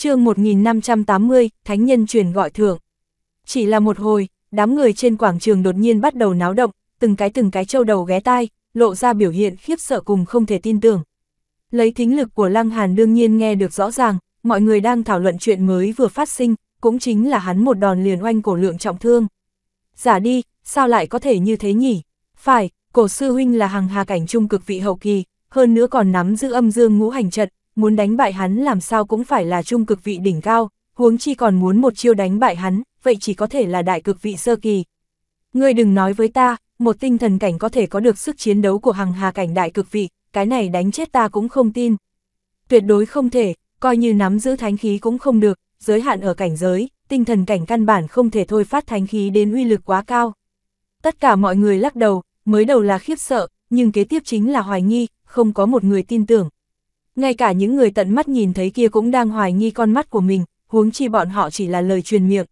chương 1580, Thánh nhân truyền gọi thưởng. Chỉ là một hồi, đám người trên quảng trường đột nhiên bắt đầu náo động, từng cái từng cái trâu đầu ghé tai, lộ ra biểu hiện khiếp sợ cùng không thể tin tưởng. Lấy thính lực của Lăng Hàn đương nhiên nghe được rõ ràng, mọi người đang thảo luận chuyện mới vừa phát sinh, cũng chính là hắn một đòn liền oanh cổ lượng trọng thương. Giả đi, sao lại có thể như thế nhỉ? Phải, cổ sư huynh là hàng hà cảnh trung cực vị hậu kỳ, hơn nữa còn nắm giữ âm dương ngũ hành trận, muốn đánh bại hắn làm sao cũng phải là trung cực vị đỉnh cao, huống chi còn muốn một chiêu đánh bại hắn, vậy chỉ có thể là đại cực vị sơ kỳ. Ngươi đừng nói với ta, một tinh thần cảnh có thể có được sức chiến đấu của hằng hà cảnh đại cực vị, cái này đánh chết ta cũng không tin. Tuyệt đối không thể, coi như nắm giữ thánh khí cũng không được, giới hạn ở cảnh giới, tinh thần cảnh căn bản không thể thôi phát thánh khí đến uy lực quá cao. Tất cả mọi người lắc đầu, mới đầu là khiếp sợ, nhưng kế tiếp chính là hoài nghi, không có một người tin tưởng, ngay cả những người tận mắt nhìn thấy kia cũng đang hoài nghi con mắt của mình, huống chi bọn họ chỉ là lời truyền miệng.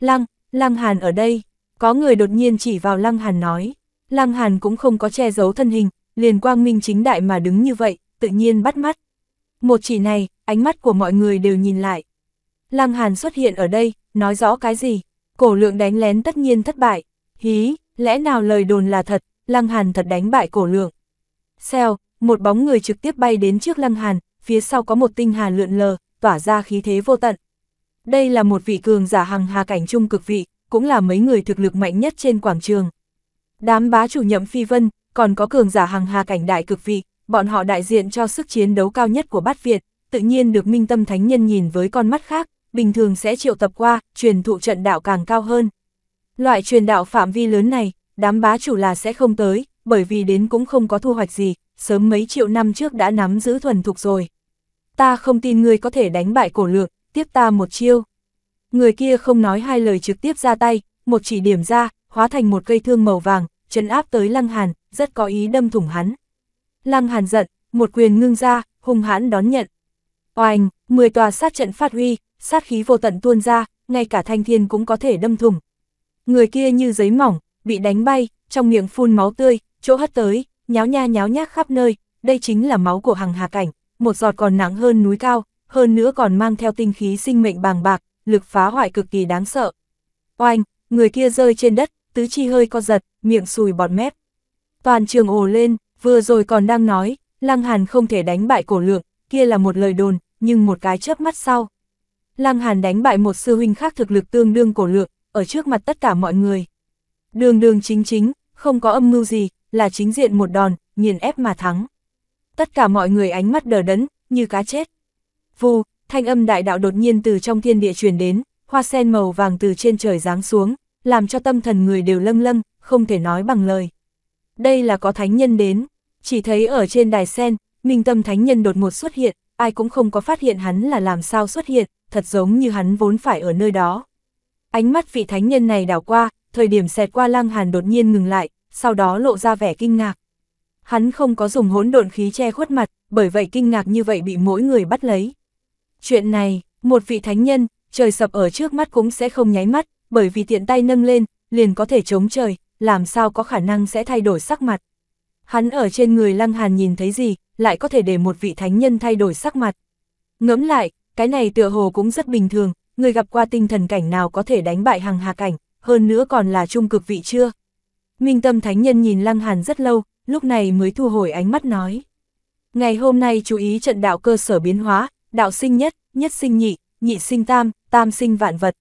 Lăng, Lăng Hàn ở đây, có người đột nhiên chỉ vào Lăng Hàn nói, Lăng Hàn cũng không có che giấu thân hình, liền quang minh chính đại mà đứng như vậy, tự nhiên bắt mắt. Một chỉ này, ánh mắt của mọi người đều nhìn lại. Lăng Hàn xuất hiện ở đây, nói rõ cái gì? Cổ lượng đánh lén tất nhiên thất bại. Hí, lẽ nào lời đồn là thật, Lăng Hàn thật đánh bại cổ lượng. Xeo một bóng người trực tiếp bay đến trước Lăng Hàn, phía sau có một tinh hà lượn lờ, tỏa ra khí thế vô tận. Đây là một vị cường giả hằng hà cảnh trung cực vị, cũng là mấy người thực lực mạnh nhất trên quảng trường. Đám bá chủ nhậm phi vân, còn có cường giả hằng hà cảnh đại cực vị, bọn họ đại diện cho sức chiến đấu cao nhất của bát Việt, tự nhiên được minh tâm thánh nhân nhìn với con mắt khác, bình thường sẽ triệu tập qua, truyền thụ trận đạo càng cao hơn. Loại truyền đạo phạm vi lớn này, đám bá chủ là sẽ không tới, bởi vì đến cũng không có thu hoạch gì, sớm mấy triệu năm trước đã nắm giữ thuần thục rồi. Ta không tin ngươi có thể đánh bại cổ lược, tiếp ta một chiêu. Người kia không nói hai lời trực tiếp ra tay, một chỉ điểm ra, hóa thành một cây thương màu vàng, chấn áp tới Lăng Hàn, rất có ý đâm thủng hắn. Lăng Hàn giận, một quyền ngưng ra, hung hãn đón nhận. Oanh, 10 tòa sát trận phát huy, sát khí vô tận tuôn ra, ngay cả thanh thiên cũng có thể đâm thủng. Người kia như giấy mỏng, bị đánh bay, trong miệng phun máu tươi, chỗ hất tới, nháo nha nháo nhác khắp nơi, đây chính là máu của hằng hà cảnh, một giọt còn nặng hơn núi cao, hơn nữa còn mang theo tinh khí sinh mệnh bàng bạc, lực phá hoại cực kỳ đáng sợ. Oanh, người kia rơi trên đất, tứ chi hơi co giật, miệng sùi bọt mép. Toàn trường ồ lên, vừa rồi còn đang nói, Lăng Hàn không thể đánh bại cổ lượng, kia là một lời đồn, nhưng một cái chớp mắt sau. Lăng Hàn đánh bại một sư huynh khác thực lực tương đương cổ lượng, ở trước mặt tất cả mọi người. Đường đường chính chính, không có âm mưu gì, là chính diện một đòn, nghiền ép mà thắng. Tất cả mọi người ánh mắt đờ đẫn, như cá chết. Vù, thanh âm đại đạo đột nhiên từ trong thiên địa truyền đến, hoa sen màu vàng từ trên trời giáng xuống, làm cho tâm thần người đều lâng lâng, không thể nói bằng lời. Đây là có thánh nhân đến, chỉ thấy ở trên đài sen, minh tâm thánh nhân đột ngột xuất hiện, ai cũng không có phát hiện hắn là làm sao xuất hiện, thật giống như hắn vốn phải ở nơi đó. Ánh mắt vị thánh nhân này đảo qua, thời điểm xẹt qua lang hàn đột nhiên ngừng lại, sau đó lộ ra vẻ kinh ngạc. Hắn không có dùng hỗn độn khí che khuất mặt, bởi vậy kinh ngạc như vậy bị mỗi người bắt lấy. Chuyện này, một vị thánh nhân, trời sập ở trước mắt cũng sẽ không nháy mắt, bởi vì tiện tay nâng lên, liền có thể chống trời, làm sao có khả năng sẽ thay đổi sắc mặt. Hắn ở trên người Lăng Hàn nhìn thấy gì, lại có thể để một vị thánh nhân thay đổi sắc mặt. Ngẫm lại, cái này tựa hồ cũng rất bình thường, người gặp qua tinh thần cảnh nào có thể đánh bại hàng hà cảnh, hơn nữa còn là trung cực vị chưa. Minh tâm thánh nhân nhìn Lăng Hàn rất lâu, lúc này mới thu hồi ánh mắt nói. Ngày hôm nay chú ý trận đạo cơ sở biến hóa, đạo sinh nhất, nhất sinh nhị, nhị sinh tam, tam sinh vạn vật.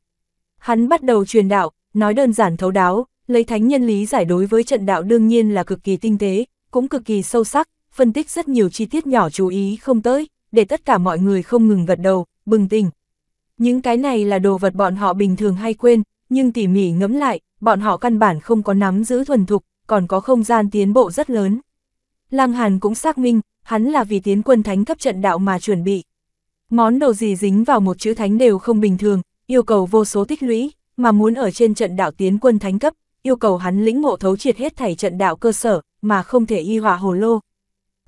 Hắn bắt đầu truyền đạo, nói đơn giản thấu đáo, lấy thánh nhân lý giải đối với trận đạo đương nhiên là cực kỳ tinh tế, cũng cực kỳ sâu sắc, phân tích rất nhiều chi tiết nhỏ chú ý không tới, để tất cả mọi người không ngừng gật đầu, bừng tỉnh. Những cái này là đồ vật bọn họ bình thường hay quên, nhưng tỉ mỉ ngẫm lại, bọn họ căn bản không có nắm giữ thuần thục, còn có không gian tiến bộ rất lớn. Lăng Hàn cũng xác minh, hắn là vì tiến quân thánh cấp trận đạo mà chuẩn bị. Món đồ gì dính vào một chữ thánh đều không bình thường, yêu cầu vô số tích lũy, mà muốn ở trên trận đạo tiến quân thánh cấp, yêu cầu hắn lĩnh ngộ thấu triệt hết thảy trận đạo cơ sở, mà không thể y hỏa hồ lô.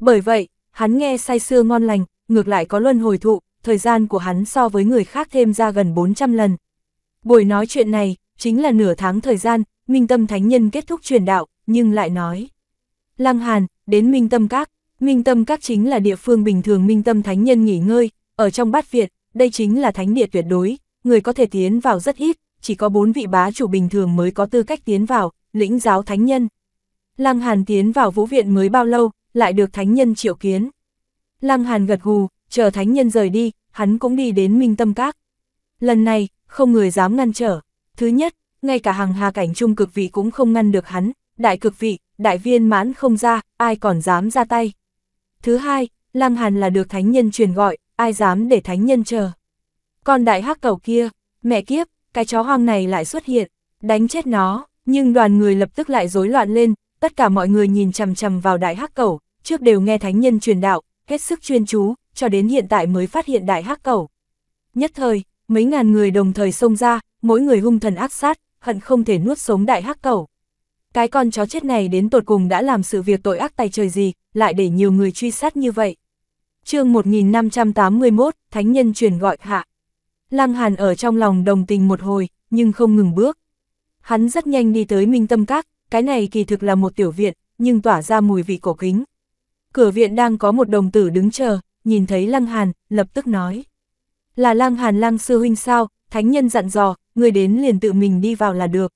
Bởi vậy, hắn nghe say xưa ngon lành, ngược lại có luân hồi thụ, thời gian của hắn so với người khác thêm ra gần 400 lần. Buổi nói chuyện này, chính là nửa tháng thời gian, Minh Tâm Thánh Nhân kết thúc truyền đạo, nhưng lại nói. Lăng Hàn, đến Minh Tâm Các, Minh Tâm Các chính là địa phương bình thường Minh Tâm Thánh Nhân nghỉ ngơi, ở trong bát Việt, đây chính là thánh địa tuyệt đối, người có thể tiến vào rất ít, chỉ có bốn vị bá chủ bình thường mới có tư cách tiến vào, lĩnh giáo thánh nhân. Lăng Hàn tiến vào vũ viện mới bao lâu, lại được thánh nhân triệu kiến. Lăng Hàn gật gù, chờ thánh nhân rời đi, hắn cũng đi đến Minh Tâm Các. Lần này, không người dám ngăn trở. Thứ nhất, ngay cả hàng hà cảnh trung cực vị cũng không ngăn được hắn, đại cực vị, đại viên mãn không ra, ai còn dám ra tay. Thứ hai, Lăng Hàn là được thánh nhân truyền gọi, ai dám để thánh nhân chờ. Còn đại hắc cầu kia, mẹ kiếp, cái chó hoang này lại xuất hiện, đánh chết nó, nhưng đoàn người lập tức lại rối loạn lên, tất cả mọi người nhìn chằm chằm vào đại hắc cầu, trước đều nghe thánh nhân truyền đạo, hết sức chuyên chú, cho đến hiện tại mới phát hiện đại hắc cầu. Nhất thời, mấy ngàn người đồng thời xông ra, mỗi người hung thần ác sát, hận không thể nuốt sống đại hắc cầu. Cái con chó chết này đến tột cùng đã làm sự việc tội ác tay trời gì, lại để nhiều người truy sát như vậy. chương 1581, Thánh nhân truyền gọi hạ. Lăng Hàn ở trong lòng đồng tình một hồi, nhưng không ngừng bước. Hắn rất nhanh đi tới Minh Tâm Các, cái này kỳ thực là một tiểu viện, nhưng tỏa ra mùi vị cổ kính. Cửa viện đang có một đồng tử đứng chờ, nhìn thấy Lăng Hàn, lập tức nói. Là Lăng Hàn Lăng Sư Huynh sao, thánh nhân dặn dò, người đến liền tự mình đi vào là được.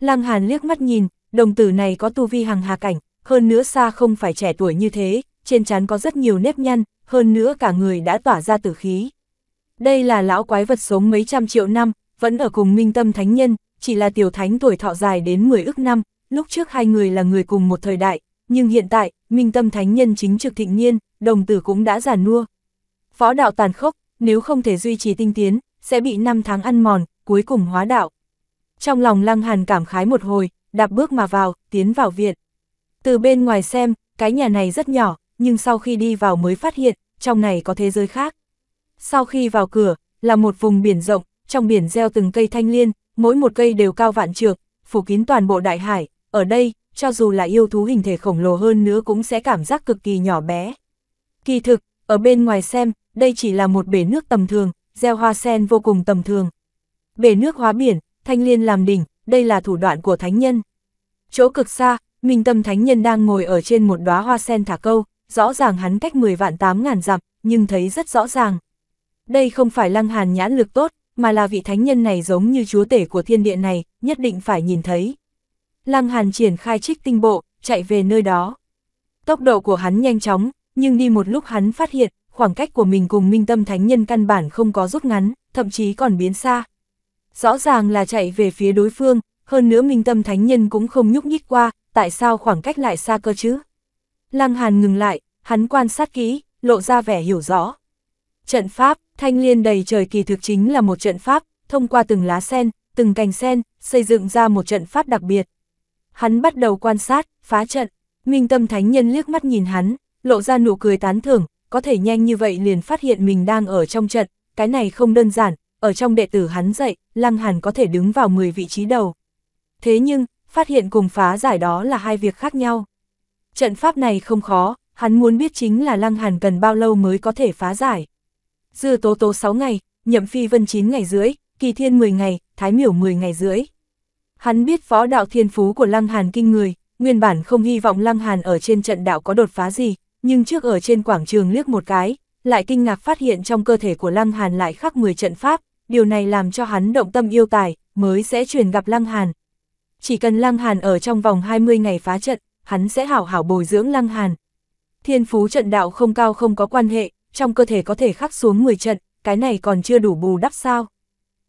Lăng Hàn liếc mắt nhìn, đồng tử này có tu vi hàng hà cảnh, hơn nữa xa không phải trẻ tuổi như thế, trên trán có rất nhiều nếp nhăn, hơn nữa cả người đã tỏa ra tử khí. Đây là lão quái vật sống mấy trăm triệu năm, vẫn ở cùng minh tâm thánh nhân, chỉ là tiểu thánh tuổi thọ dài đến 10 ức năm, lúc trước hai người là người cùng một thời đại, nhưng hiện tại, minh tâm thánh nhân chính trực thịnh niên, đồng tử cũng đã già nua. phó đạo tàn khốc, nếu không thể duy trì tinh tiến, sẽ bị năm tháng ăn mòn, cuối cùng hóa đạo. Trong lòng Lăng Hàn cảm khái một hồi, đạp bước mà vào, tiến vào viện. Từ bên ngoài xem, cái nhà này rất nhỏ, nhưng sau khi đi vào mới phát hiện, trong này có thế giới khác. Sau khi vào cửa, là một vùng biển rộng, trong biển gieo từng cây thanh liên, mỗi một cây đều cao vạn trượng, phủ kín toàn bộ đại hải, ở đây, cho dù là yêu thú hình thể khổng lồ hơn nữa cũng sẽ cảm giác cực kỳ nhỏ bé. Kỳ thực, ở bên ngoài xem, đây chỉ là một bể nước tầm thường, gieo hoa sen vô cùng tầm thường bể nước hóa biển, thanh liên làm đỉnh, đây là thủ đoạn của thánh nhân. Chỗ cực xa, Minh Tâm Thánh Nhân đang ngồi ở trên một đóa hoa sen thả câu, rõ ràng hắn cách 10 vạn 8 ngàn dặm, nhưng thấy rất rõ ràng. Đây không phải lăng hàn nhãn lực tốt, mà là vị thánh nhân này giống như chúa tể của thiên địa này, nhất định phải nhìn thấy. Lăng hàn triển khai trích tinh bộ, chạy về nơi đó. Tốc độ của hắn nhanh chóng, nhưng đi một lúc hắn phát hiện, khoảng cách của mình cùng minh tâm thánh nhân căn bản không có rút ngắn, thậm chí còn biến xa, rõ ràng là chạy về phía đối phương, hơn nữa minh tâm thánh nhân cũng không nhúc nhích qua, tại sao khoảng cách lại xa cơ chứ? Lăng Hàn ngừng lại, hắn quan sát kỹ, lộ ra vẻ hiểu rõ. Trận pháp, thanh liên đầy trời kỳ thực chính là một trận pháp, thông qua từng lá sen, từng cành sen, xây dựng ra một trận pháp đặc biệt. Hắn bắt đầu quan sát, phá trận, minh tâm thánh nhân liếc mắt nhìn hắn, lộ ra nụ cười tán thưởng, có thể nhanh như vậy liền phát hiện mình đang ở trong trận, cái này không đơn giản, ở trong đệ tử hắn dạy, Lăng Hàn có thể đứng vào 10 vị trí đầu. Thế nhưng, phát hiện cùng phá giải đó là hai việc khác nhau. Trận pháp này không khó, hắn muốn biết chính là Lăng Hàn cần bao lâu mới có thể phá giải. Dư Tố Tố 6 ngày, Nhậm Phi Vân 9 ngày rưỡi, Kỳ Thiên 10 ngày, Thái Miểu 10 ngày rưỡi. Hắn biết võ đạo thiên phú của Lăng Hàn kinh người, nguyên bản không hy vọng Lăng Hàn ở trên trận đạo có đột phá gì, nhưng trước ở trên quảng trường liếc một cái, lại kinh ngạc phát hiện trong cơ thể của Lăng Hàn lại khắc 10 trận pháp, điều này làm cho hắn động tâm yêu tài, mới sẽ truyền gặp Lăng Hàn. Chỉ cần Lăng Hàn ở trong vòng 20 ngày phá trận, hắn sẽ hảo hảo bồi dưỡng Lăng Hàn. Thiên phú trận đạo không cao không có quan hệ, trong cơ thể có thể khắc xuống 10 trận, cái này còn chưa đủ bù đắp sao.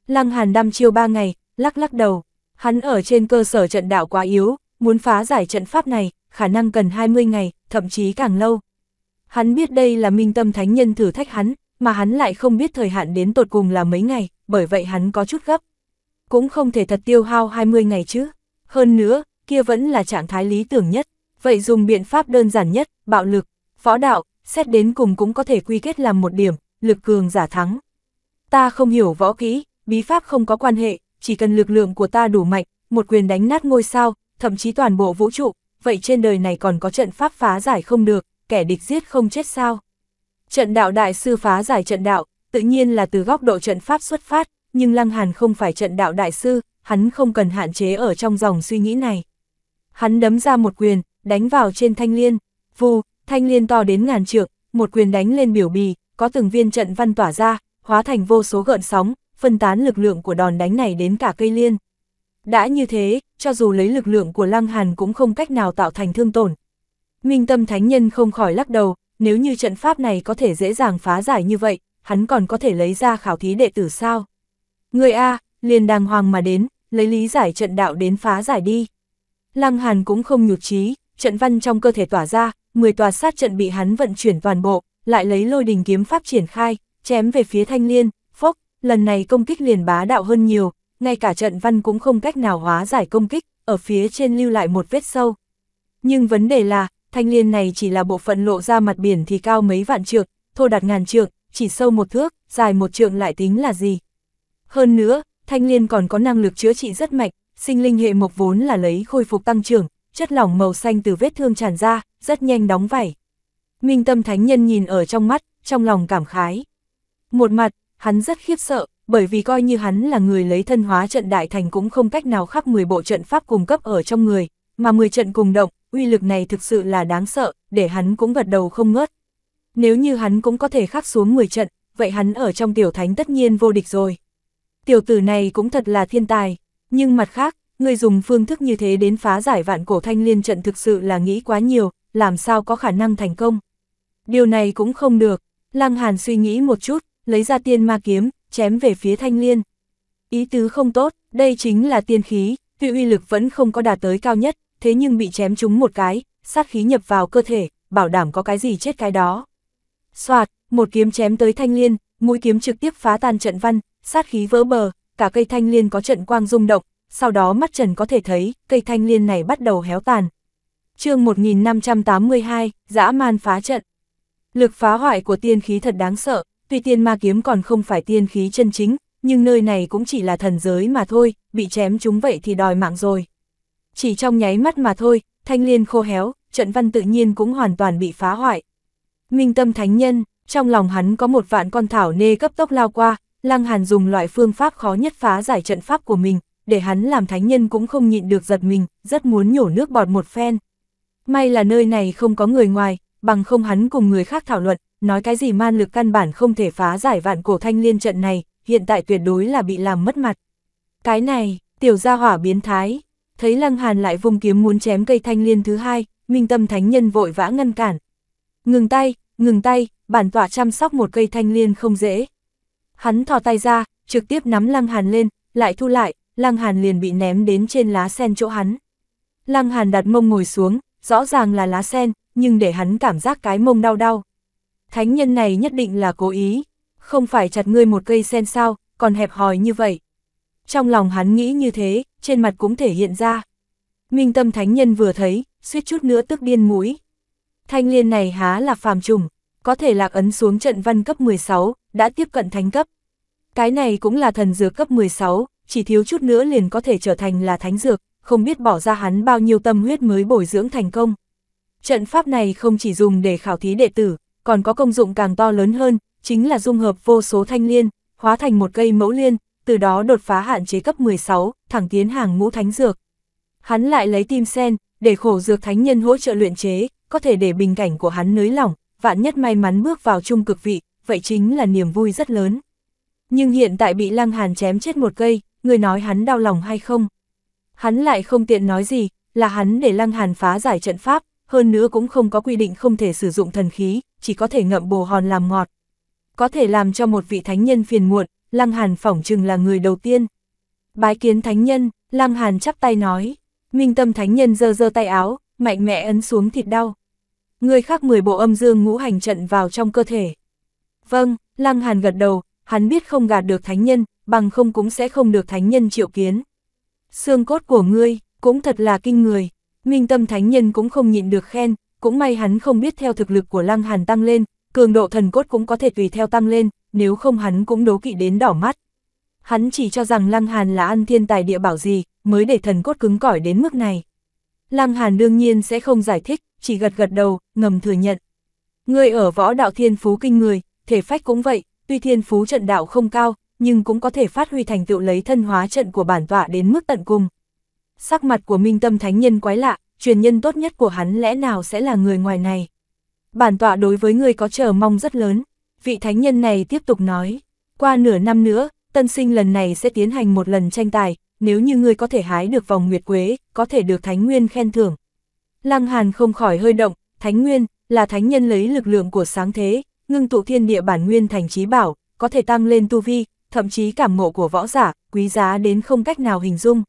Lăng Hàn đăm chiêu 3 ngày, lắc lắc đầu, hắn ở trên cơ sở trận đạo quá yếu, muốn phá giải trận pháp này, khả năng cần 20 ngày, thậm chí càng lâu. Hắn biết đây là minh tâm thánh nhân thử thách hắn, mà hắn lại không biết thời hạn đến tột cùng là mấy ngày, bởi vậy hắn có chút gấp. Cũng không thể thật tiêu hao 20 ngày chứ. Hơn nữa, kia vẫn là trạng thái lý tưởng nhất, vậy dùng biện pháp đơn giản nhất, bạo lực, võ đạo, xét đến cùng cũng có thể quy kết làm một điểm, lực cường giả thắng. Ta không hiểu võ kỹ, bí pháp không có quan hệ, chỉ cần lực lượng của ta đủ mạnh, một quyền đánh nát ngôi sao, thậm chí toàn bộ vũ trụ, vậy trên đời này còn có trận pháp phá giải không được, kẻ địch giết không chết sao. Trận đạo đại sư phá giải trận đạo, tự nhiên là từ góc độ trận pháp xuất phát, nhưng Lăng Hàn không phải trận đạo đại sư, hắn không cần hạn chế ở trong dòng suy nghĩ này. Hắn đấm ra một quyền, đánh vào trên thanh liên, vù, thanh liên to đến ngàn trượng, một quyền đánh lên biểu bì, có từng viên trận văn tỏa ra, hóa thành vô số gợn sóng, phân tán lực lượng của đòn đánh này đến cả cây liên. Đã như thế, cho dù lấy lực lượng của Lăng Hàn cũng không cách nào tạo thành thương tổn. Minh tâm thánh nhân không khỏi lắc đầu, nếu như trận pháp này có thể dễ dàng phá giải như vậy, hắn còn có thể lấy ra khảo thí đệ tử sao? Người A, liền đàng hoàng mà đến, lấy lý giải trận đạo đến phá giải đi. Lăng Hàn cũng không nhụt chí, trận văn trong cơ thể tỏa ra, 10 tòa sát trận bị hắn vận chuyển toàn bộ, lại lấy lôi đình kiếm pháp triển khai, chém về phía thanh liên, phốc, lần này công kích liền bá đạo hơn nhiều, ngay cả trận văn cũng không cách nào hóa giải công kích, ở phía trên lưu lại một vết sâu. Nhưng vấn đề là, thanh liên này chỉ là bộ phận lộ ra mặt biển thì cao mấy vạn trượng, thô đạt ngàn trượng, chỉ sâu một thước, dài một trượng lại tính là gì. Hơn nữa, thanh liên còn có năng lực chữa trị rất mạnh, sinh linh hệ mộc vốn là lấy khôi phục tăng trưởng, chất lỏng màu xanh từ vết thương tràn ra, rất nhanh đóng vảy. Minh tâm thánh nhân nhìn ở trong mắt, trong lòng cảm khái. Một mặt, hắn rất khiếp sợ, bởi vì coi như hắn là người lấy thân hóa trận đại thành cũng không cách nào khắp 10 bộ trận pháp cùng cấp ở trong người, mà 10 trận cùng động, uy lực này thực sự là đáng sợ, để hắn cũng gật đầu không ngớt. Nếu như hắn cũng có thể khắc xuống 10 trận, vậy hắn ở trong tiểu thánh tất nhiên vô địch rồi. Tiểu tử này cũng thật là thiên tài, nhưng mặt khác, người dùng phương thức như thế đến phá giải vạn cổ thanh liên trận thực sự là nghĩ quá nhiều, làm sao có khả năng thành công. Điều này cũng không được, Lăng Hàn suy nghĩ một chút, lấy ra tiên ma kiếm, chém về phía thanh liên. Ý tứ không tốt, đây chính là tiên khí, tuy uy lực vẫn không có đạt tới cao nhất, thế nhưng bị chém trúng một cái, sát khí nhập vào cơ thể, bảo đảm có cái gì chết cái đó. Soạt, một kiếm chém tới thanh liên, mũi kiếm trực tiếp phá tan trận văn, sát khí vỡ bờ, cả cây thanh liên có trận quang rung động, sau đó mắt trần có thể thấy, cây thanh liên này bắt đầu héo tàn. chương 1582, dã man phá trận. Lực phá hoại của tiên khí thật đáng sợ, tuy tiên ma kiếm còn không phải tiên khí chân chính, nhưng nơi này cũng chỉ là thần giới mà thôi, bị chém chúng vậy thì đòi mạng rồi. Chỉ trong nháy mắt mà thôi, thanh liên khô héo, trận văn tự nhiên cũng hoàn toàn bị phá hoại. Minh tâm thánh nhân, trong lòng hắn có một vạn con thảo nê cấp tốc lao qua, Lăng Hàn dùng loại phương pháp khó nhất phá giải trận pháp của mình, để hắn làm thánh nhân cũng không nhịn được giật mình, rất muốn nhổ nước bọt một phen. May là nơi này không có người ngoài, bằng không hắn cùng người khác thảo luận, nói cái gì man lực căn bản không thể phá giải vạn cổ thanh liên trận này, hiện tại tuyệt đối là bị làm mất mặt. Cái này, tiểu gia hỏa biến thái, thấy Lăng Hàn lại vùng kiếm muốn chém cây thanh liên thứ hai, Minh Tâm Thánh Nhân vội vã ngăn cản. Ngừng tay, ngừng tay, bản tọa chăm sóc một cây thanh liên không dễ. Hắn thò tay ra, trực tiếp nắm Lăng Hàn lên, lại thu lại, Lăng Hàn liền bị ném đến trên lá sen chỗ hắn. Lăng Hàn đặt mông ngồi xuống, rõ ràng là lá sen, nhưng để hắn cảm giác cái mông đau đau. Thánh nhân này nhất định là cố ý, không phải chặt ngươi một cây sen sao, còn hẹp hòi như vậy. Trong lòng hắn nghĩ như thế, trên mặt cũng thể hiện ra. Minh tâm thánh nhân vừa thấy, suýt chút nữa tức điên mũi. Thanh liên này há là phàm trùng, có thể lạc ấn xuống trận văn cấp 16, đã tiếp cận thánh cấp. Cái này cũng là thần dược cấp 16, chỉ thiếu chút nữa liền có thể trở thành là thánh dược, không biết bỏ ra hắn bao nhiêu tâm huyết mới bồi dưỡng thành công. Trận pháp này không chỉ dùng để khảo thí đệ tử, còn có công dụng càng to lớn hơn, chính là dung hợp vô số thanh liên, hóa thành một cây mẫu liên, từ đó đột phá hạn chế cấp 16, thẳng tiến hàng ngũ thánh dược. Hắn lại lấy tim sen, để khổ dược thánh nhân hỗ trợ luyện chế, có thể để bình cảnh của hắn nới lỏng, vạn nhất may mắn bước vào trung cực vị, vậy chính là niềm vui rất lớn. Nhưng hiện tại bị Lăng Hàn chém chết một cây, người nói hắn đau lòng hay không? Hắn lại không tiện nói gì, là hắn để Lăng Hàn phá giải trận pháp, hơn nữa cũng không có quy định không thể sử dụng thần khí, chỉ có thể ngậm bồ hòn làm ngọt. Có thể làm cho một vị thánh nhân phiền muộn, Lăng Hàn phỏng chừng là người đầu tiên. Bái kiến thánh nhân, Lăng Hàn chắp tay nói. Minh tâm thánh nhân giơ giơ tay áo, mạnh mẽ ấn xuống thịt đau. Người khác mười bộ âm dương ngũ hành trận vào trong cơ thể. Vâng, Lăng Hàn gật đầu, hắn biết không gạt được thánh nhân, bằng không cũng sẽ không được thánh nhân triệu kiến. Xương cốt của ngươi, cũng thật là kinh người. Minh tâm thánh nhân cũng không nhịn được khen, cũng may hắn không biết theo thực lực của Lăng Hàn tăng lên, cường độ thần cốt cũng có thể tùy theo tăng lên, nếu không hắn cũng đố kỵ đến đỏ mắt. Hắn chỉ cho rằng Lăng Hàn là ăn thiên tài địa bảo gì, mới để thần cốt cứng cỏi đến mức này. Lăng Hàn đương nhiên sẽ không giải thích, chỉ gật gật đầu, ngầm thừa nhận. Người ở võ đạo thiên phú kinh người, thể phách cũng vậy, tuy thiên phú trận đạo không cao, nhưng cũng có thể phát huy thành tựu lấy thân hóa trận của bản tọa đến mức tận cùng. Sắc mặt của minh tâm thánh nhân quái lạ, truyền nhân tốt nhất của hắn lẽ nào sẽ là người ngoài này bản tọa đối với người có chờ mong rất lớn. Vị thánh nhân này tiếp tục nói, qua nửa năm nữa, tân sinh lần này sẽ tiến hành một lần tranh tài, nếu như ngươi có thể hái được vòng nguyệt quế, có thể được thánh nguyên khen thưởng. Lăng Hàn không khỏi hơi động, thánh nguyên, là thánh nhân lấy lực lượng của sáng thế, ngưng tụ thiên địa bản nguyên thành trí bảo, có thể tăng lên tu vi, thậm chí cảm ngộ của võ giả, quý giá đến không cách nào hình dung.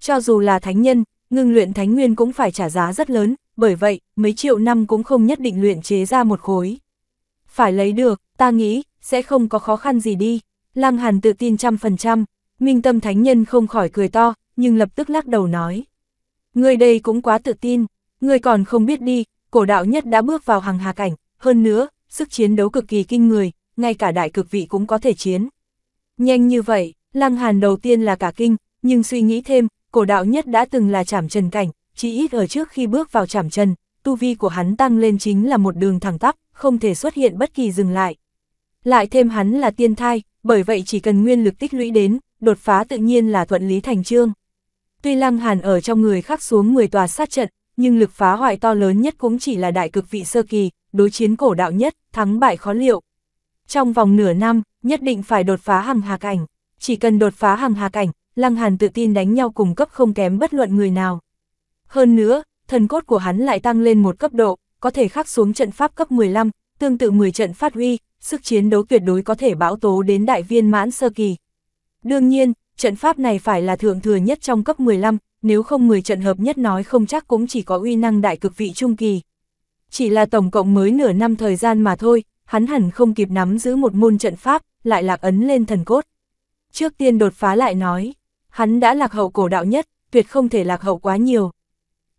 Cho dù là thánh nhân, ngưng luyện thánh nguyên cũng phải trả giá rất lớn, bởi vậy, mấy triệu năm cũng không nhất định luyện chế ra một khối. Phải lấy được, ta nghĩ, sẽ không có khó khăn gì đi. Lăng Hàn tự tin trăm phần trăm, minh tâm thánh nhân không khỏi cười to, nhưng lập tức lắc đầu nói. Người đây cũng quá tự tin, người còn không biết đi, cổ đạo nhất đã bước vào hàng hà cảnh, hơn nữa, sức chiến đấu cực kỳ kinh người, ngay cả đại cực vị cũng có thể chiến. Nhanh như vậy, Lăng Hàn đầu tiên là cả kinh, nhưng suy nghĩ thêm, cổ đạo nhất đã từng là chảm trần cảnh, chỉ ít ở trước khi bước vào chạm chân, tu vi của hắn tăng lên chính là một đường thẳng tắp, không thể xuất hiện bất kỳ dừng lại. Lại thêm hắn là tiên thai, bởi vậy chỉ cần nguyên lực tích lũy đến, đột phá tự nhiên là thuận lý thành trương. Tuy Lăng Hàn ở trong người khắc xuống 10 tòa sát trận, nhưng lực phá hoại to lớn nhất cũng chỉ là đại cực vị sơ kỳ, đối chiến cổ đạo nhất, thắng bại khó liệu. Trong vòng nửa năm, nhất định phải đột phá hàng hà cảnh. Chỉ cần đột phá hàng hà cảnh, Lăng Hàn tự tin đánh nhau cùng cấp không kém bất luận người nào. Hơn nữa, thần cốt của hắn lại tăng lên một cấp độ, có thể khắc xuống trận pháp cấp 15, tương tự 10 trận phát huy, sức chiến đấu tuyệt đối có thể bão tố đến đại viên mãn sơ kỳ. Đương nhiên, trận pháp này phải là thượng thừa nhất trong cấp 15, nếu không 10 trận hợp nhất nói không chắc cũng chỉ có uy năng đại cực vị trung kỳ. Chỉ là tổng cộng mới nửa năm thời gian mà thôi, hắn hẳn không kịp nắm giữ một môn trận pháp, lại lạc ấn lên thần cốt. Trước tiên đột phá lại nói, hắn đã lạc hậu cổ đạo nhất, tuyệt không thể lạc hậu quá nhiều.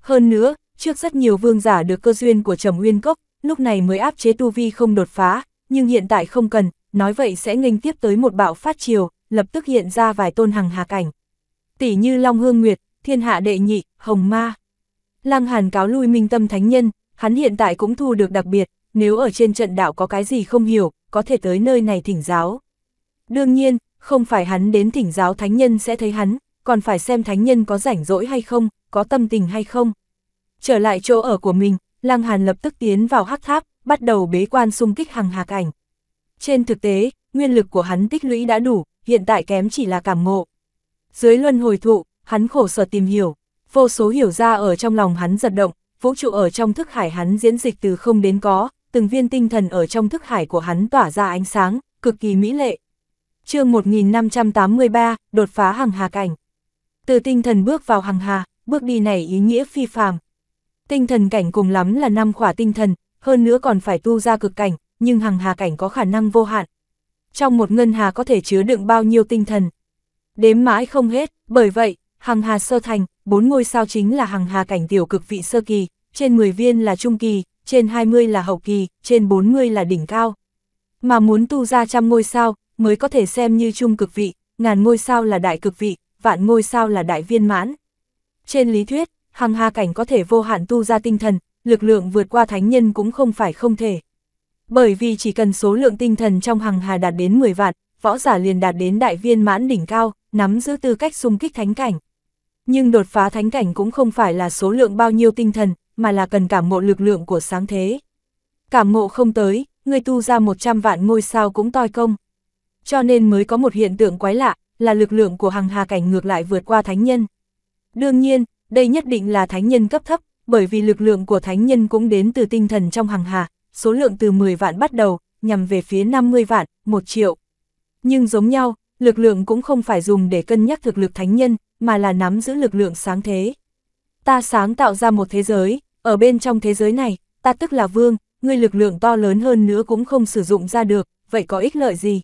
Hơn nữa, trước rất nhiều vương giả được cơ duyên của Trầm Uyên Cốc, lúc này mới áp chế tu vi không đột phá, nhưng hiện tại không cần, nói vậy sẽ nghênh tiếp tới một bạo phát chiều, lập tức hiện ra vài tôn hằng hà cảnh. Tỷ như Long Hương Nguyệt, Thiên Hạ Đệ Nhị, Hồng Ma. Lăng Hàn cáo lui minh tâm thánh nhân, hắn hiện tại cũng thu được đặc biệt, nếu ở trên trận đạo có cái gì không hiểu, có thể tới nơi này thỉnh giáo. Đương nhiên, không phải hắn đến thỉnh giáo thánh nhân sẽ thấy hắn, còn phải xem thánh nhân có rảnh rỗi hay không, có tâm tình hay không. Trở lại chỗ ở của mình, Lăng Hàn lập tức tiến vào hắc tháp, bắt đầu bế quan xung kích hằng hạc ảnh. Trên thực tế, nguyên lực của hắn tích lũy đã đủ, hiện tại kém chỉ là cảm ngộ. Dưới luân hồi thụ, hắn khổ sở tìm hiểu, vô số hiểu ra ở trong lòng hắn giật động, vũ trụ ở trong thức hải hắn diễn dịch từ không đến có, từng viên tinh thần ở trong thức hải của hắn tỏa ra ánh sáng, cực kỳ mỹ lệ. chương 1583, đột phá hằng hà cảnh. Từ tinh thần bước vào hằng hà, bước đi này ý nghĩa phi phàm. Tinh thần cảnh cùng lắm là năm khỏa tinh thần, hơn nữa còn phải tu ra cực cảnh, nhưng hằng hà cảnh có khả năng vô hạn. Trong một ngân hà có thể chứa đựng bao nhiêu tinh thần? Đếm mãi không hết, bởi vậy, hằng hà sơ thành, bốn ngôi sao chính là hằng hà cảnh tiểu cực vị sơ kỳ, trên 10 viên là trung kỳ, trên 20 là hậu kỳ, trên 40 là đỉnh cao. Mà muốn tu ra trăm ngôi sao, mới có thể xem như trung cực vị, ngàn ngôi sao là đại cực vị, vạn ngôi sao là đại viên mãn. Trên lý thuyết, hằng hà cảnh có thể vô hạn tu ra tinh thần, lực lượng vượt qua thánh nhân cũng không phải không thể. Bởi vì chỉ cần số lượng tinh thần trong hằng hà đạt đến 10 vạn, võ giả liền đạt đến đại viên mãn đỉnh cao, nắm giữ tư cách xung kích thánh cảnh. Nhưng đột phá thánh cảnh cũng không phải là số lượng bao nhiêu tinh thần, mà là cần cảm ngộ lực lượng của sáng thế. Cảm ngộ không tới, người tu ra 100 vạn ngôi sao cũng toi công. Cho nên mới có một hiện tượng quái lạ, là lực lượng của hàng hà cảnh ngược lại vượt qua thánh nhân. Đương nhiên, đây nhất định là thánh nhân cấp thấp, bởi vì lực lượng của thánh nhân cũng đến từ tinh thần trong hàng hà, số lượng từ 10 vạn bắt đầu, nhằm về phía 50 vạn, 1 triệu. Nhưng giống nhau, lực lượng cũng không phải dùng để cân nhắc thực lực thánh nhân, mà là nắm giữ lực lượng sáng thế. Ta sáng tạo ra một thế giới, ở bên trong thế giới này, ta tức là vương, ngươi lực lượng to lớn hơn nữa cũng không sử dụng ra được, vậy có ích lợi gì?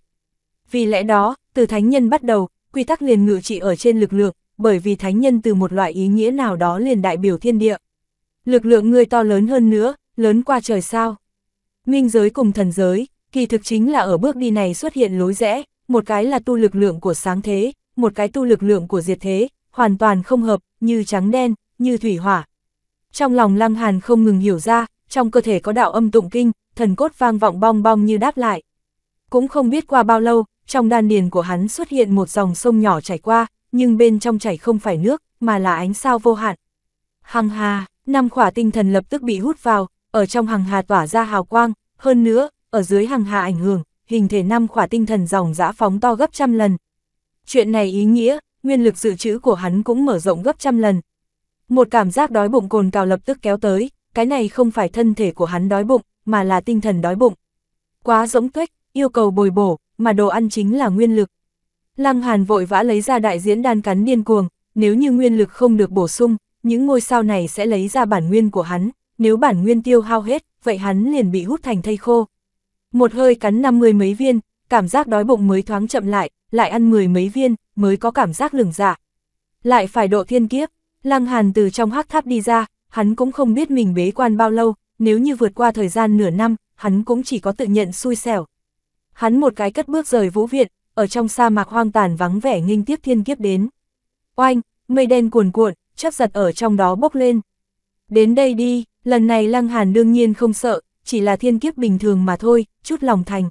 Vì lẽ đó, từ thánh nhân bắt đầu, quy tắc liền ngự trị ở trên lực lượng, bởi vì thánh nhân từ một loại ý nghĩa nào đó liền đại biểu thiên địa. Lực lượng người to lớn hơn nữa, lớn qua trời sao. Minh giới cùng thần giới, kỳ thực chính là ở bước đi này xuất hiện lối rẽ, một cái là tu lực lượng của sáng thế, một cái tu lực lượng của diệt thế, hoàn toàn không hợp, như trắng đen, như thủy hỏa. Trong lòng Lăng Hàn không ngừng hiểu ra, trong cơ thể có đạo âm tụng kinh, thần cốt vang vọng bong bong như đáp lại. Cũng không biết qua bao lâu, trong đan điền của hắn xuất hiện một dòng sông nhỏ chảy qua, nhưng bên trong chảy không phải nước, mà là ánh sao vô hạn. Hằng hà, năm khỏa tinh thần lập tức bị hút vào, ở trong hằng hà tỏa ra hào quang, hơn nữa, ở dưới hằng hà ảnh hưởng, hình thể năm khỏa tinh thần dòng dã phóng to gấp trăm lần. Chuyện này ý nghĩa, nguyên lực dự trữ của hắn cũng mở rộng gấp trăm lần. Một cảm giác đói bụng cồn cào lập tức kéo tới, cái này không phải thân thể của hắn đói bụng, mà là tinh thần đói bụng. Quá rỗng tuếch, yêu cầu bồi bổ, mà đồ ăn chính là nguyên lực. Lăng Hàn vội vã lấy ra đại diễn đan cắn điên cuồng, nếu như nguyên lực không được bổ sung, những ngôi sao này sẽ lấy ra bản nguyên của hắn, nếu bản nguyên tiêu hao hết, vậy hắn liền bị hút thành thây khô. Một hơi cắn năm mươi mấy viên, cảm giác đói bụng mới thoáng chậm lại, lại ăn mười mấy viên, mới có cảm giác lửng dạ. Lại phải độ thiên kiếp, Lăng Hàn từ trong hắc tháp đi ra, hắn cũng không biết mình bế quan bao lâu, nếu như vượt qua thời gian nửa năm, hắn cũng chỉ có tự nhận xui xẻo hắn một cái cất bước rời vũ viện, ở trong sa mạc hoang tàn vắng vẻ nghinh tiếp thiên kiếp đến. Oanh, mây đen cuồn cuộn, chắc giật ở trong đó bốc lên. Đến đây đi, lần này Lăng Hàn đương nhiên không sợ, chỉ là thiên kiếp bình thường mà thôi, chút lòng thành.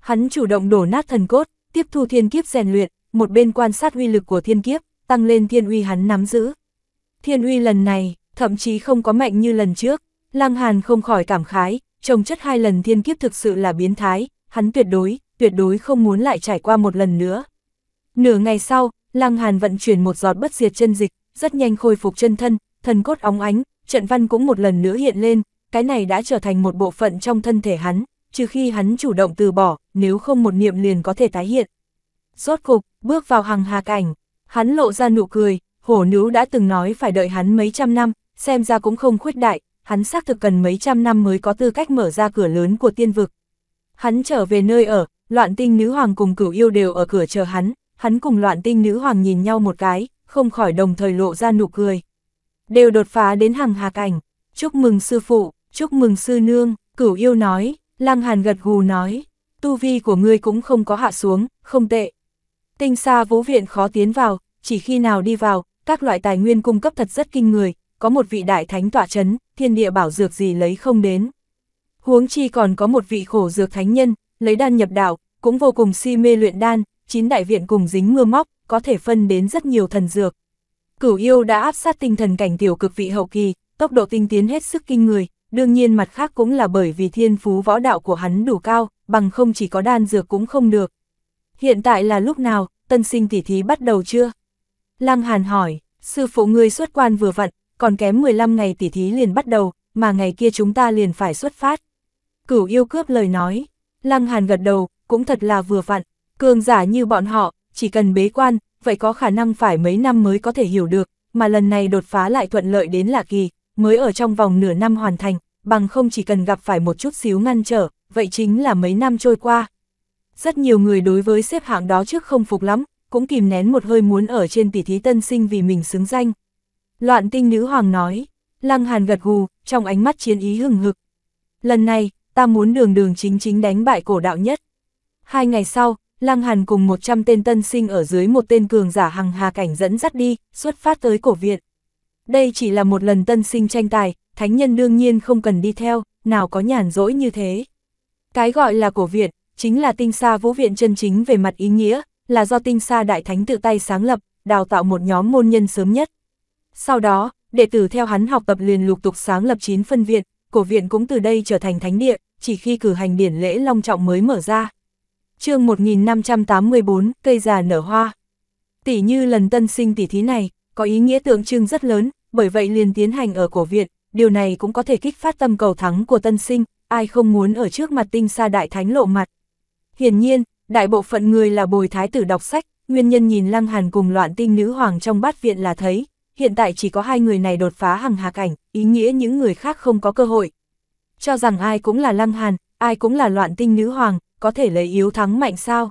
Hắn chủ động đổ nát thần cốt, tiếp thu thiên kiếp rèn luyện, một bên quan sát uy lực của thiên kiếp, tăng lên thiên uy hắn nắm giữ. Thiên uy lần này, thậm chí không có mạnh như lần trước, Lăng Hàn không khỏi cảm khái, trồng chất hai lần thiên kiếp thực sự là biến thái, hắn tuyệt đối, tuyệt đối không muốn lại trải qua một lần nữa. Nửa ngày sau, Lăng Hàn vận chuyển một giọt bất diệt chân dịch, rất nhanh khôi phục chân thân, thần cốt óng ánh, trận văn cũng một lần nữa hiện lên, cái này đã trở thành một bộ phận trong thân thể hắn, trừ khi hắn chủ động từ bỏ, nếu không một niệm liền có thể tái hiện. Rốt cục, bước vào hàng hà cảnh, hắn lộ ra nụ cười, hổ nữ đã từng nói phải đợi hắn mấy trăm năm, xem ra cũng không khuyết đại, hắn xác thực cần mấy trăm năm mới có tư cách mở ra cửa lớn của tiên vực. Hắn trở về nơi ở, loạn tinh nữ hoàng cùng cửu yêu đều ở cửa chờ hắn, hắn cùng loạn tinh nữ hoàng nhìn nhau một cái, không khỏi đồng thời lộ ra nụ cười. Đều đột phá đến hàng hà cảnh, chúc mừng sư phụ, chúc mừng sư nương, cửu yêu nói, lang hàn gật gù nói, tu vi của ngươi cũng không có hạ xuống, không tệ. Tinh xa vũ viện khó tiến vào, chỉ khi nào đi vào, các loại tài nguyên cung cấp thật rất kinh người, có một vị đại thánh tỏa chấn, thiên địa bảo dược gì lấy không đến huống chi còn có một vị khổ dược thánh nhân, lấy đan nhập đạo, cũng vô cùng si mê luyện đan, chín đại viện cùng dính mưa móc, có thể phân đến rất nhiều thần dược. Cửu yêu đã áp sát tinh thần cảnh tiểu cực vị hậu kỳ, tốc độ tinh tiến hết sức kinh người, đương nhiên mặt khác cũng là bởi vì thiên phú võ đạo của hắn đủ cao, bằng không chỉ có đan dược cũng không được. Hiện tại là lúc nào, tân sinh tỷ thí bắt đầu chưa? Lăng Hàn hỏi, sư phụ ngươi xuất quan vừa vặn, còn kém 15 ngày tỷ thí liền bắt đầu, mà ngày kia chúng ta liền phải xuất phát cửu yêu cướp lời nói, lăng hàn gật đầu, cũng thật là vừa vặn, cường giả như bọn họ, chỉ cần bế quan, vậy có khả năng phải mấy năm mới có thể hiểu được, mà lần này đột phá lại thuận lợi đến lạ kỳ, mới ở trong vòng nửa năm hoàn thành, bằng không chỉ cần gặp phải một chút xíu ngăn trở, vậy chính là mấy năm trôi qua. Rất nhiều người đối với xếp hạng đó trước không phục lắm, cũng kìm nén một hơi muốn ở trên tỷ thí tân sinh vì mình xứng danh. Loạn tinh nữ hoàng nói, lăng hàn gật gù, trong ánh mắt chiến ý hừng hực. Lần này, ta muốn đường đường chính chính đánh bại cổ đạo nhất. Hai ngày sau, Lăng Hàn cùng 100 tên tân sinh ở dưới một tên cường giả hằng hà cảnh dẫn dắt đi, xuất phát tới cổ viện. Đây chỉ là một lần tân sinh tranh tài, thánh nhân đương nhiên không cần đi theo, nào có nhàn rỗi như thế. Cái gọi là cổ viện, chính là tinh xa vũ viện chân chính về mặt ý nghĩa, là do tinh xa đại thánh tự tay sáng lập, đào tạo một nhóm môn nhân sớm nhất. Sau đó, đệ tử theo hắn học tập liền lục tục sáng lập 9 phân viện, cổ viện cũng từ đây trở thành thánh địa, chỉ khi cử hành điển lễ long trọng mới mở ra. chương 1584, cây già nở hoa. Tỷ như lần tân sinh tỷ thí này, có ý nghĩa tượng trưng rất lớn, bởi vậy liền tiến hành ở cổ viện, điều này cũng có thể kích phát tâm cầu thắng của tân sinh, ai không muốn ở trước mặt tinh xa đại thánh lộ mặt. Hiển nhiên, đại bộ phận người là bồi thái tử đọc sách, nguyên nhân nhìn lăng hàn cùng loạn tinh nữ hoàng trong bát viện là thấy, hiện tại chỉ có hai người này đột phá hằng hạc cảnh ý nghĩa những người khác không có cơ hội, cho rằng ai cũng là Lăng Hàn, ai cũng là loạn tinh nữ hoàng, có thể lấy yếu thắng mạnh sao.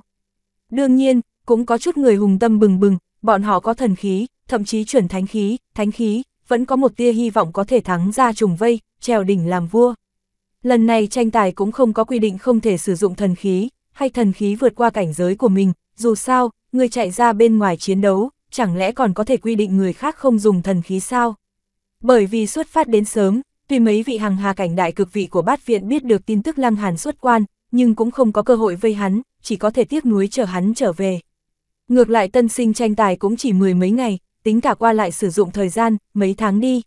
Đương nhiên, cũng có chút người hùng tâm bừng bừng, bọn họ có thần khí, thậm chí chuyển thánh khí, thánh khí, vẫn có một tia hy vọng có thể thắng ra trùng vây, trèo đỉnh làm vua. Lần này tranh tài cũng không có quy định không thể sử dụng thần khí, hay thần khí vượt qua cảnh giới của mình, dù sao, người chạy ra bên ngoài chiến đấu, chẳng lẽ còn có thể quy định người khác không dùng thần khí sao? Bởi vì xuất phát đến sớm, Tuy mấy vị hàng hà cảnh đại cực vị của bát viện biết được tin tức Lăng Hàn xuất quan, nhưng cũng không có cơ hội vây hắn, chỉ có thể tiếc nuối chờ hắn trở về. Ngược lại tân sinh tranh tài cũng chỉ mười mấy ngày, tính cả qua lại sử dụng thời gian, mấy tháng đi.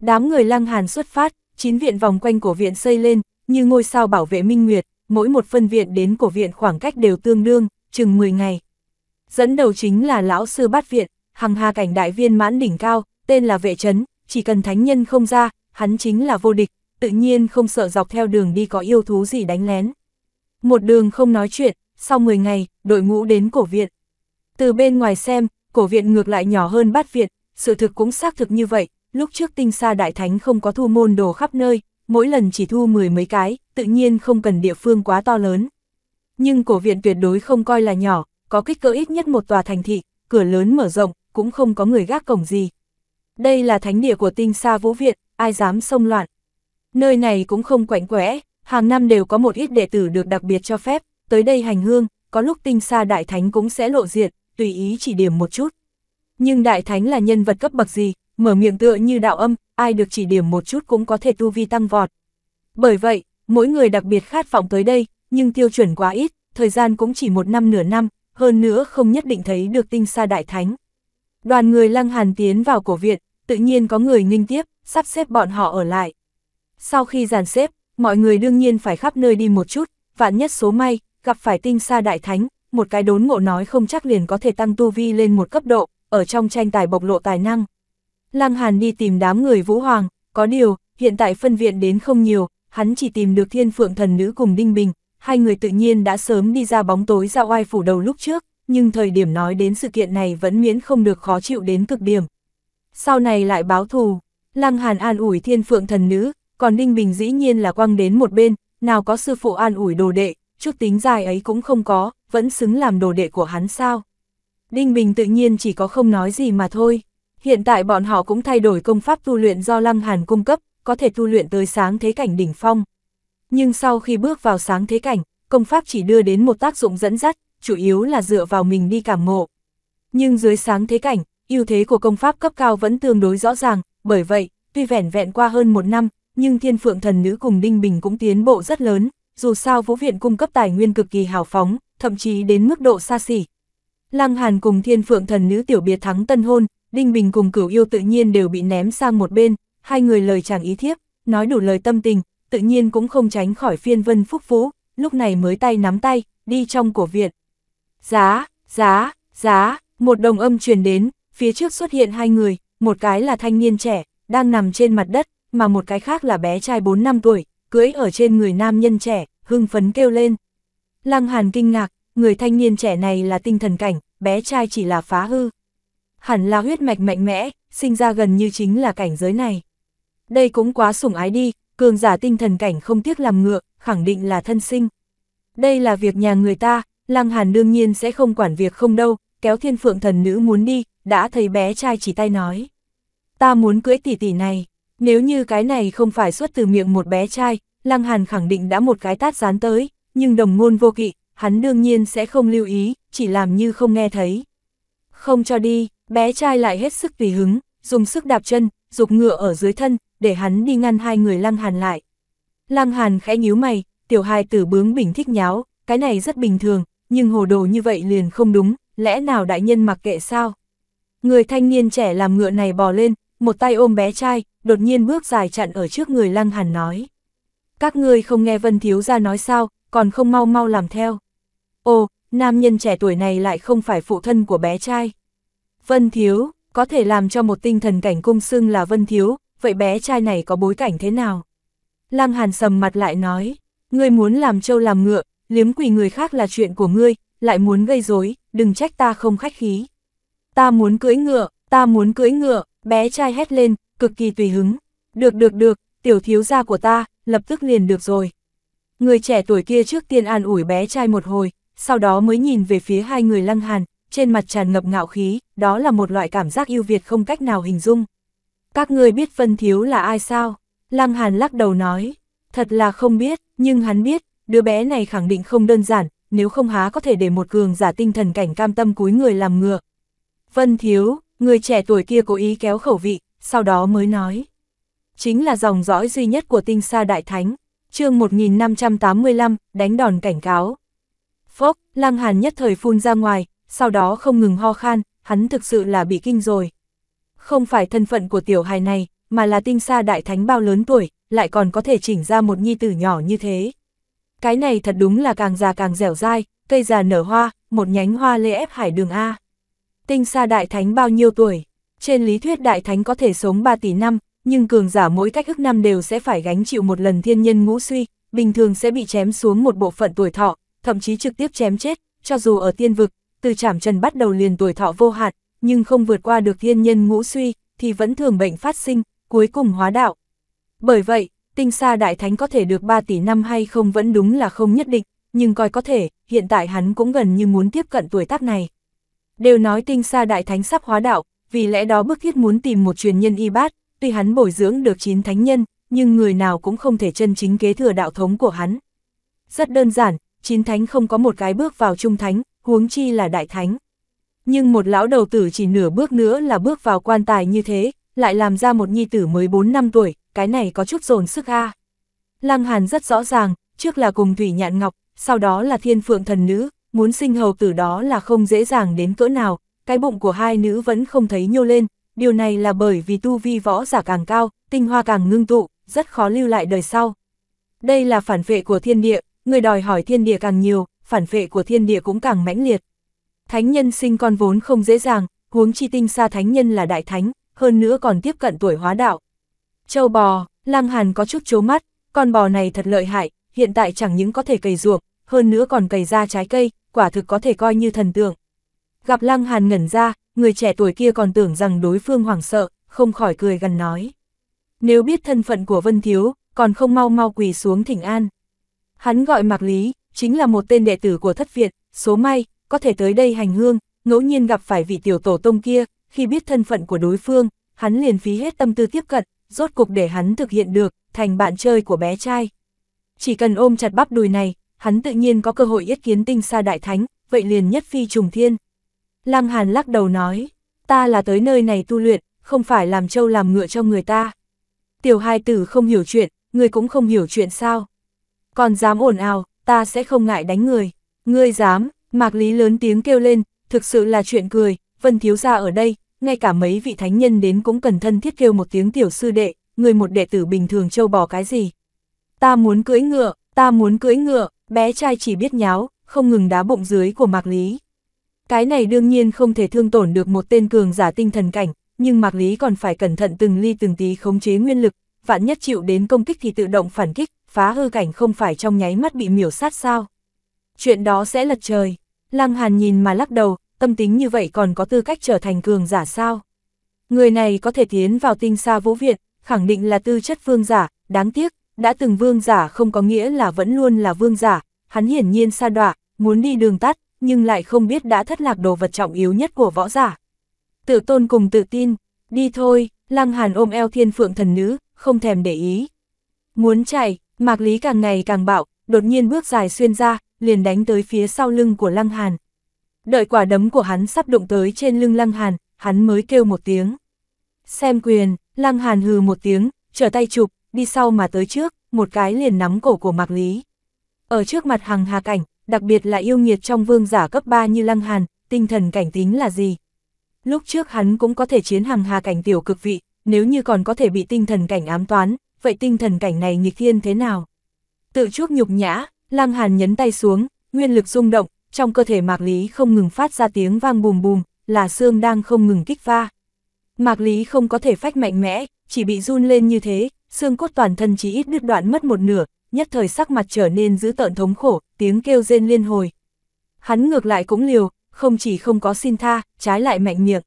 Đám người Lăng Hàn xuất phát, chín viện vòng quanh cổ viện xây lên, như ngôi sao bảo vệ minh nguyệt, mỗi một phân viện đến cổ viện khoảng cách đều tương đương, chừng 10 ngày. Dẫn đầu chính là lão sư bát viện, hằng hà cảnh đại viên mãn đỉnh cao, tên là vệ trấn, chỉ cần thánh nhân không ra, hắn chính là vô địch, tự nhiên không sợ dọc theo đường đi có yêu thú gì đánh lén. Một đường không nói chuyện, sau 10 ngày, đội ngũ đến cổ viện. Từ bên ngoài xem, cổ viện ngược lại nhỏ hơn bát viện, sự thực cũng xác thực như vậy, lúc trước tinh xa đại thánh không có thu môn đồ khắp nơi, mỗi lần chỉ thu mười mấy cái, tự nhiên không cần địa phương quá to lớn. Nhưng cổ viện tuyệt đối không coi là nhỏ, có kích cỡ ít nhất một tòa thành thị, cửa lớn mở rộng, cũng không có người gác cổng gì. Đây là thánh địa của tinh xa vũ viện, ai dám xông loạn. Nơi này cũng không quạnh quẽ, hàng năm đều có một ít đệ tử được đặc biệt cho phép, tới đây hành hương, có lúc tinh xa đại thánh cũng sẽ lộ diện, tùy ý chỉ điểm một chút. Nhưng đại thánh là nhân vật cấp bậc gì, mở miệng tựa như đạo âm, ai được chỉ điểm một chút cũng có thể tu vi tăng vọt. Bởi vậy, mỗi người đặc biệt khát vọng tới đây, nhưng tiêu chuẩn quá ít, thời gian cũng chỉ một năm nửa năm, hơn nữa không nhất định thấy được tinh xa đại thánh. Đoàn người lăng hàn tiến vào cổ viện, tự nhiên có người nghinh tiếp, sắp xếp bọn họ ở lại. Sau khi dàn xếp, mọi người đương nhiên phải khắp nơi đi một chút, vạn nhất số may, gặp phải tinh sa đại thánh, một cái đốn ngộ nói không chắc liền có thể tăng tu vi lên một cấp độ, ở trong tranh tài bộc lộ tài năng. Lăng Hàn đi tìm đám người Vũ Hoàng, có điều, hiện tại phân viện đến không nhiều, hắn chỉ tìm được thiên phượng thần nữ cùng Đinh Bình, hai người tự nhiên đã sớm đi ra bóng tối ra oai phủ đầu lúc trước, nhưng thời điểm nói đến sự kiện này vẫn miễn không được khó chịu đến cực điểm, sau này lại báo thù. Lăng Hàn an ủi thiên phượng thần nữ, còn Ninh Bình dĩ nhiên là quăng đến một bên, nào có sư phụ an ủi đồ đệ, chút tính dài ấy cũng không có, vẫn xứng làm đồ đệ của hắn sao. Ninh Bình tự nhiên chỉ có không nói gì mà thôi. Hiện tại bọn họ cũng thay đổi công pháp tu luyện do Lăng Hàn cung cấp, có thể tu luyện tới sáng thế cảnh đỉnh phong. Nhưng sau khi bước vào sáng thế cảnh, công pháp chỉ đưa đến một tác dụng dẫn dắt, chủ yếu là dựa vào mình đi cảm ngộ. Nhưng dưới sáng thế cảnh, ưu thế của công pháp cấp cao vẫn tương đối rõ ràng, bởi vậy, tuy vẻn vẹn qua hơn một năm, nhưng thiên phượng thần nữ cùng Đinh Bình cũng tiến bộ rất lớn, dù sao vũ viện cung cấp tài nguyên cực kỳ hào phóng, thậm chí đến mức độ xa xỉ. Lăng Hàn cùng thiên phượng thần nữ tiểu biệt thắng tân hôn, Đinh Bình cùng cửu yêu tự nhiên đều bị ném sang một bên, hai người lời chàng ý thiếp, nói đủ lời tâm tình, tự nhiên cũng không tránh khỏi phiên vân phúc phú, lúc này mới tay nắm tay, đi trong cổ viện. Giá, giá, giá, một đồng âm truyền đến, phía trước xuất hiện hai người, một cái là thanh niên trẻ, đang nằm trên mặt đất, mà một cái khác là bé trai 4 năm tuổi, cưỡi ở trên người nam nhân trẻ, hưng phấn kêu lên. Lăng Hàn kinh ngạc, người thanh niên trẻ này là tinh thần cảnh, bé trai chỉ là phá hư. Hẳn là huyết mạch mạnh mẽ, sinh ra gần như chính là cảnh giới này. Đây cũng quá sủng ái đi, cường giả tinh thần cảnh không tiếc làm ngựa, khẳng định là thân sinh. Đây là việc nhà người ta, Lăng Hàn đương nhiên sẽ không quản việc không đâu, kéo thiên phượng thần nữ muốn đi, đã thấy bé trai chỉ tay nói. Ta muốn cưỡi tỷ tỷ này, nếu như cái này không phải xuất từ miệng một bé trai, Lăng Hàn khẳng định đã một cái tát dán tới, nhưng đồng ngôn vô kỵ, hắn đương nhiên sẽ không lưu ý, chỉ làm như không nghe thấy. Không cho đi, bé trai lại hết sức tùy hứng, dùng sức đạp chân, dục ngựa ở dưới thân, để hắn đi ngăn hai người Lăng Hàn lại. Lăng Hàn khẽ nhíu mày, tiểu hài tử bướng bỉnh thích nháo, cái này rất bình thường, nhưng hồ đồ như vậy liền không đúng, lẽ nào đại nhân mặc kệ sao? Người thanh niên trẻ làm ngựa này bò lên, một tay ôm bé trai, đột nhiên bước dài chặn ở trước người Lăng Hàn nói. Các ngươi không nghe Vân Thiếu ra nói sao, còn không mau mau làm theo. Ồ, nam nhân trẻ tuổi này lại không phải phụ thân của bé trai. Vân Thiếu, có thể làm cho một tinh thần cảnh cung xưng là Vân Thiếu, vậy bé trai này có bối cảnh thế nào? Lăng Hàn sầm mặt lại nói, ngươi muốn làm trâu làm ngựa, liếm quỳ người khác là chuyện của ngươi, lại muốn gây rối, đừng trách ta không khách khí ta muốn cưỡi ngựa, ta muốn cưỡi ngựa, bé trai hét lên, cực kỳ tùy hứng. Được được được, tiểu thiếu gia của ta, lập tức liền được rồi. Người trẻ tuổi kia trước tiên an ủi bé trai một hồi, sau đó mới nhìn về phía hai người lăng hàn, trên mặt tràn ngập ngạo khí, đó là một loại cảm giác yêu Việt không cách nào hình dung. Các người biết phân Thiếu là ai sao? Lăng Hàn lắc đầu nói, thật là không biết, nhưng hắn biết, đứa bé này khẳng định không đơn giản, nếu không há có thể để một cường giả tinh thần cảnh cam tâm cúi người làm ngựa, Vân Thiếu, người trẻ tuổi kia cố ý kéo khẩu vị, sau đó mới nói. Chính là dòng dõi duy nhất của tinh sa đại thánh, chương 1585, đánh đòn cảnh cáo. Phốc, Lăng Hàn nhất thời phun ra ngoài, sau đó không ngừng ho khan, hắn thực sự là bị kinh rồi. Không phải thân phận của tiểu hài này, mà là tinh sa đại thánh bao lớn tuổi, lại còn có thể chỉnh ra một nhi tử nhỏ như thế. Cái này thật đúng là càng già càng dẻo dai, cây già nở hoa, một nhánh hoa lê ép hải đường A. Tinh Sa Đại Thánh bao nhiêu tuổi? Trên lý thuyết Đại Thánh có thể sống 3 tỷ năm, nhưng cường giả mỗi cách ức năm đều sẽ phải gánh chịu một lần thiên nhân ngũ suy, bình thường sẽ bị chém xuống một bộ phận tuổi thọ, thậm chí trực tiếp chém chết, cho dù ở tiên vực, từ chảm trần bắt đầu liền tuổi thọ vô hạn, nhưng không vượt qua được thiên nhân ngũ suy, thì vẫn thường bệnh phát sinh, cuối cùng hóa đạo. Bởi vậy, tinh xa đại thánh có thể được 3 tỷ năm hay không vẫn đúng là không nhất định, nhưng coi có thể, hiện tại hắn cũng gần như muốn tiếp cận tuổi tác này đều nói tinh xa đại thánh sắp hóa đạo, vì lẽ đó bức thiết muốn tìm một truyền nhân y bát, tuy hắn bồi dưỡng được 9 thánh nhân, nhưng người nào cũng không thể chân chính kế thừa đạo thống của hắn. Rất đơn giản, 9 thánh không có một cái bước vào trung thánh, huống chi là đại thánh. Nhưng một lão đầu tử chỉ nửa bước nữa là bước vào quan tài như thế, lại làm ra một nhi tử mới 4 năm tuổi, cái này có chút dồn sức a. À. Lăng Hàn rất rõ ràng, trước là cùng Thủy Nhạn Ngọc, sau đó là Thiên Phượng Thần Nữ, muốn sinh hầu tử đó là không dễ dàng đến cỡ nào, cái bụng của hai nữ vẫn không thấy nhô lên, điều này là bởi vì tu vi võ giả càng cao, tinh hoa càng ngưng tụ, rất khó lưu lại đời sau. Đây là phản vệ của thiên địa, người đòi hỏi thiên địa càng nhiều, phản vệ của thiên địa cũng càng mãnh liệt. Thánh nhân sinh con vốn không dễ dàng, huống chi tinh xa thánh nhân là đại thánh, hơn nữa còn tiếp cận tuổi hóa đạo. Châu bò, Lăng Hàn có chút chố mắt, con bò này thật lợi hại, hiện tại chẳng những có thể cầy ruộng, hơn nữa còn cầy ra trái cây, quả thực có thể coi như thần tượng. Gặp Lăng Hàn ngẩn ra, người trẻ tuổi kia còn tưởng rằng đối phương hoảng sợ, không khỏi cười gần nói. Nếu biết thân phận của Vân Thiếu, còn không mau mau quỳ xuống thỉnh an. Hắn gọi Mạc Lý, chính là một tên đệ tử của thất Việt, số may, có thể tới đây hành hương, ngẫu nhiên gặp phải vị tiểu tổ tông kia, khi biết thân phận của đối phương, hắn liền phí hết tâm tư tiếp cận, rốt cục để hắn thực hiện được, thành bạn chơi của bé trai. Chỉ cần ôm chặt bắp đùi này, hắn tự nhiên có cơ hội yết kiến tinh xa đại thánh, vậy liền nhất phi trùng thiên. Lăng Hàn lắc đầu nói, ta là tới nơi này tu luyện, không phải làm trâu làm ngựa cho người ta. Tiểu hai tử không hiểu chuyện, người cũng không hiểu chuyện sao. Còn dám ồn ào, ta sẽ không ngại đánh người. Ngươi dám, Mạc Lý lớn tiếng kêu lên, thực sự là chuyện cười, Vân Thiếu Gia ở đây, ngay cả mấy vị thánh nhân đến cũng cần thân thiết kêu một tiếng tiểu sư đệ, người một đệ tử bình thường trâu bò cái gì. Ta muốn cưỡi ngựa, ta muốn cưỡi ngựa, bé trai chỉ biết nháo, không ngừng đá bụng dưới của Mạc Lý. Cái này đương nhiên không thể thương tổn được một tên cường giả tinh thần cảnh, nhưng Mạc Lý còn phải cẩn thận từng ly từng tí khống chế nguyên lực, vạn nhất chịu đến công kích thì tự động phản kích, phá hư cảnh không phải trong nháy mắt bị miểu sát sao. Chuyện đó sẽ lật trời. Lăng Hàn nhìn mà lắc đầu, tâm tính như vậy còn có tư cách trở thành cường giả sao. Người này có thể tiến vào tinh xa vũ viện, khẳng định là tư chất vương giả, đáng tiếc, đã từng vương giả không có nghĩa là vẫn luôn là vương giả, hắn hiển nhiên sa đọa, muốn đi đường tắt, nhưng lại không biết đã thất lạc đồ vật trọng yếu nhất của võ giả. Tự tôn cùng tự tin, đi thôi, Lăng Hàn ôm eo thiên phượng thần nữ, không thèm để ý. Muốn chạy, Mạc Lý càng ngày càng bạo, đột nhiên bước dài xuyên ra, liền đánh tới phía sau lưng của Lăng Hàn. Đợi quả đấm của hắn sắp đụng tới trên lưng Lăng Hàn, hắn mới kêu một tiếng. Xem quyền, Lăng Hàn hừ một tiếng, trở tay chụp, đi sau mà tới trước, một cái liền nắm cổ của Mạc Lý. Ở trước mặt hằng hà cảnh, đặc biệt là yêu nghiệt trong vương giả cấp 3 như Lăng Hàn, tinh thần cảnh tính là gì? Lúc trước hắn cũng có thể chiến hằng hà cảnh tiểu cực vị, nếu như còn có thể bị tinh thần cảnh ám toán, vậy tinh thần cảnh này nghịch thiên thế nào? Tự chuốc nhục nhã, Lăng Hàn nhấn tay xuống, nguyên lực rung động, trong cơ thể Mạc Lý không ngừng phát ra tiếng vang bùm bùm, là xương đang không ngừng kích va. Mạc Lý không có thể phách mạnh mẽ, chỉ bị run lên như thế, xương cốt toàn thân chỉ ít đứt đoạn mất một nửa, nhất thời sắc mặt trở nên dữ tợn thống khổ, tiếng kêu rên liên hồi. Hắn ngược lại cũng liều, không chỉ không có xin tha, trái lại mạnh miệng.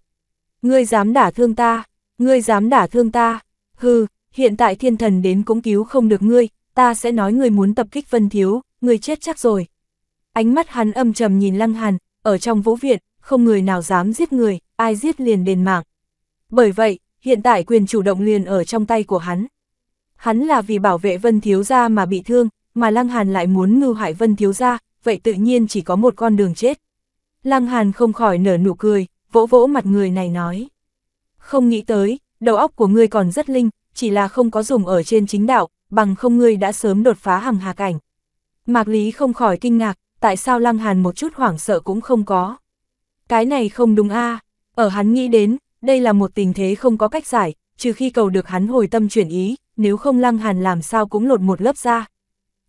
Ngươi dám đả thương ta, ngươi dám đả thương ta, hừ, hiện tại thiên thần đến cũng cứu không được ngươi, ta sẽ nói ngươi muốn tập kích vân thiếu, ngươi chết chắc rồi. Ánh mắt hắn âm trầm nhìn lăng hàn, ở trong vũ viện, không người nào dám giết người, ai giết liền đền mạng. Bởi vậy, hiện tại quyền chủ động liền ở trong tay của hắn hắn là vì bảo vệ Vân Thiếu Gia mà bị thương, mà Lăng Hàn lại muốn ngư hại Vân Thiếu Gia, vậy tự nhiên chỉ có một con đường chết. Lăng Hàn không khỏi nở nụ cười, vỗ vỗ mặt người này nói. Không nghĩ tới, đầu óc của ngươi còn rất linh, chỉ là không có dùng ở trên chính đạo, bằng không ngươi đã sớm đột phá hằng hà cảnh. Mạc Lý không khỏi kinh ngạc, tại sao Lăng Hàn một chút hoảng sợ cũng không có. Cái này không đúng a à. ở hắn nghĩ đến, đây là một tình thế không có cách giải, trừ khi cầu được hắn hồi tâm chuyển ý, nếu không Lăng Hàn làm sao cũng lột một lớp ra.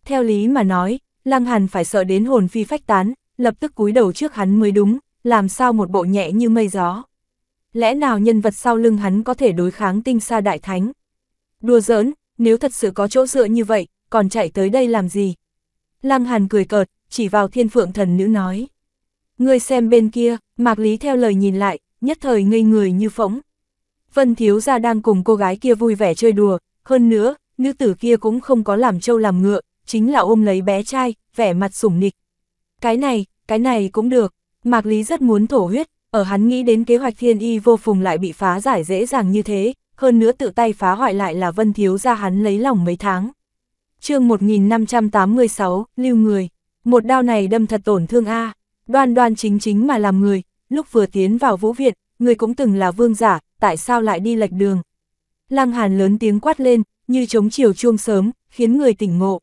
Theo lý mà nói, Lăng Hàn phải sợ đến hồn phi phách tán, lập tức cúi đầu trước hắn mới đúng, làm sao một bộ nhẹ như mây gió. Lẽ nào nhân vật sau lưng hắn có thể đối kháng tinh xa đại thánh? Đùa giỡn, nếu thật sự có chỗ dựa như vậy, còn chạy tới đây làm gì? Lăng Hàn cười cợt, chỉ vào thiên phượng thần nữ nói. Người xem bên kia, Mạc Lý theo lời nhìn lại, nhất thời ngây người như phỗng. Vân Thiếu Gia đang cùng cô gái kia vui vẻ chơi đùa, hơn nữa, nữ tử kia cũng không có làm trâu làm ngựa, chính là ôm lấy bé trai, vẻ mặt sủng nịch. Cái này, cái này cũng được, Mạc Lý rất muốn thổ huyết, ở hắn nghĩ đến kế hoạch thiên y vô phùng lại bị phá giải dễ dàng như thế, hơn nữa tự tay phá hoại lại là vân thiếu ra hắn lấy lòng mấy tháng. chương 1586, lưu người, một đao này đâm thật tổn thương a đoan đoan chính chính mà làm người, lúc vừa tiến vào vũ viện, người cũng từng là vương giả, tại sao lại đi lệch đường, Lăng Hàn lớn tiếng quát lên, như chống chiều chuông sớm, khiến người tỉnh ngộ.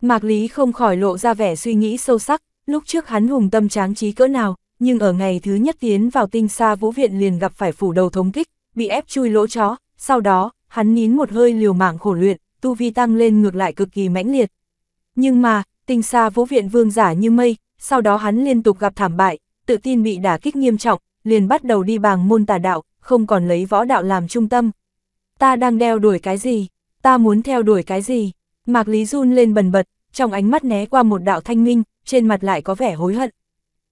Mạc Lý không khỏi lộ ra vẻ suy nghĩ sâu sắc, lúc trước hắn hùng tâm tráng trí cỡ nào, nhưng ở ngày thứ nhất tiến vào tinh xa vũ viện liền gặp phải phủ đầu thống kích, bị ép chui lỗ chó, sau đó, hắn nín một hơi liều mạng khổ luyện, tu vi tăng lên ngược lại cực kỳ mãnh liệt. Nhưng mà, tinh xa vũ viện vương giả như mây, sau đó hắn liên tục gặp thảm bại, tự tin bị đả kích nghiêm trọng, liền bắt đầu đi bàng môn tà đạo, không còn lấy võ đạo làm trung tâm, ta đang đeo đuổi cái gì, ta muốn theo đuổi cái gì. Mạc Lý run lên bần bật, trong ánh mắt né qua một đạo thanh minh, trên mặt lại có vẻ hối hận.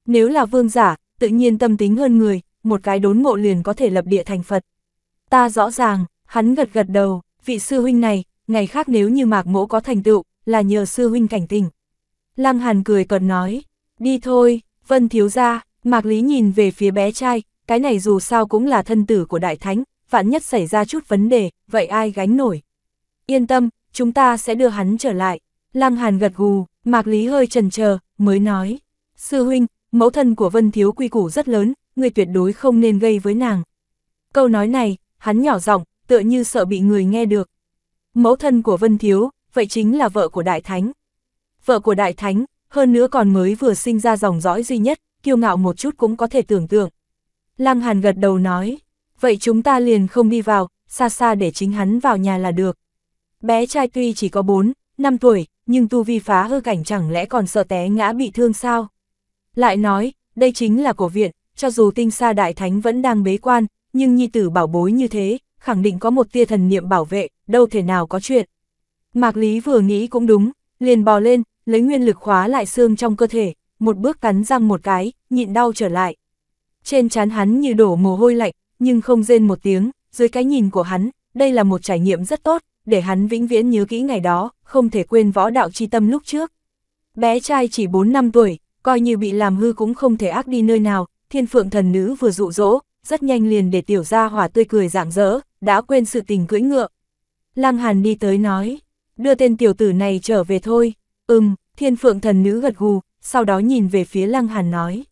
Nếu là vương giả, tự nhiên tâm tính hơn người, một cái đốn ngộ liền có thể lập địa thành Phật. Ta rõ ràng, hắn gật gật đầu, vị sư huynh này, ngày khác nếu như mạc mỗ có thành tựu, là nhờ sư huynh cảnh tình. Lăng Hàn cười cợt nói, đi thôi, vân thiếu ra, mạc lý nhìn về phía bé trai, cái này dù sao cũng là thân tử của đại thánh, vạn nhất xảy ra chút vấn đề, vậy ai gánh nổi. Yên tâm, chúng ta sẽ đưa hắn trở lại. Lăng Hàn gật gù, Mạc Lý hơi trần chờ mới nói. Sư huynh, mẫu thân của Vân Thiếu quy củ rất lớn, người tuyệt đối không nên gây với nàng. Câu nói này, hắn nhỏ giọng, tựa như sợ bị người nghe được. Mẫu thân của Vân Thiếu, vậy chính là vợ của Đại Thánh. Vợ của Đại Thánh, hơn nữa còn mới vừa sinh ra dòng dõi duy nhất, kiêu ngạo một chút cũng có thể tưởng tượng. Lăng Hàn gật đầu nói, vậy chúng ta liền không đi vào, xa xa để chính hắn vào nhà là được. Bé trai tuy chỉ có 4, 5 tuổi, nhưng tu vi phá hư cảnh chẳng lẽ còn sợ té ngã bị thương sao? Lại nói, đây chính là cổ viện, cho dù tinh xa đại thánh vẫn đang bế quan, nhưng nhi tử bảo bối như thế, khẳng định có một tia thần niệm bảo vệ, đâu thể nào có chuyện. Mạc Lý vừa nghĩ cũng đúng, liền bò lên, lấy nguyên lực khóa lại xương trong cơ thể, một bước cắn răng một cái, nhịn đau trở lại. Trên trán hắn như đổ mồ hôi lạnh, nhưng không rên một tiếng, dưới cái nhìn của hắn, đây là một trải nghiệm rất tốt, để hắn vĩnh viễn nhớ kỹ ngày đó, không thể quên võ đạo chi tâm lúc trước. Bé trai chỉ 4 năm tuổi, coi như bị làm hư cũng không thể ác đi nơi nào, thiên phượng thần nữ vừa dụ dỗ, rất nhanh liền để tiểu gia hỏa tươi cười rạng rỡ, đã quên sự tình cưỡi ngựa. Lăng Hàn đi tới nói, đưa tên tiểu tử này trở về thôi, ừm, thiên phượng thần nữ gật gù, sau đó nhìn về phía Lăng Hàn nói.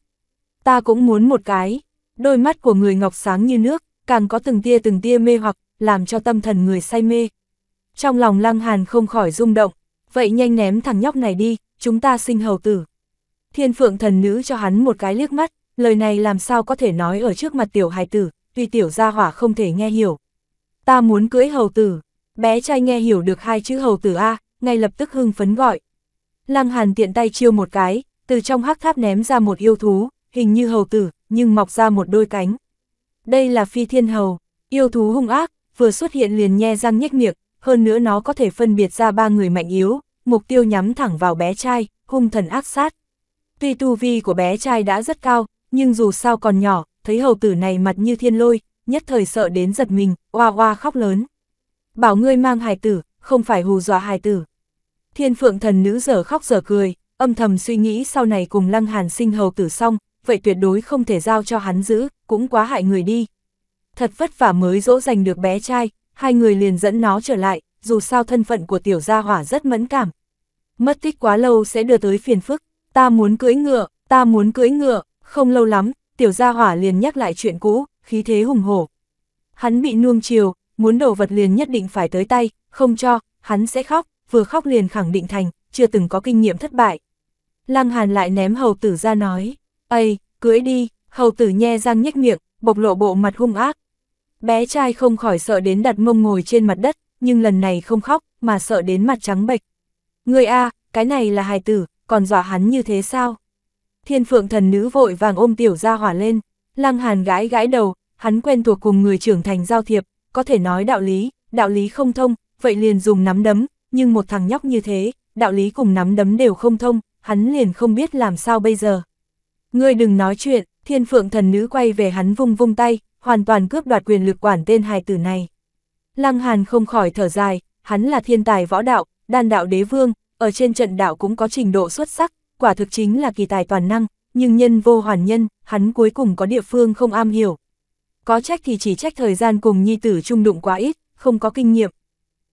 Ta cũng muốn một cái, đôi mắt của người ngọc sáng như nước, càng có từng tia từng tia mê hoặc, làm cho tâm thần người say mê. Trong lòng Lăng Hàn không khỏi rung động, vậy nhanh ném thằng nhóc này đi, chúng ta sinh hầu tử. Thiên phượng thần nữ cho hắn một cái liếc mắt, lời này làm sao có thể nói ở trước mặt tiểu hài tử, tuy tiểu gia hỏa không thể nghe hiểu. Ta muốn cưới hầu tử, bé trai nghe hiểu được hai chữ hầu tử A, ngay lập tức hưng phấn gọi. Lăng Hàn tiện tay chiêu một cái, từ trong hắc tháp ném ra một yêu thú, hình như hầu tử, nhưng mọc ra một đôi cánh. Đây là phi thiên hầu, yêu thú hung ác, vừa xuất hiện liền nhe răng nhếch miệng, hơn nữa nó có thể phân biệt ra ba người mạnh yếu, mục tiêu nhắm thẳng vào bé trai, hung thần ác sát. Tuy tu vi của bé trai đã rất cao, nhưng dù sao còn nhỏ, thấy hầu tử này mặt như thiên lôi, nhất thời sợ đến giật mình, oa oa khóc lớn. Bảo ngươi mang hài tử, không phải hù dọa hài tử. Thiên phượng thần nữ giờ khóc giờ cười, âm thầm suy nghĩ sau này cùng lăng hàn sinh hầu tử xong, vậy tuyệt đối không thể giao cho hắn giữ, cũng quá hại người đi. Thật vất vả mới dỗ dành được bé trai, hai người liền dẫn nó trở lại, dù sao thân phận của tiểu gia hỏa rất mẫn cảm. Mất tích quá lâu sẽ đưa tới phiền phức, ta muốn cưỡi ngựa, ta muốn cưỡi ngựa, không lâu lắm, tiểu gia hỏa liền nhắc lại chuyện cũ, khí thế hùng hổ. Hắn bị nuông chiều, muốn đồ vật liền nhất định phải tới tay, không cho, hắn sẽ khóc, vừa khóc liền khẳng định thành, chưa từng có kinh nghiệm thất bại. Lăng Hàn lại ném hầu tử ra nói. Ây, cưới đi, hầu tử nhe răng nhếch miệng, bộc lộ bộ mặt hung ác. Bé trai không khỏi sợ đến đặt mông ngồi trên mặt đất, nhưng lần này không khóc, mà sợ đến mặt trắng bệch. Người A, cái này là hài tử, còn dọa hắn như thế sao? Thiên phượng thần nữ vội vàng ôm tiểu ra hỏa lên, lăng hàn gãi gãi đầu, hắn quen thuộc cùng người trưởng thành giao thiệp, có thể nói đạo lý, đạo lý không thông, vậy liền dùng nắm đấm, nhưng một thằng nhóc như thế, đạo lý cùng nắm đấm đều không thông, hắn liền không biết làm sao bây giờ. Ngươi đừng nói chuyện, thiên phượng thần nữ quay về hắn vung vung tay, hoàn toàn cướp đoạt quyền lực quản tên hài tử này. Lăng Hàn không khỏi thở dài, hắn là thiên tài võ đạo, đan đạo đế vương, ở trên trận đạo cũng có trình độ xuất sắc, quả thực chính là kỳ tài toàn năng, nhưng nhân vô hoàn nhân, hắn cuối cùng có địa phương không am hiểu. Có trách thì chỉ trách thời gian cùng nhi tử trung đụng quá ít, không có kinh nghiệm.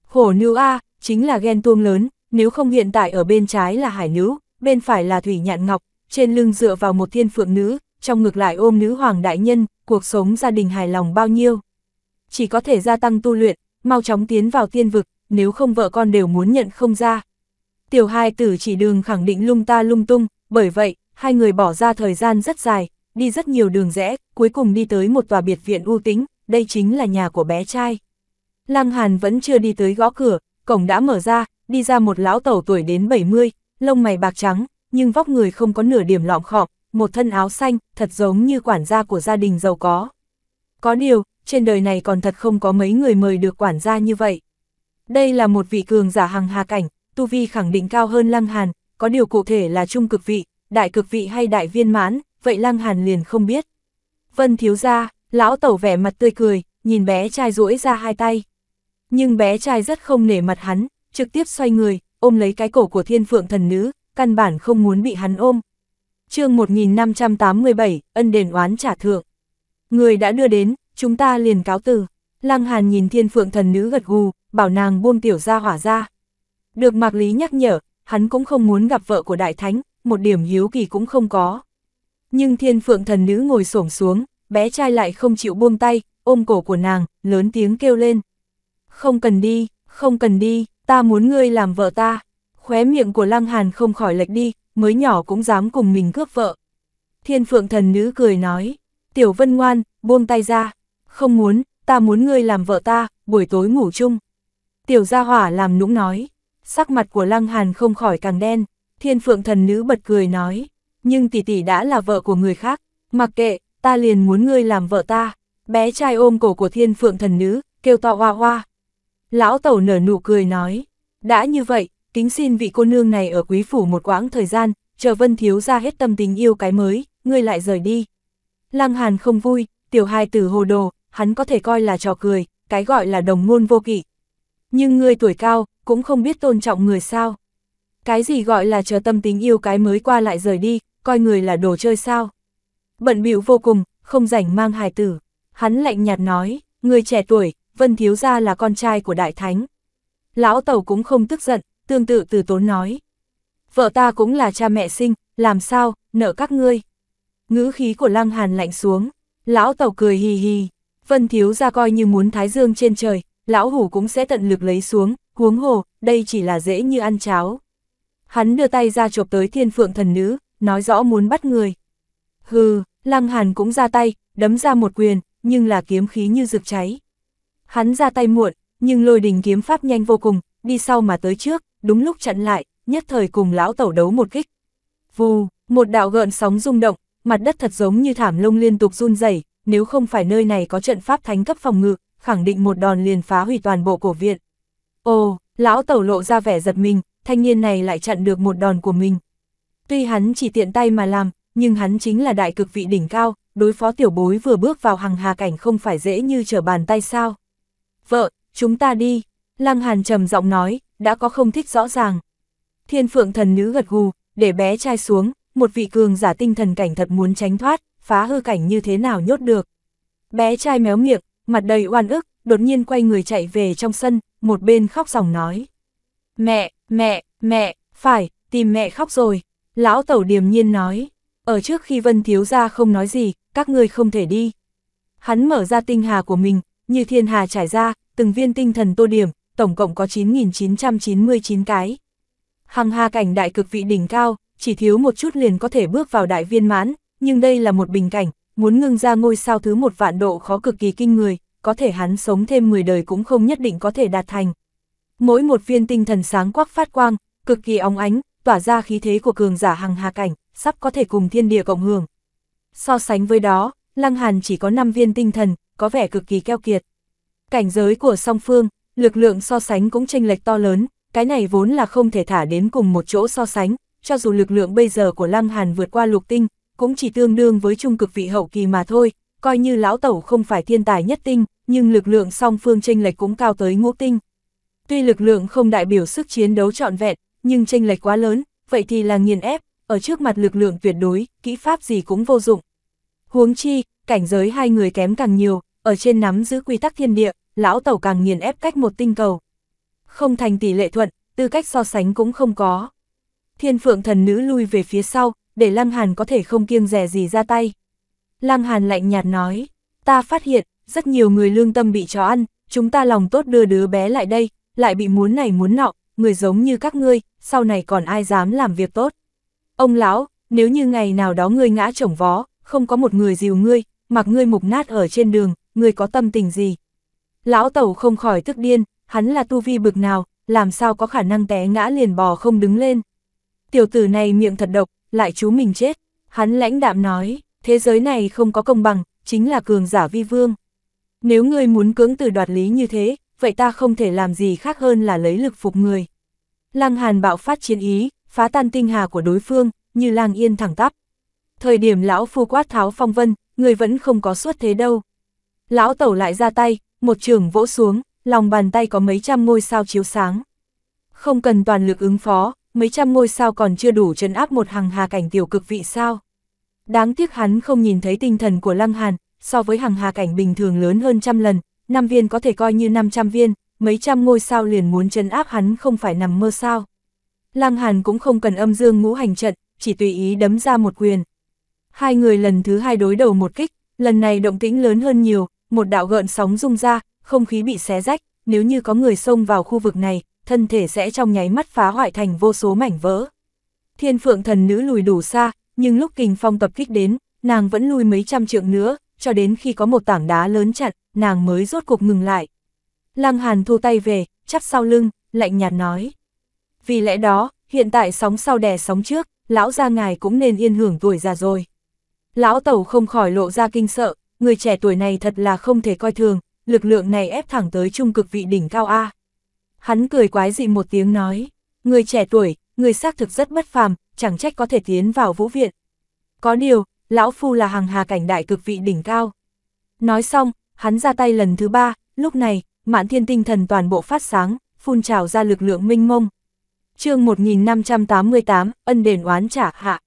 Hổ nữ A, chính là ghen tuông lớn, nếu không hiện tại ở bên trái là hải nữ, bên phải là thủy nhạn ngọc, trên lưng dựa vào một thiên phượng nữ, trong ngược lại ôm nữ hoàng đại nhân, cuộc sống gia đình hài lòng bao nhiêu. Chỉ có thể gia tăng tu luyện, mau chóng tiến vào tiên vực, nếu không vợ con đều muốn nhận không ra. Tiểu hai tử chỉ đường khẳng định lung ta lung tung, bởi vậy, hai người bỏ ra thời gian rất dài, đi rất nhiều đường rẽ, cuối cùng đi tới một tòa biệt viện u tính, đây chính là nhà của bé trai. Lăng Hàn vẫn chưa đi tới gõ cửa, cổng đã mở ra, đi ra một lão tẩu tuổi đến 70, lông mày bạc trắng, nhưng vóc người không có nửa điểm lọm khọm, một thân áo xanh, thật giống như quản gia của gia đình giàu có. Có điều, trên đời này còn thật không có mấy người mời được quản gia như vậy. Đây là một vị cường giả hàng hà cảnh, tu vi khẳng định cao hơn Lăng Hàn, có điều cụ thể là trung cực vị, đại cực vị hay đại viên mãn, vậy Lăng Hàn liền không biết. Vân thiếu gia, lão tẩu vẻ mặt tươi cười, nhìn bé trai duỗi ra hai tay. Nhưng bé trai rất không nể mặt hắn, trực tiếp xoay người, ôm lấy cái cổ của thiên phượng thần nữ, căn bản không muốn bị hắn ôm. chương 1587, ân đền oán trả thượng. Người đã đưa đến, chúng ta liền cáo từ. Lăng Hàn nhìn thiên phượng thần nữ gật gù, bảo nàng buông tiểu ra hỏa ra. Được Mạc Lý nhắc nhở, hắn cũng không muốn gặp vợ của đại thánh, một điểm hiếu kỳ cũng không có. Nhưng thiên phượng thần nữ ngồi xổm xuống, bé trai lại không chịu buông tay, ôm cổ của nàng, lớn tiếng kêu lên. Không cần đi, không cần đi, ta muốn ngươi làm vợ ta. Khóe miệng của Lăng Hàn không khỏi lệch đi, mới nhỏ cũng dám cùng mình cướp vợ. Thiên phượng thần nữ cười nói, tiểu vân ngoan, buông tay ra, không muốn, ta muốn ngươi làm vợ ta, buổi tối ngủ chung. Tiểu gia hỏa làm nũng nói, sắc mặt của Lăng Hàn không khỏi càng đen, thiên phượng thần nữ bật cười nói, nhưng tỷ tỷ đã là vợ của người khác, mặc kệ, ta liền muốn ngươi làm vợ ta, bé trai ôm cổ của thiên phượng thần nữ, kêu to hoa hoa. Lão tẩu nở nụ cười nói, đã như vậy, tính xin vị cô nương này ở quý phủ một quãng thời gian, chờ vân thiếu ra hết tâm tình yêu cái mới, ngươi lại rời đi. Lăng Hàn không vui, tiểu hài tử hồ đồ, hắn có thể coi là trò cười, cái gọi là đồng ngôn vô kỵ. Nhưng ngươi tuổi cao, cũng không biết tôn trọng người sao. Cái gì gọi là chờ tâm tình yêu cái mới qua lại rời đi, coi người là đồ chơi sao. Bận bịu vô cùng, không rảnh mang hài tử. Hắn lạnh nhạt nói, người trẻ tuổi, Vân Thiếu Gia là con trai của Đại Thánh. Lão Tẩu cũng không tức giận, tương tự từ tốn nói. Vợ ta cũng là cha mẹ sinh, làm sao, nợ các ngươi. Ngữ khí của Lăng Hàn lạnh xuống, lão tàu cười hì hì, Vân Thiếu ra coi như muốn thái dương trên trời, lão hủ cũng sẽ tận lực lấy xuống, huống hồ, đây chỉ là dễ như ăn cháo. Hắn đưa tay ra chộp tới thiên phượng thần nữ, nói rõ muốn bắt người. Hừ, Lăng Hàn cũng ra tay, đấm ra một quyền, nhưng là kiếm khí như rực cháy. Hắn ra tay muộn, nhưng lôi đình kiếm pháp nhanh vô cùng, đi sau mà tới trước, đúng lúc chặn lại, nhất thời cùng lão tẩu đấu một kích. Vù, một đạo gợn sóng rung động, mặt đất thật giống như thảm lông liên tục run rẩy nếu không phải nơi này có trận pháp thánh cấp phòng ngự, khẳng định một đòn liền phá hủy toàn bộ cổ viện. Ồ, lão tẩu lộ ra vẻ giật mình, thanh niên này lại chặn được một đòn của mình. Tuy hắn chỉ tiện tay mà làm, nhưng hắn chính là đại cực vị đỉnh cao, đối phó tiểu bối vừa bước vào hàng hà cảnh không phải dễ như trở bàn tay sao. Vợ, chúng ta đi, Lăng Hàn trầm giọng nói, đã có không thích rõ ràng. Thiên phượng thần nữ gật gù, để bé trai xuống, một vị cường giả tinh thần cảnh thật muốn tránh thoát, phá hư cảnh như thế nào nhốt được. Bé trai méo miệng, mặt đầy oan ức, đột nhiên quay người chạy về trong sân, một bên khóc dòng nói. Mẹ, mẹ, mẹ, phải, tìm mẹ khóc rồi. Lão tẩu điềm nhiên nói, ở trước khi Vân Thiếu ra không nói gì, các ngươi không thể đi. Hắn mở ra tinh hà của mình, như thiên hà trải ra, từng viên tinh thần tô điểm, tổng cộng có 9.999 cái. Hằng hà cảnh đại cực vị đỉnh cao, chỉ thiếu một chút liền có thể bước vào đại viên mãn, nhưng đây là một bình cảnh, muốn ngưng ra ngôi sao thứ một vạn độ khó cực kỳ kinh người, có thể hắn sống thêm 10 đời cũng không nhất định có thể đạt thành. Mỗi một viên tinh thần sáng quắc phát quang, cực kỳ óng ánh, tỏa ra khí thế của cường giả hằng hà cảnh, sắp có thể cùng thiên địa cộng hưởng. So sánh với đó, Lăng Hàn chỉ có 5 viên tinh thần, có vẻ cực kỳ keo kiệt. Cảnh giới của song phương, lực lượng so sánh cũng chênh lệch to lớn, cái này vốn là không thể thả đến cùng một chỗ so sánh, cho dù lực lượng bây giờ của Lăng Hàn vượt qua lục tinh, cũng chỉ tương đương với trung cực vị hậu kỳ mà thôi, coi như lão tẩu không phải thiên tài nhất tinh, nhưng lực lượng song phương chênh lệch cũng cao tới ngũ tinh. Tuy lực lượng không đại biểu sức chiến đấu trọn vẹn, nhưng chênh lệch quá lớn, vậy thì là nghiền ép, ở trước mặt lực lượng tuyệt đối, kỹ pháp gì cũng vô dụng. Huống chi, cảnh giới hai người kém càng nhiều, ở trên nắm giữ quy tắc thiên địa, lão tẩu càng nghiền ép cách một tinh cầu. Không thành tỷ lệ thuận, tư cách so sánh cũng không có. Thiên phượng thần nữ lui về phía sau, để Lăng Hàn có thể không kiêng rẻ gì ra tay. Lăng Hàn lạnh nhạt nói, ta phát hiện, rất nhiều người lương tâm bị chó ăn, chúng ta lòng tốt đưa đứa bé lại đây, lại bị muốn này muốn nọ, người giống như các ngươi, sau này còn ai dám làm việc tốt. Ông lão, nếu như ngày nào đó ngươi ngã chổng vó, không có một người dìu ngươi, mặc ngươi mục nát ở trên đường, ngươi có tâm tình gì, Lão Tẩu không khỏi tức điên, hắn là tu vi bực nào, làm sao có khả năng té ngã liền bò không đứng lên. Tiểu tử này miệng thật độc, lại chú mình chết. Hắn lãnh đạm nói, thế giới này không có công bằng, chính là cường giả vi vương. Nếu ngươi muốn cưỡng từ đoạt lý như thế, vậy ta không thể làm gì khác hơn là lấy lực phục người. Lăng Hàn bạo phát chiến ý, phá tan tinh hà của đối phương, như lang yên thẳng tắp. Thời điểm lão phu quát tháo phong vân, người vẫn không có suốt thế đâu. Lão tẩu lại ra tay, một trường vỗ xuống, lòng bàn tay có mấy trăm ngôi sao chiếu sáng. Không cần toàn lực ứng phó, mấy trăm ngôi sao còn chưa đủ trấn áp một hàng hà cảnh tiểu cực vị sao. Đáng tiếc hắn không nhìn thấy tinh thần của Lăng Hàn, so với hàng hà cảnh bình thường lớn hơn trăm lần, năm viên có thể coi như 500 viên, mấy trăm ngôi sao liền muốn trấn áp hắn không phải nằm mơ sao. Lăng Hàn cũng không cần âm dương ngũ hành trận, chỉ tùy ý đấm ra một quyền. Hai người lần thứ hai đối đầu một kích, lần này động tĩnh lớn hơn nhiều, một đạo gợn sóng rung ra, không khí bị xé rách, nếu như có người xông vào khu vực này, thân thể sẽ trong nháy mắt phá hoại thành vô số mảnh vỡ. Thiên phượng thần nữ lùi đủ xa, nhưng lúc kình phong tập kích đến, nàng vẫn lùi mấy trăm trượng nữa, cho đến khi có một tảng đá lớn chặn, nàng mới rốt cuộc ngừng lại. Lăng Hàn thu tay về, chắp sau lưng, lạnh nhạt nói. Vì lẽ đó, hiện tại sóng sau đè sóng trước, lão gia ngài cũng nên yên hưởng tuổi già rồi. Lão tẩu không khỏi lộ ra kinh sợ, người trẻ tuổi này thật là không thể coi thường, lực lượng này ép thẳng tới trung cực vị đỉnh cao A. Hắn cười quái dị một tiếng nói, người trẻ tuổi, người xác thực rất bất phàm, chẳng trách có thể tiến vào vũ viện. Có điều, lão phu là hàng hà cảnh đại cực vị đỉnh cao. Nói xong, hắn ra tay lần thứ ba, lúc này, mạn thiên tinh thần toàn bộ phát sáng, phun trào ra lực lượng minh mông. chương 1588, ân đền oán trả hạ.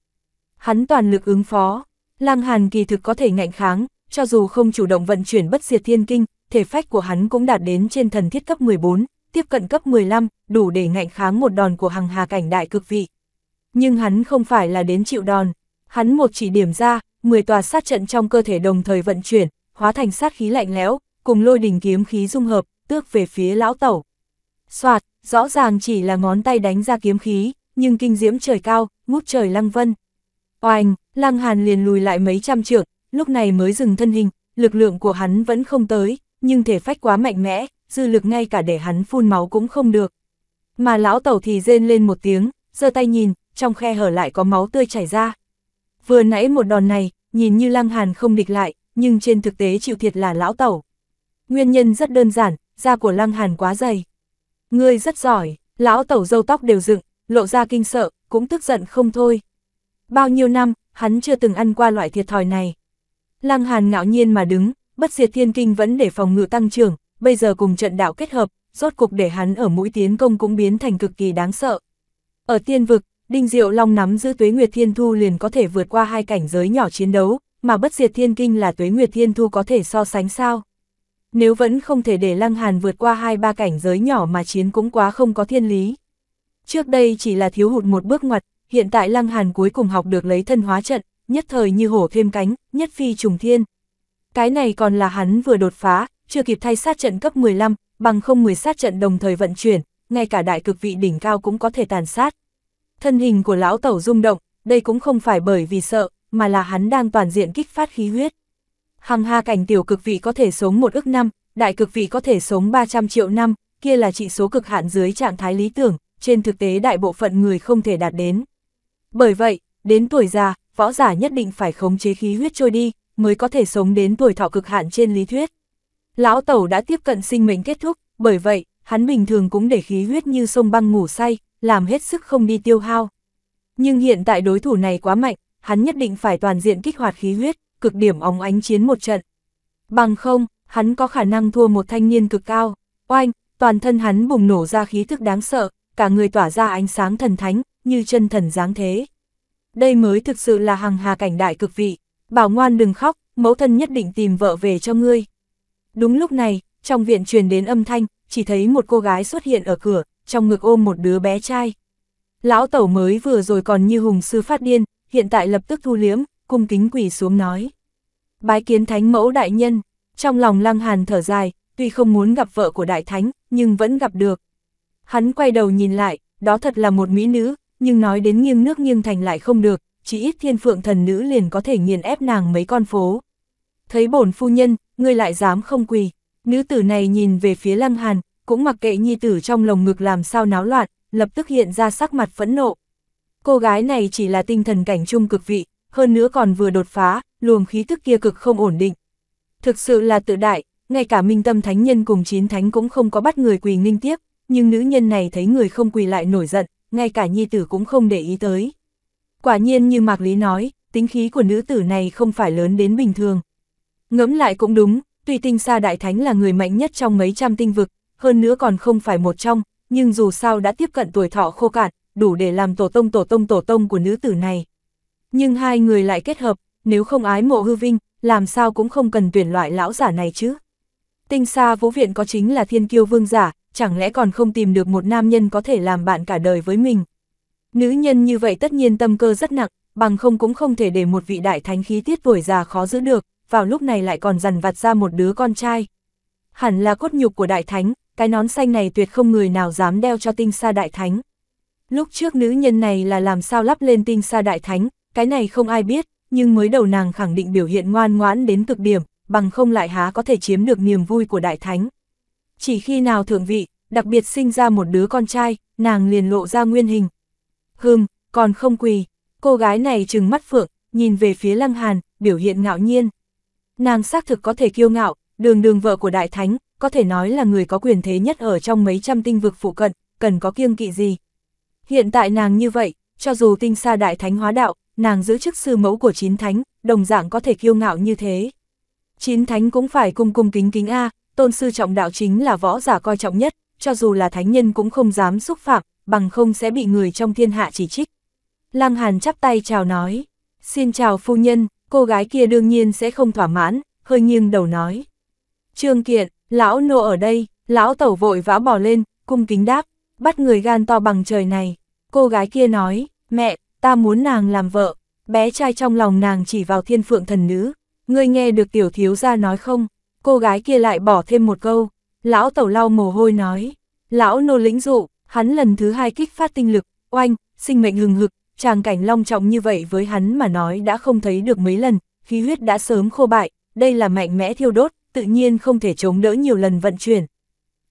Hắn toàn lực ứng phó, lăng hàn kỳ thực có thể ngạnh kháng, cho dù không chủ động vận chuyển bất diệt thiên kinh, thể phách của hắn cũng đạt đến trên thần thiết cấp 14, tiếp cận cấp 15, đủ để ngạnh kháng một đòn của hằng hà cảnh đại cực vị. Nhưng hắn không phải là đến chịu đòn, hắn một chỉ điểm ra, 10 tòa sát trận trong cơ thể đồng thời vận chuyển, hóa thành sát khí lạnh lẽo, cùng lôi đình kiếm khí dung hợp, tước về phía lão tẩu. Soạt, rõ ràng chỉ là ngón tay đánh ra kiếm khí, nhưng kinh diễm trời cao, ngút trời lăng vân. Oanh, lăng hàn liền lùi lại mấy trăm trượng, lúc này mới dừng thân hình, lực lượng của hắn vẫn không tới, nhưng thể phách quá mạnh mẽ, dư lực ngay cả để hắn phun máu cũng không được. Mà lão tẩu thì rên lên một tiếng, giơ tay nhìn, trong khe hở lại có máu tươi chảy ra. Vừa nãy một đòn này, nhìn như lăng hàn không địch lại, nhưng trên thực tế chịu thiệt là lão tẩu. Nguyên nhân rất đơn giản, da của lăng hàn quá dày. Ngươi rất giỏi, lão tẩu dâu tóc đều dựng, lộ ra kinh sợ, cũng tức giận không thôi. Bao nhiêu năm, hắn chưa từng ăn qua loại thiệt thòi này. Lăng Hàn ngạo nhiên mà đứng, bất diệt thiên kinh vẫn để phòng ngự tăng trưởng, bây giờ cùng trận đạo kết hợp, rốt cục để hắn ở mũi tiến công cũng biến thành cực kỳ đáng sợ. Ở tiên vực, Đinh Diệu Long nắm giữ Tuế Nguyệt Thiên Thu liền có thể vượt qua hai cảnh giới nhỏ chiến đấu, mà bất diệt thiên kinh là Tuế Nguyệt Thiên Thu có thể so sánh sao. Nếu vẫn không thể để Lăng Hàn vượt qua hai ba cảnh giới nhỏ mà chiến cũng quá không có thiên lý. Trước đây chỉ là thiếu hụt một bước ngoặt, hiện tại Lăng Hàn cuối cùng học được lấy thân hóa trận, nhất thời như hổ thêm cánh, nhất phi trùng thiên. Cái này còn là hắn vừa đột phá, chưa kịp thay sát trận cấp 15, bằng không 10 sát trận đồng thời vận chuyển, ngay cả đại cực vị đỉnh cao cũng có thể tàn sát. Thân hình của lão tẩu rung động, đây cũng không phải bởi vì sợ, mà là hắn đang toàn diện kích phát khí huyết. Hằng ha cảnh tiểu cực vị có thể sống một ức năm, đại cực vị có thể sống 300 triệu năm, kia là chỉ số cực hạn dưới trạng thái lý tưởng, trên thực tế đại bộ phận người không thể đạt đến. Bởi vậy, đến tuổi già, võ giả nhất định phải khống chế khí huyết trôi đi, mới có thể sống đến tuổi thọ cực hạn trên lý thuyết. Lão Tẩu đã tiếp cận sinh mệnh kết thúc, bởi vậy, hắn bình thường cũng để khí huyết như sông băng ngủ say, làm hết sức không đi tiêu hao. Nhưng hiện tại đối thủ này quá mạnh, hắn nhất định phải toàn diện kích hoạt khí huyết, cực điểm óng ánh chiến một trận. Bằng không, hắn có khả năng thua một thanh niên cực cao. Oanh, toàn thân hắn bùng nổ ra khí thức đáng sợ, cả người tỏa ra ánh sáng thần thánh, như chân thần dáng thế đây mới thực sự là hằng hà cảnh đại cực vị. Bảo ngoan đừng khóc, mẫu thân nhất định tìm vợ về cho ngươi. Đúng lúc này, trong viện truyền đến âm thanh, chỉ thấy một cô gái xuất hiện ở cửa, trong ngực ôm một đứa bé trai. Lão tẩu mới vừa rồi còn như hùng sư phát điên, hiện tại lập tức thu liếm, cung kính quỷ xuống nói. Bái kiến thánh mẫu đại nhân, trong lòng lăng hàn thở dài, tuy không muốn gặp vợ của đại thánh, nhưng vẫn gặp được. Hắn quay đầu nhìn lại, đó thật là một mỹ nữ, nhưng nói đến nghiêng nước nghiêng thành lại không được, chỉ ít thiên phượng thần nữ liền có thể nghiền ép nàng mấy con phố. Thấy bổn phu nhân, ngươi lại dám không quỳ, nữ tử này nhìn về phía lăng hàn, cũng mặc kệ nhi tử trong lồng ngực làm sao náo loạn, lập tức hiện ra sắc mặt phẫn nộ. Cô gái này chỉ là tinh thần cảnh trung cực vị, hơn nữa còn vừa đột phá, luồng khí tức kia cực không ổn định. Thực sự là tự đại, ngay cả minh tâm thánh nhân cùng chín thánh cũng không có bắt người quỳ ninh tiếp, nhưng nữ nhân này thấy người không quỳ lại nổi giận, ngay cả nhi tử cũng không để ý tới. Quả nhiên như Mạc Lý nói, tính khí của nữ tử này không phải lớn đến bình thường. Ngẫm lại cũng đúng, tuy tinh xa đại thánh là người mạnh nhất trong mấy trăm tinh vực, hơn nữa còn không phải một trong, nhưng dù sao đã tiếp cận tuổi thọ khô cạn, đủ để làm tổ tông tổ tông tổ tông của nữ tử này. Nhưng hai người lại kết hợp, nếu không ái mộ hư vinh, làm sao cũng không cần tuyển loại lão giả này chứ. Tinh xa vũ viện có chính là thiên kiêu vương giả, chẳng lẽ còn không tìm được một nam nhân có thể làm bạn cả đời với mình. Nữ nhân như vậy tất nhiên tâm cơ rất nặng, bằng không cũng không thể để một vị đại thánh khí tiết tuổi già khó giữ được, vào lúc này lại còn dằn vặt ra một đứa con trai. Hẳn là cốt nhục của đại thánh, cái nón xanh này tuyệt không người nào dám đeo cho tinh xa đại thánh. Lúc trước nữ nhân này là làm sao lắp lên tinh xa đại thánh, cái này không ai biết, nhưng mới đầu nàng khẳng định biểu hiện ngoan ngoãn đến cực điểm, bằng không lại há có thể chiếm được niềm vui của đại thánh. Chỉ khi nào thượng vị, đặc biệt sinh ra một đứa con trai, nàng liền lộ ra nguyên hình. Hừm, còn không quỳ, cô gái này trừng mắt phượng, nhìn về phía Lăng Hàn, biểu hiện ngạo nhiên. Nàng xác thực có thể kiêu ngạo, đường đường vợ của Đại Thánh, có thể nói là người có quyền thế nhất ở trong mấy trăm tinh vực phụ cận, cần có kiêng kỵ gì. Hiện tại nàng như vậy, cho dù tinh xa Đại Thánh hóa đạo, nàng giữ chức sư mẫu của chín thánh, đồng dạng có thể kiêu ngạo như thế. Chín thánh cũng phải cung cung kính kính A, tôn sư trọng đạo chính là võ giả coi trọng nhất, cho dù là thánh nhân cũng không dám xúc phạm, bằng không sẽ bị người trong thiên hạ chỉ trích. Lăng Hàn chắp tay chào nói, xin chào phu nhân, cô gái kia đương nhiên sẽ không thỏa mãn, hơi nghiêng đầu nói. Trương Kiện, lão nô ở đây, lão tẩu vội vã bỏ lên, cung kính đáp, bắt người gan to bằng trời này. Cô gái kia nói, mẹ, ta muốn nàng làm vợ, bé trai trong lòng nàng chỉ vào thiên phượng thần nữ, ngươi nghe được tiểu thiếu gia nói không? cô gái kia lại bỏ thêm một câu, lão tẩu lau mồ hôi nói, lão nô lĩnh dụ, hắn lần thứ hai kích phát tinh lực, oanh, sinh mệnh hừng hực, tràng cảnh long trọng như vậy với hắn mà nói đã không thấy được mấy lần, khí huyết đã sớm khô bại, đây là mạnh mẽ thiêu đốt, tự nhiên không thể chống đỡ nhiều lần vận chuyển.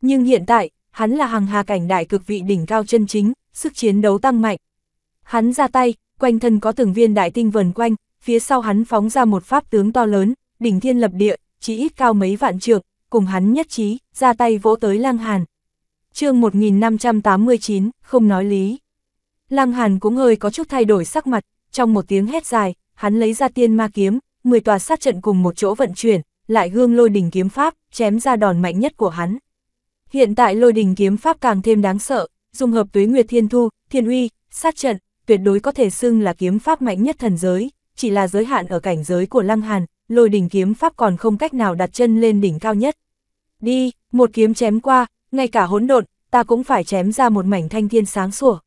Nhưng hiện tại, hắn là hàng hà cảnh đại cực vị đỉnh cao chân chính, sức chiến đấu tăng mạnh. Hắn ra tay, quanh thân có từng viên đại tinh vần quanh, phía sau hắn phóng ra một pháp tướng to lớn, đỉnh thiên lập địa, chỉ ít cao mấy vạn trượng, cùng hắn nhất trí, ra tay vỗ tới Lăng Hàn. chương 1589, không nói lý. Lăng Hàn cũng hơi có chút thay đổi sắc mặt, trong một tiếng hét dài, hắn lấy ra tiên ma kiếm, 10 tòa sát trận cùng một chỗ vận chuyển, lại gương lôi đỉnh kiếm pháp, chém ra đòn mạnh nhất của hắn. Hiện tại lôi đỉnh kiếm pháp càng thêm đáng sợ, dung hợp tuế nguyệt thiên thu, thiên uy, sát trận, tuyệt đối có thể xưng là kiếm pháp mạnh nhất thần giới, chỉ là giới hạn ở cảnh giới của Lăng Hàn, lôi đỉnh kiếm pháp còn không cách nào đặt chân lên đỉnh cao nhất. Đi, một kiếm chém qua, ngay cả hỗn độn, ta cũng phải chém ra một mảnh thanh thiên sáng sủa.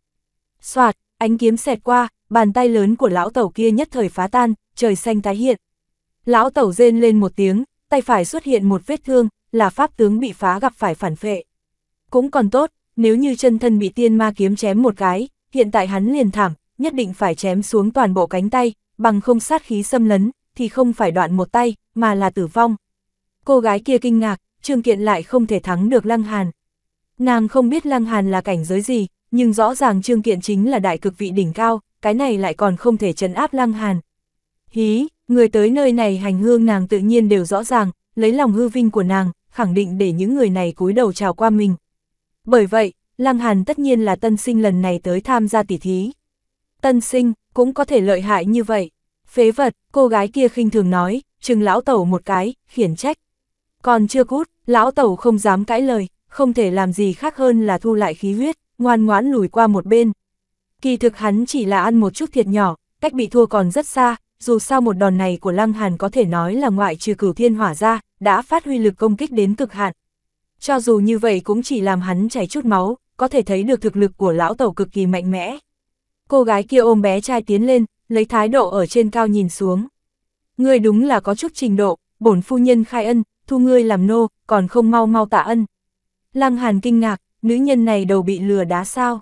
Soạt, ánh kiếm xẹt qua, bàn tay lớn của lão tẩu kia nhất thời phá tan, trời xanh tái hiện. Lão tẩu rên lên một tiếng, tay phải xuất hiện một vết thương, là pháp tướng bị phá gặp phải phản phệ. Cũng còn tốt, nếu như chân thân bị tiên ma kiếm chém một cái, hiện tại hắn liền thảm, nhất định phải chém xuống toàn bộ cánh tay, bằng không sát khí xâm lấn, thì không phải đoạn một tay, mà là tử vong. Cô gái kia kinh ngạc, Trương Kiện lại không thể thắng được Lăng Hàn. Nàng không biết Lăng Hàn là cảnh giới gì, nhưng rõ ràng Trương Kiện chính là đại cực vị đỉnh cao, cái này lại còn không thể trấn áp Lăng Hàn. Hí, người tới nơi này hành hương nàng tự nhiên đều rõ ràng, lấy lòng hư vinh của nàng, khẳng định để những người này cúi đầu chào qua mình. Bởi vậy, Lăng Hàn tất nhiên là tân sinh lần này tới tham gia tỉ thí. Tân sinh, cũng có thể lợi hại như vậy. Phế vật, cô gái kia khinh thường nói, chừng lão tẩu một cái, khiển trách. Còn chưa cút, lão tẩu không dám cãi lời, không thể làm gì khác hơn là thu lại khí huyết, ngoan ngoãn lùi qua một bên. Kỳ thực hắn chỉ là ăn một chút thiệt nhỏ, cách bị thua còn rất xa, dù sao một đòn này của Lăng Hàn có thể nói là ngoại trừ cửu thiên hỏa ra, đã phát huy lực công kích đến cực hạn. Cho dù như vậy cũng chỉ làm hắn chảy chút máu, có thể thấy được thực lực của lão tẩu cực kỳ mạnh mẽ. Cô gái kia ôm bé trai tiến lên, lấy thái độ ở trên cao nhìn xuống. Ngươi đúng là có chút trình độ, bổn phu nhân khai ân, thu ngươi làm nô, còn không mau mau tạ ân. Lăng Hàn kinh ngạc, nữ nhân này đầu bị lừa đá sao?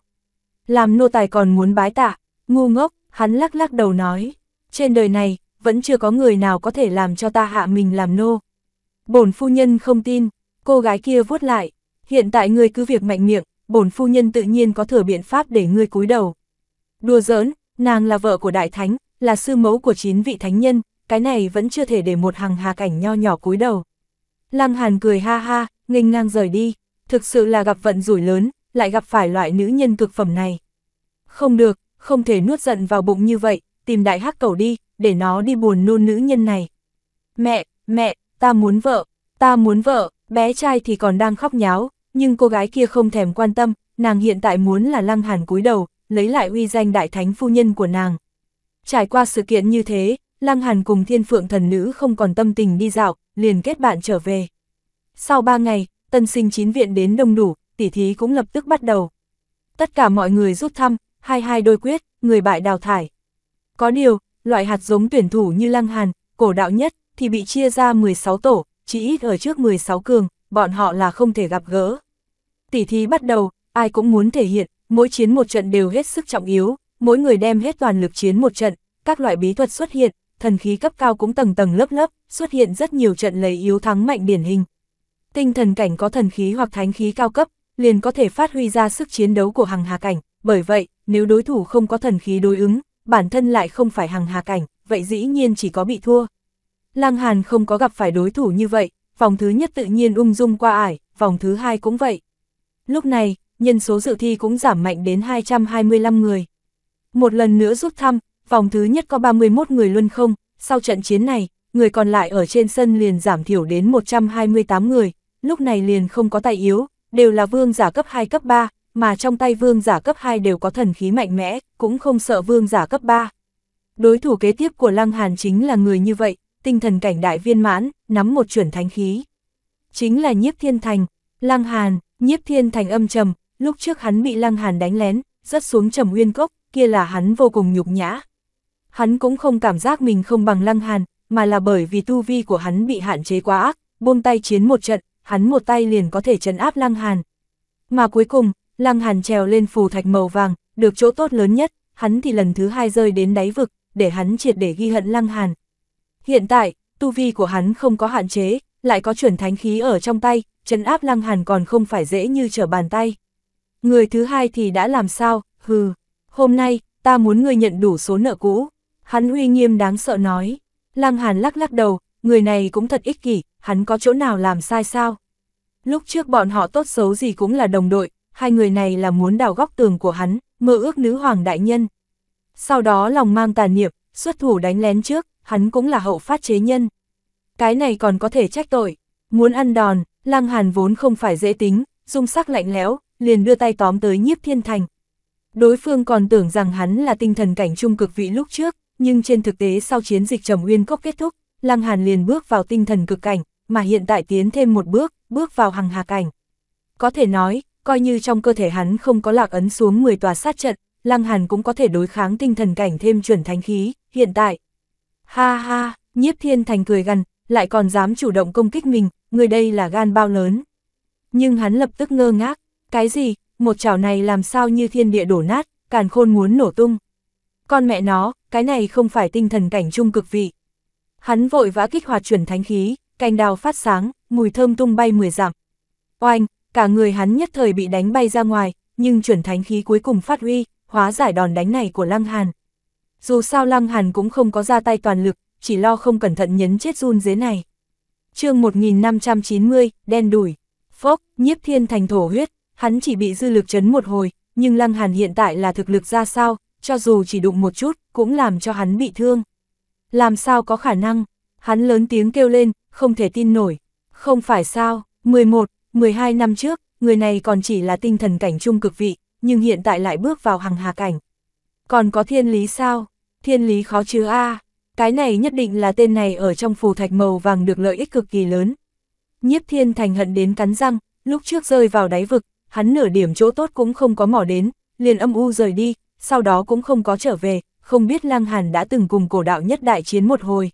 Làm nô tài còn muốn bái tạ, ngu ngốc, hắn lắc lắc đầu nói, trên đời này, vẫn chưa có người nào có thể làm cho ta hạ mình làm nô. Bổn phu nhân không tin, cô gái kia vuốt lại, hiện tại ngươi cứ việc mạnh miệng, bổn phu nhân tự nhiên có thừa biện pháp để ngươi cúi đầu. Đùa giỡn, Nàng là vợ của đại thánh, là sư mẫu của chín vị thánh nhân, cái này vẫn chưa thể để một hàng hà cảnh nho nhỏ cúi đầu. Lăng Hàn cười ha ha, nghênh ngang rời đi, thực sự là gặp vận rủi lớn, lại gặp phải loại nữ nhân cực phẩm này. Không được, không thể nuốt giận vào bụng như vậy, tìm đại hắc cầu đi, để nó đi buồn nôn nữ nhân này. Mẹ, mẹ, ta muốn vợ, ta muốn vợ, bé trai thì còn đang khóc nháo, nhưng cô gái kia không thèm quan tâm, nàng hiện tại muốn là Lăng Hàn cúi đầu, lấy lại uy danh đại thánh phu nhân của nàng. Trải qua sự kiện như thế, Lăng Hàn cùng thiên phượng thần nữ không còn tâm tình đi dạo, liền kết bạn trở về. Sau ba ngày, tân sinh chín viện đến đông đủ, tỉ thí cũng lập tức bắt đầu. Tất cả mọi người rút thăm, hai hai đôi quyết, người bại đào thải. Có điều, loại hạt giống tuyển thủ như Lăng Hàn, cổ đạo nhất, thì bị chia ra 16 tổ, chỉ ít ở trước 16 cường, bọn họ là không thể gặp gỡ. Tỉ thí bắt đầu, ai cũng muốn thể hiện, mỗi chiến một trận đều hết sức trọng yếu, mỗi người đem hết toàn lực chiến một trận, các loại bí thuật xuất hiện, thần khí cấp cao cũng tầng tầng lớp lớp, xuất hiện rất nhiều trận lấy yếu thắng mạnh điển hình. Tinh thần cảnh có thần khí hoặc thánh khí cao cấp, liền có thể phát huy ra sức chiến đấu của hàng hà cảnh, bởi vậy, nếu đối thủ không có thần khí đối ứng, bản thân lại không phải hàng hà cảnh, vậy dĩ nhiên chỉ có bị thua. Lang Hàn không có gặp phải đối thủ như vậy, vòng thứ nhất tự nhiên ung dung qua ải, vòng thứ hai cũng vậy. Lúc này, nhân số dự thi cũng giảm mạnh đến 225 người. Một lần nữa rút thăm, vòng thứ nhất có 31 người luân không, sau trận chiến này, người còn lại ở trên sân liền giảm thiểu đến 128 người, lúc này liền không có tài yếu, đều là vương giả cấp 2 cấp 3, mà trong tay vương giả cấp 2 đều có thần khí mạnh mẽ, cũng không sợ vương giả cấp 3. Đối thủ kế tiếp của Lăng Hàn chính là người như vậy, tinh thần cảnh đại viên mãn, nắm một chuẩn thánh khí. Chính là Nhiếp Thiên Thành, Lăng Hàn, Nhiếp Thiên Thành âm trầm, lúc trước hắn bị Lăng Hàn đánh lén, rất xuống trầm nguyên cốc, kia là hắn vô cùng nhục nhã. Hắn cũng không cảm giác mình không bằng Lăng Hàn, mà là bởi vì tu vi của hắn bị hạn chế quá ác, buông tay chiến một trận, hắn một tay liền có thể trấn áp Lăng Hàn. Mà cuối cùng, Lăng Hàn trèo lên phù thạch màu vàng, được chỗ tốt lớn nhất, hắn thì lần thứ hai rơi đến đáy vực, để hắn triệt để ghi hận Lăng Hàn. Hiện tại, tu vi của hắn không có hạn chế, lại có chuẩn thánh khí ở trong tay, trấn áp Lăng Hàn còn không phải dễ như trở bàn tay. Người thứ hai thì đã làm sao, hừ, hôm nay, ta muốn ngươi nhận đủ số nợ cũ. Hắn uy nghiêm đáng sợ nói. Lăng Hàn lắc lắc đầu, người này cũng thật ích kỷ, hắn có chỗ nào làm sai sao? Lúc trước bọn họ tốt xấu gì cũng là đồng đội, hai người này là muốn đào góc tường của hắn, mơ ước nữ hoàng đại nhân. Sau đó lòng mang tàn niệm, xuất thủ đánh lén trước, hắn cũng là hậu phát chế nhân. Cái này còn có thể trách tội, muốn ăn đòn, Lăng Hàn vốn không phải dễ tính, dung sắc lạnh lẽo, liền đưa tay tóm tới nhiếp thiên thành. Đối phương còn tưởng rằng hắn là tinh thần cảnh trung cực vị lúc trước, nhưng trên thực tế sau chiến dịch trầm uyên cốc kết thúc, Lăng Hàn liền bước vào tinh thần cực cảnh, mà hiện tại tiến thêm một bước, bước vào hằng hà cảnh. Có thể nói, coi như trong cơ thể hắn không có lạc ấn xuống 10 tòa sát trận, Lăng Hàn cũng có thể đối kháng tinh thần cảnh thêm chuẩn thánh khí, hiện tại. Ha ha, nhiếp thiên thành cười gần, lại còn dám chủ động công kích mình, người đây là gan bao lớn. Nhưng hắn lập tức ngơ ngác, cái gì, một chảo này làm sao như thiên địa đổ nát, càn khôn muốn nổ tung. Con mẹ nó, cái này không phải tinh thần cảnh trung cực vị. Hắn vội vã kích hoạt chuẩn thánh khí, cành đào phát sáng, mùi thơm tung bay mười dặm. Oanh, cả người hắn nhất thời bị đánh bay ra ngoài, nhưng chuẩn thánh khí cuối cùng phát huy, hóa giải đòn đánh này của Lăng Hàn. Dù sao Lăng Hàn cũng không có ra tay toàn lực, chỉ lo không cẩn thận nhấn chết run dế này. chương 1590, đen đuổi. Phốc, nhiếp thiên thành thổ huyết, hắn chỉ bị dư lực chấn một hồi, nhưng Lăng Hàn hiện tại là thực lực ra sao, cho dù chỉ đụng một chút, cũng làm cho hắn bị thương. Làm sao có khả năng, hắn lớn tiếng kêu lên, không thể tin nổi. Không phải sao, 11, 12 năm trước, người này còn chỉ là tinh thần cảnh trung cực vị, nhưng hiện tại lại bước vào hàng hà cảnh. Còn có thiên lý sao? Thiên lý khó chứ a Cái này nhất định là tên này ở trong phù thạch màu vàng được lợi ích cực kỳ lớn. Nhiếp thiên thành hận đến cắn răng, lúc trước rơi vào đáy vực, hắn nửa điểm chỗ tốt cũng không có mỏ đến, liền âm u rời đi, sau đó cũng không có trở về, không biết Lăng Hàn đã từng cùng cổ đạo nhất đại chiến một hồi.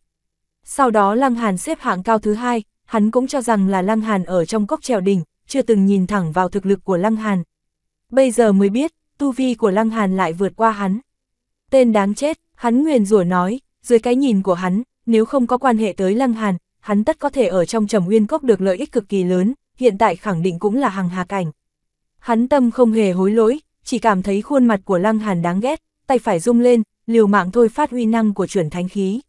Sau đó Lăng Hàn xếp hạng cao thứ hai, hắn cũng cho rằng là Lăng Hàn ở trong cốc trèo đỉnh, chưa từng nhìn thẳng vào thực lực của Lăng Hàn. Bây giờ mới biết, tu vi của Lăng Hàn lại vượt qua hắn. Tên đáng chết, hắn nguyền rủa nói, dưới cái nhìn của hắn, nếu không có quan hệ tới Lăng Hàn, hắn tất có thể ở trong trầm nguyên cốc được lợi ích cực kỳ lớn, hiện tại khẳng định cũng là hàng hà cảnh. Hắn tâm không hề hối lỗi, chỉ cảm thấy khuôn mặt của Lăng Hàn đáng ghét, tay phải rung lên, liều mạng thôi phát uy năng của chuẩn thánh khí.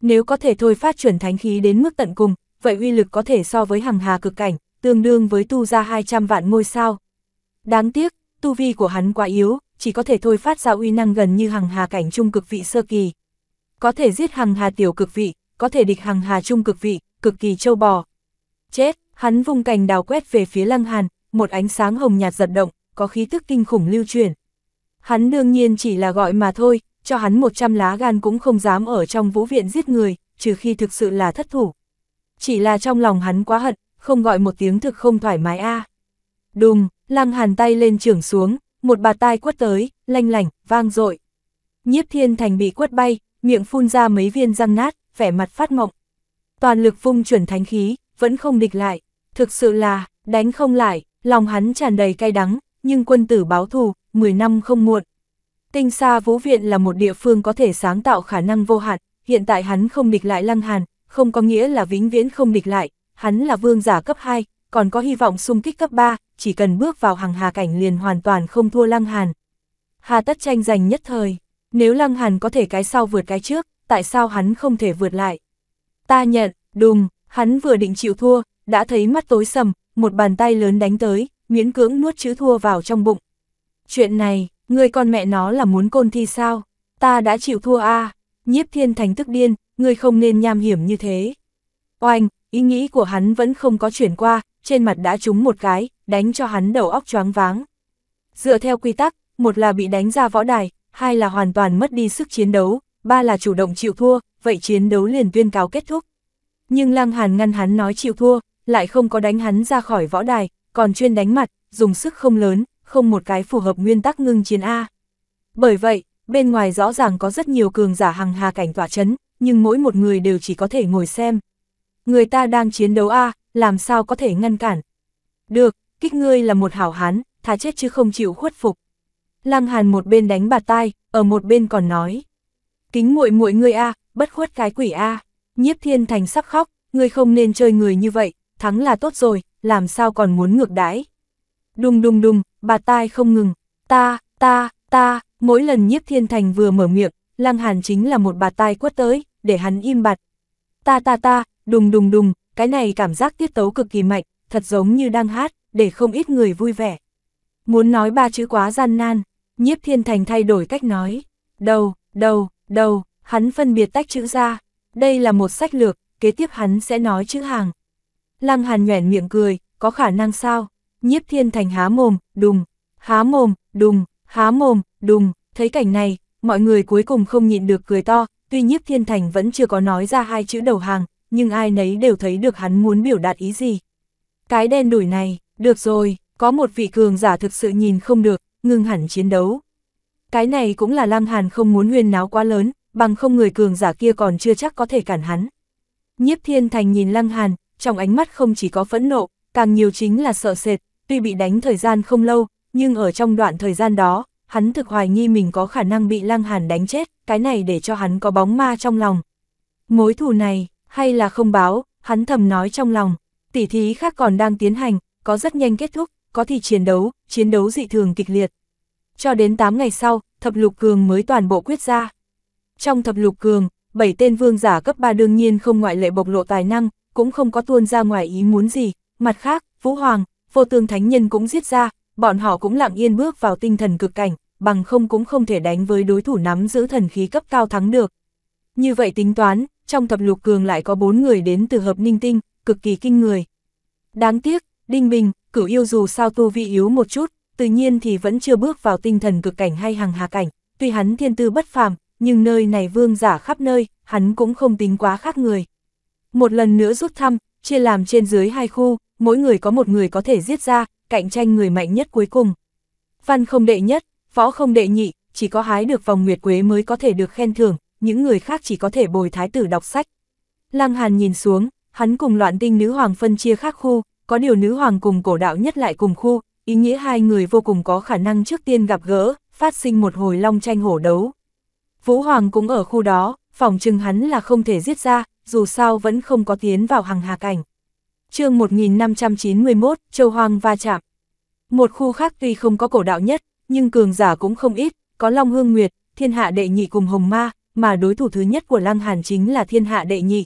Nếu có thể thôi phát chuẩn thánh khí đến mức tận cùng, vậy uy lực có thể so với hằng hà cực cảnh, tương đương với tu ra 200 vạn ngôi sao. Đáng tiếc, tu vi của hắn quá yếu, chỉ có thể thôi phát ra uy năng gần như hằng hà cảnh trung cực vị sơ kỳ. Có thể giết hằng hà tiểu cực vị, có thể địch hằng hà trung cực vị, cực kỳ châu bò. Chết, hắn vùng cành đào quét về phía lăng hàn, một ánh sáng hồng nhạt giật động, có khí tức kinh khủng lưu truyền. Hắn đương nhiên chỉ là gọi mà thôi, cho hắn 100 lá gan cũng không dám ở trong vũ viện giết người, trừ khi thực sự là thất thủ. Chỉ là trong lòng hắn quá hận, không gọi một tiếng thực không thoải mái a. Đùng, lăng hàn tay lên trưởng xuống, một bà tai quất tới, lanh lảnh, vang dội Nhiếp thiên thành bị quất bay, miệng phun ra mấy viên răng nát, vẻ mặt phát mộng. Toàn lực phung chuẩn thánh khí, vẫn không địch lại, thực sự là, đánh không lại, lòng hắn tràn đầy cay đắng, nhưng quân tử báo thù, 10 năm không muộn. Tinh xa vũ viện là một địa phương có thể sáng tạo khả năng vô hạn, hiện tại hắn không địch lại lăng hàn, không có nghĩa là vĩnh viễn không địch lại, hắn là vương giả cấp 2, còn có hy vọng xung kích cấp 3, chỉ cần bước vào hàng hà cảnh liền hoàn toàn không thua lăng hàn. Hà tất tranh giành nhất thời, nếu lăng hàn có thể cái sau vượt cái trước, tại sao hắn không thể vượt lại? Ta nhận, đùng, hắn vừa định chịu thua, đã thấy mắt tối sầm, một bàn tay lớn đánh tới, miễn cưỡng nuốt chữ thua vào trong bụng. Chuyện này, người con mẹ nó là muốn côn thi sao? Ta đã chịu thua a nhiếp thiên thành tức điên, người không nên nham hiểm như thế. Oanh, ý nghĩ của hắn vẫn không có chuyển qua, trên mặt đã trúng một cái, đánh cho hắn đầu óc choáng váng. Dựa theo quy tắc, một là bị đánh ra võ đài, hai là hoàn toàn mất đi sức chiến đấu, ba là chủ động chịu thua, vậy chiến đấu liền tuyên cáo kết thúc. Nhưng Lăng Hàn ngăn hắn nói chịu thua, lại không có đánh hắn ra khỏi võ đài, còn chuyên đánh mặt, dùng sức không lớn, không một cái phù hợp nguyên tắc ngưng chiến A. Bởi vậy, bên ngoài rõ ràng có rất nhiều cường giả hằng hà cảnh tỏa chấn, nhưng mỗi một người đều chỉ có thể ngồi xem. Người ta đang chiến đấu A, làm sao có thể ngăn cản. Được, kích ngươi là một hảo hán, thà chết chứ không chịu khuất phục. Lăng Hàn một bên đánh bà tai, ở một bên còn nói. Kính muội muội ngươi a, bất khuất cái quỷ a. Nhiếp Thiên Thành sắp khóc, ngươi không nên chơi người như vậy, thắng là tốt rồi, làm sao còn muốn ngược đãi. Đùng đùng đùng, bà tai không ngừng, ta, ta, ta, mỗi lần nhiếp thiên thành vừa mở miệng, lăng hàn chính là một bà tai quất tới, để hắn im bặt. Ta ta ta, đùng đùng đùng, cái này cảm giác tiết tấu cực kỳ mạnh, thật giống như đang hát, để không ít người vui vẻ. Muốn nói ba chữ quá gian nan, nhiếp thiên thành thay đổi cách nói. Đầu, đầu, đầu, hắn phân biệt tách chữ ra. Đây là một sách lược, kế tiếp hắn sẽ nói chữ hàng. Lăng Hàn nhoẻn miệng cười, có khả năng sao? Nhiếp thiên thành há mồm, đùng, há mồm, đùng, há mồm, đùng, thấy cảnh này, mọi người cuối cùng không nhịn được cười to, tuy nhiếp thiên thành vẫn chưa có nói ra hai chữ đầu hàng, nhưng ai nấy đều thấy được hắn muốn biểu đạt ý gì. Cái đen đuổi này, được rồi, có một vị cường giả thực sự nhìn không được, ngưng hẳn chiến đấu. Cái này cũng là Lăng Hàn không muốn huyên náo quá lớn, bằng không người cường giả kia còn chưa chắc có thể cản hắn. Nhiếp Thiên Thành nhìn Lăng Hàn, trong ánh mắt không chỉ có phẫn nộ, càng nhiều chính là sợ sệt, tuy bị đánh thời gian không lâu, nhưng ở trong đoạn thời gian đó, hắn thực hoài nghi mình có khả năng bị Lăng Hàn đánh chết, cái này để cho hắn có bóng ma trong lòng. Mối thù này, hay là không báo, hắn thầm nói trong lòng, tỉ thí khác còn đang tiến hành, có rất nhanh kết thúc, có thì chiến đấu, chiến đấu dị thường kịch liệt. Cho đến 8 ngày sau, thập lục cường mới toàn bộ quyết ra. Trong thập lục cường, 7 tên vương giả cấp 3 đương nhiên không ngoại lệ bộc lộ tài năng, cũng không có tuôn ra ngoài ý muốn gì, mặt khác, Vũ Hoàng, vô tương thánh nhân cũng giết ra, bọn họ cũng lặng yên bước vào tinh thần cực cảnh, bằng không cũng không thể đánh với đối thủ nắm giữ thần khí cấp cao thắng được. Như vậy tính toán, trong thập lục cường lại có bốn người đến từ hợp ninh tinh, cực kỳ kinh người. Đáng tiếc, Đinh Bình, cửu yêu dù sao tu vi yếu một chút, tự nhiên thì vẫn chưa bước vào tinh thần cực cảnh hay hàng hà cảnh, tuy hắn thiên tư bất phàm, nhưng nơi này vương giả khắp nơi, hắn cũng không tính quá khác người. Một lần nữa rút thăm, chia làm trên dưới hai khu, mỗi người có một người có thể giết ra, cạnh tranh người mạnh nhất cuối cùng. Văn không đệ nhất, võ không đệ nhị, chỉ có hái được vòng nguyệt quế mới có thể được khen thưởng, những người khác chỉ có thể bồi thái tử đọc sách. Lăng Hàn nhìn xuống, hắn cùng loạn tinh nữ hoàng phân chia khác khu, có điều nữ hoàng cùng cổ đạo nhất lại cùng khu, ý nghĩa hai người vô cùng có khả năng trước tiên gặp gỡ, phát sinh một hồi long tranh hổ đấu. Vũ Hoàng cũng ở khu đó, phòng trừng hắn là không thể giết ra, dù sao vẫn không có tiến vào hàng hà cảnh. chương 1591, Châu Hoang va chạm. Một khu khác tuy không có cổ đạo nhất, nhưng cường giả cũng không ít, có Long Hương Nguyệt, thiên hạ đệ nhị cùng Hồng Ma, mà đối thủ thứ nhất của Lăng Hàn chính là thiên hạ đệ nhị.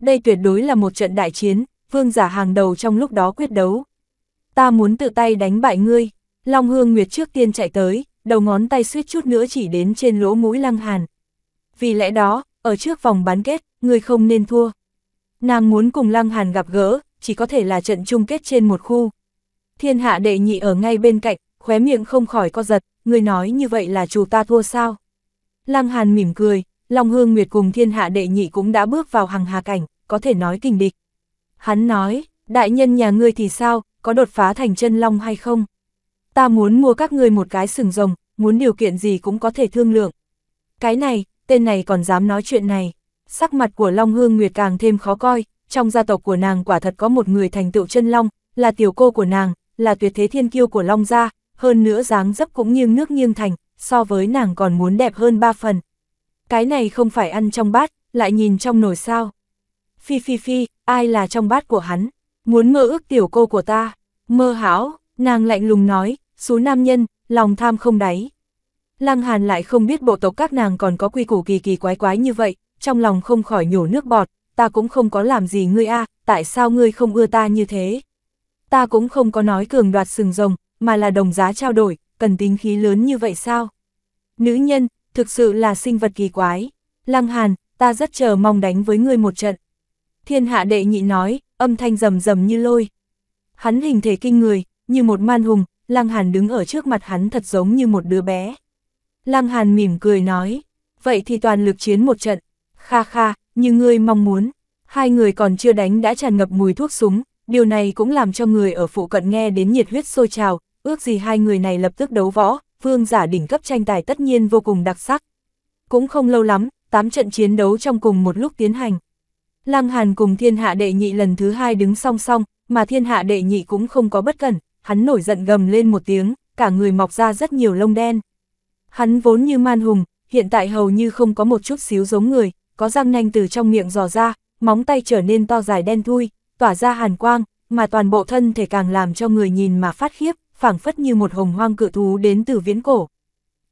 Đây tuyệt đối là một trận đại chiến, vương giả hàng đầu trong lúc đó quyết đấu. Ta muốn tự tay đánh bại ngươi, Long Hương Nguyệt trước tiên chạy tới, đầu ngón tay suýt chút nữa chỉ đến trên lỗ mũi Lăng Hàn. Vì lẽ đó, ở trước vòng bán kết, người không nên thua. Nàng muốn cùng Lăng Hàn gặp gỡ, chỉ có thể là trận chung kết trên một khu. Thiên hạ đệ nhị ở ngay bên cạnh, khóe miệng không khỏi co giật, người nói như vậy là chủ ta thua sao. Lăng Hàn mỉm cười, Long Hương Nguyệt cùng thiên hạ đệ nhị cũng đã bước vào hàng hà cảnh, có thể nói kinh địch. Hắn nói, đại nhân nhà ngươi thì sao, có đột phá thành chân long hay không? Ta muốn mua các ngươi một cái sừng rồng, muốn điều kiện gì cũng có thể thương lượng. Cái này, tên này còn dám nói chuyện này. Sắc mặt của Long Hương Nguyệt càng thêm khó coi, trong gia tộc của nàng quả thật có một người thành tựu chân Long, là tiểu cô của nàng, là tuyệt thế thiên kiêu của Long gia, hơn nữa dáng dấp cũng nghiêng nước nghiêng thành, so với nàng còn muốn đẹp hơn ba phần. Cái này không phải ăn trong bát, lại nhìn trong nồi sao. Phi phi phi, ai là trong bát của hắn, muốn mơ ước tiểu cô của ta, mơ hão, nàng lạnh lùng nói, số nam nhân, lòng tham không đáy. Lăng Hàn lại không biết bộ tộc các nàng còn có quy củ kỳ kỳ quái quái như vậy, trong lòng không khỏi nhổ nước bọt, ta cũng không có làm gì ngươi a, tại sao ngươi không ưa ta như thế? Ta cũng không có nói cường đoạt sừng rồng, mà là đồng giá trao đổi, cần tính khí lớn như vậy sao? Nữ nhân, thực sự là sinh vật kỳ quái. Lăng Hàn, ta rất chờ mong đánh với ngươi một trận. Thiên hạ đệ nhị nói, âm thanh rầm rầm như lôi. Hắn hình thể kinh người, như một man hùng, Lăng Hàn đứng ở trước mặt hắn thật giống như một đứa bé. Lăng Hàn mỉm cười nói, vậy thì toàn lực chiến một trận, kha kha, như ngươi mong muốn. Hai người còn chưa đánh đã tràn ngập mùi thuốc súng, điều này cũng làm cho người ở phụ cận nghe đến nhiệt huyết sôi trào, ước gì hai người này lập tức đấu võ, vương giả đỉnh cấp tranh tài tất nhiên vô cùng đặc sắc. Cũng không lâu lắm, tám trận chiến đấu trong cùng một lúc tiến hành. Lăng Hàn cùng thiên hạ đệ nhị lần thứ hai đứng song song, mà thiên hạ đệ nhị cũng không có bất cẩn, hắn nổi giận gầm lên một tiếng, cả người mọc ra rất nhiều lông đen. Hắn vốn như man hùng, hiện tại hầu như không có một chút xíu giống người, có răng nanh từ trong miệng dò ra, móng tay trở nên to dài đen thui, tỏa ra hàn quang, mà toàn bộ thân thể càng làm cho người nhìn mà phát khiếp, phảng phất như một hồng hoang cự thú đến từ viễn cổ.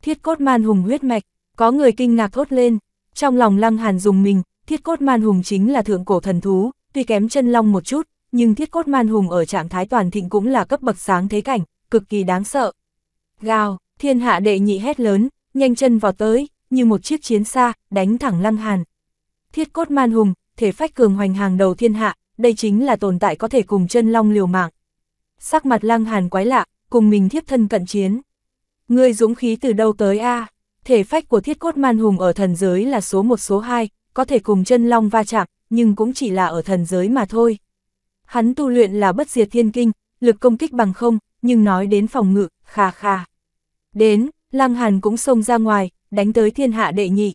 Thiết cốt man hùng huyết mạch, có người kinh ngạc thốt lên, trong lòng lăng hàn dùng mình, thiết cốt man hùng chính là thượng cổ thần thú, tuy kém chân long một chút, nhưng thiết cốt man hùng ở trạng thái toàn thịnh cũng là cấp bậc sáng thế cảnh, cực kỳ đáng sợ. Gào, Thiên hạ đệ nhị hét lớn, nhanh chân vào tới, như một chiếc chiến xa, đánh thẳng lăng hàn. Thiết cốt man hùng, thể phách cường hoành hàng đầu thiên hạ, đây chính là tồn tại có thể cùng chân long liều mạng. Sắc mặt lăng hàn quái lạ, cùng mình thiếp thân cận chiến. Ngươi dũng khí từ đâu tới a? Thể phách của thiết cốt man hùng ở thần giới là số một số 2, có thể cùng chân long va chạm, nhưng cũng chỉ là ở thần giới mà thôi. Hắn tu luyện là bất diệt thiên kinh, lực công kích bằng không, nhưng nói đến phòng ngự, kha kha. Đến, Lăng Hàn cũng xông ra ngoài, đánh tới thiên hạ đệ nhị.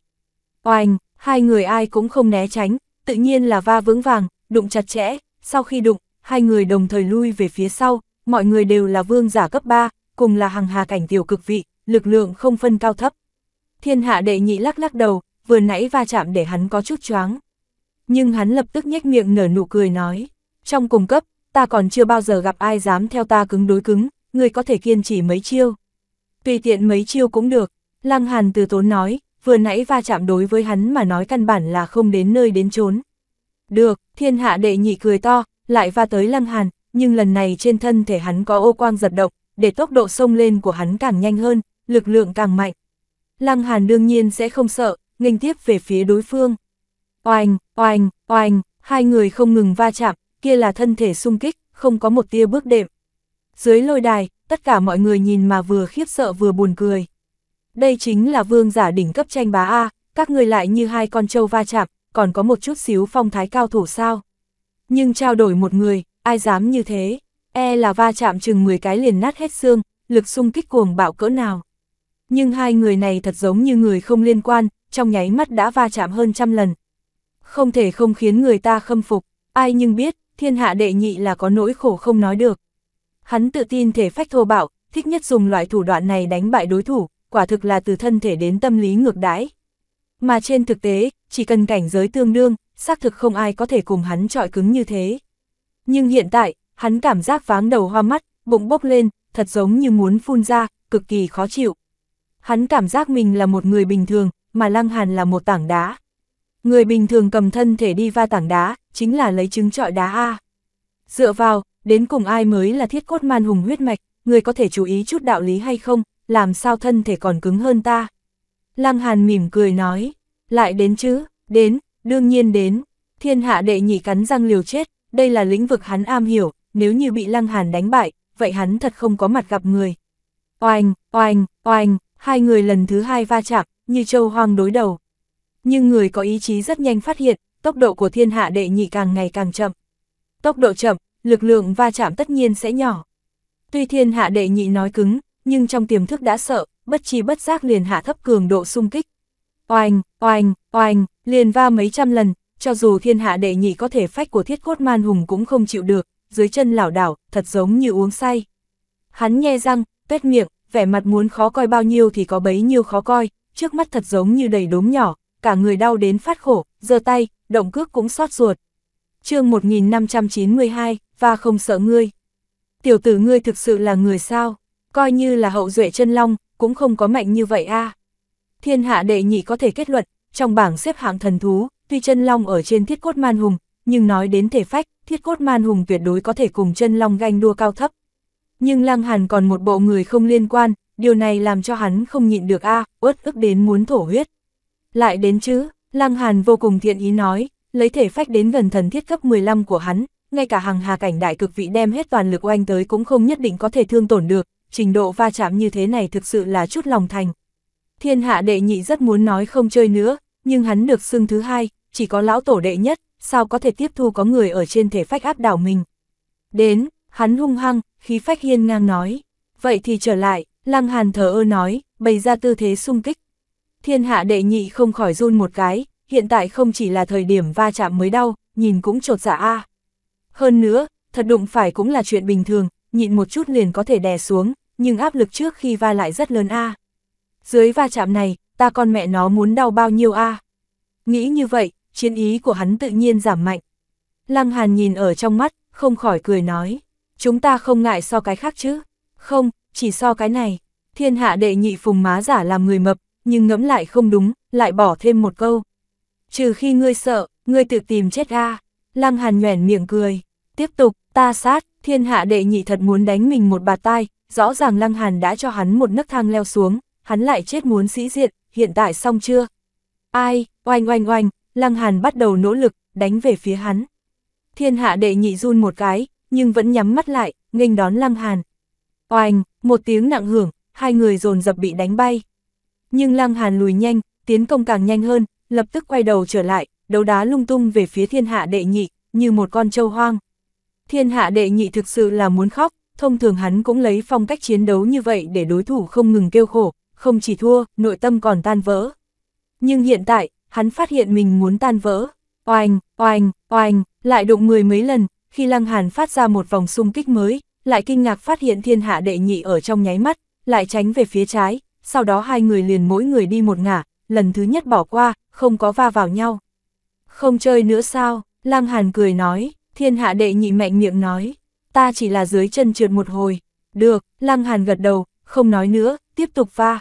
Oanh, hai người ai cũng không né tránh, tự nhiên là va vững vàng, đụng chặt chẽ, sau khi đụng, hai người đồng thời lui về phía sau, mọi người đều là vương giả cấp 3, cùng là hàng hà cảnh tiểu cực vị, lực lượng không phân cao thấp. Thiên hạ đệ nhị lắc lắc đầu, vừa nãy va chạm để hắn có chút choáng. Nhưng hắn lập tức nhếch miệng nở nụ cười nói, trong cùng cấp, ta còn chưa bao giờ gặp ai dám theo ta cứng đối cứng, người có thể kiên trì mấy chiêu tùy tiện mấy chiêu cũng được. Lăng Hàn từ tốn nói, vừa nãy va chạm đối với hắn mà nói căn bản là không đến nơi đến chốn. Được, thiên hạ đệ nhị cười to, lại va tới Lăng Hàn, nhưng lần này trên thân thể hắn có ô quang giật động, để tốc độ sông lên của hắn càng nhanh hơn, lực lượng càng mạnh. Lăng Hàn đương nhiên sẽ không sợ, nghênh tiếp về phía đối phương. Oanh, oanh, oanh, hai người không ngừng va chạm, kia là thân thể xung kích, không có một tia bước đệm. Dưới lôi đài, tất cả mọi người nhìn mà vừa khiếp sợ vừa buồn cười. Đây chính là vương giả đỉnh cấp tranh bá A, các người lại như hai con trâu va chạm, còn có một chút xíu phong thái cao thủ sao. Nhưng trao đổi một người, ai dám như thế, e là va chạm chừng 10 cái liền nát hết xương, lực xung kích cuồng bạo cỡ nào. Nhưng hai người này thật giống như người không liên quan, trong nháy mắt đã va chạm hơn trăm lần. Không thể không khiến người ta khâm phục, ai nhưng biết, thiên hạ đệ nhị là có nỗi khổ không nói được. Hắn tự tin thể phách thô bạo, thích nhất dùng loại thủ đoạn này đánh bại đối thủ, quả thực là từ thân thể đến tâm lý ngược đãi. Mà trên thực tế, chỉ cần cảnh giới tương đương, xác thực không ai có thể cùng hắn trọi cứng như thế. Nhưng hiện tại, hắn cảm giác váng đầu hoa mắt, bụng bốc lên, thật giống như muốn phun ra, cực kỳ khó chịu. Hắn cảm giác mình là một người bình thường, mà Lăng Hàn là một tảng đá. Người bình thường cầm thân thể đi va tảng đá, chính là lấy trứng trọi đá A. Dựa vào, đến cùng ai mới là thiết cốt man hùng huyết mạch, người có thể chú ý chút đạo lý hay không, làm sao thân thể còn cứng hơn ta. Lăng Hàn mỉm cười nói, lại đến chứ, đến, đương nhiên đến, thiên hạ đệ nhị cắn răng liều chết, đây là lĩnh vực hắn am hiểu, nếu như bị Lăng Hàn đánh bại, vậy hắn thật không có mặt gặp người. Oanh, oanh, oanh, hai người lần thứ hai va chạm, như châu hoang đối đầu. Nhưng người có ý chí rất nhanh phát hiện, tốc độ của thiên hạ đệ nhị càng ngày càng chậm. Tốc độ chậm, lực lượng va chạm tất nhiên sẽ nhỏ. Tuy thiên hạ đệ nhị nói cứng, nhưng trong tiềm thức đã sợ, bất chi bất giác liền hạ thấp cường độ xung kích. Oanh, oanh, oanh, liền va mấy trăm lần, cho dù thiên hạ đệ nhị có thể phách của thiết cốt man hùng cũng không chịu được, dưới chân lảo đảo, thật giống như uống say. Hắn nhe răng, tuét miệng, vẻ mặt muốn khó coi bao nhiêu thì có bấy nhiêu khó coi, trước mắt thật giống như đầy đốm nhỏ, cả người đau đến phát khổ, giơ tay, động cước cũng xót ruột. chương 1592 và không sợ ngươi. Tiểu tử ngươi thực sự là người sao, coi như là hậu duệ chân long, cũng không có mạnh như vậy a. Thiên hạ đệ nhị có thể kết luận, trong bảng xếp hạng thần thú, tuy chân long ở trên thiết cốt man hùng, nhưng nói đến thể phách, thiết cốt man hùng tuyệt đối có thể cùng chân long ganh đua cao thấp. Nhưng Lăng Hàn còn một bộ người không liên quan, điều này làm cho hắn không nhịn được a, uất ức đến muốn thổ huyết. Lại đến chứ, Lăng Hàn vô cùng thiện ý nói, lấy thể phách đến gần thần thiết cấp 15 của hắn, ngay cả hàng hà cảnh đại cực vị đem hết toàn lực oanh tới cũng không nhất định có thể thương tổn được, trình độ va chạm như thế này thực sự là chút lòng thành. Thiên hạ đệ nhị rất muốn nói không chơi nữa, nhưng hắn được xưng thứ hai, chỉ có lão tổ đệ nhất, sao có thể tiếp thu có người ở trên thể phách áp đảo mình. Đến, hắn hung hăng, khí phách hiên ngang nói. Vậy thì trở lại, lăng hàn thờ ơ nói, bày ra tư thế sung kích. Thiên hạ đệ nhị không khỏi run một cái, hiện tại không chỉ là thời điểm va chạm mới đau, nhìn cũng trột dạ a. À. Hơn nữa, thật đụng phải cũng là chuyện bình thường, nhịn một chút liền có thể đè xuống, nhưng áp lực trước khi va lại rất lớn a. Dưới va chạm này, ta con mẹ nó muốn đau bao nhiêu a. Nghĩ như vậy, chiến ý của hắn tự nhiên giảm mạnh. Lăng Hàn nhìn ở trong mắt, không khỏi cười nói, chúng ta không ngại so cái khác chứ. Không, chỉ so cái này. Thiên hạ đệ nhị phùng má giả làm người mập, nhưng ngẫm lại không đúng, lại bỏ thêm một câu. Trừ khi ngươi sợ, ngươi tự tìm chết a. Lăng Hàn nhoẻn miệng cười. Tiếp tục, ta sát, thiên hạ đệ nhị thật muốn đánh mình một bạt tai, rõ ràng Lăng Hàn đã cho hắn một nấc thang leo xuống, hắn lại chết muốn sĩ diện, hiện tại xong chưa? Ai, oanh oanh oanh, Lăng Hàn bắt đầu nỗ lực, đánh về phía hắn. Thiên hạ đệ nhị run một cái, nhưng vẫn nhắm mắt lại, nghênh đón Lăng Hàn. Oanh, một tiếng nặng hưởng, hai người dồn dập bị đánh bay. Nhưng Lăng Hàn lùi nhanh, tiến công càng nhanh hơn, lập tức quay đầu trở lại, đấu đá lung tung về phía thiên hạ đệ nhị, như một con trâu hoang. Thiên hạ đệ nhị thực sự là muốn khóc, thông thường hắn cũng lấy phong cách chiến đấu như vậy để đối thủ không ngừng kêu khổ, không chỉ thua, nội tâm còn tan vỡ. Nhưng hiện tại, hắn phát hiện mình muốn tan vỡ. Oanh, oanh, oanh, lại đụng mười mấy lần, khi Lăng Hàn phát ra một vòng xung kích mới, lại kinh ngạc phát hiện thiên hạ đệ nhị ở trong nháy mắt, lại tránh về phía trái, sau đó hai người liền mỗi người đi một ngả, lần thứ nhất bỏ qua, không có va vào nhau. Không chơi nữa sao, Lăng Hàn cười nói, thiên hạ đệ nhị mạnh miệng nói, ta chỉ là dưới chân trượt một hồi. Được, Lăng Hàn gật đầu, không nói nữa, tiếp tục va.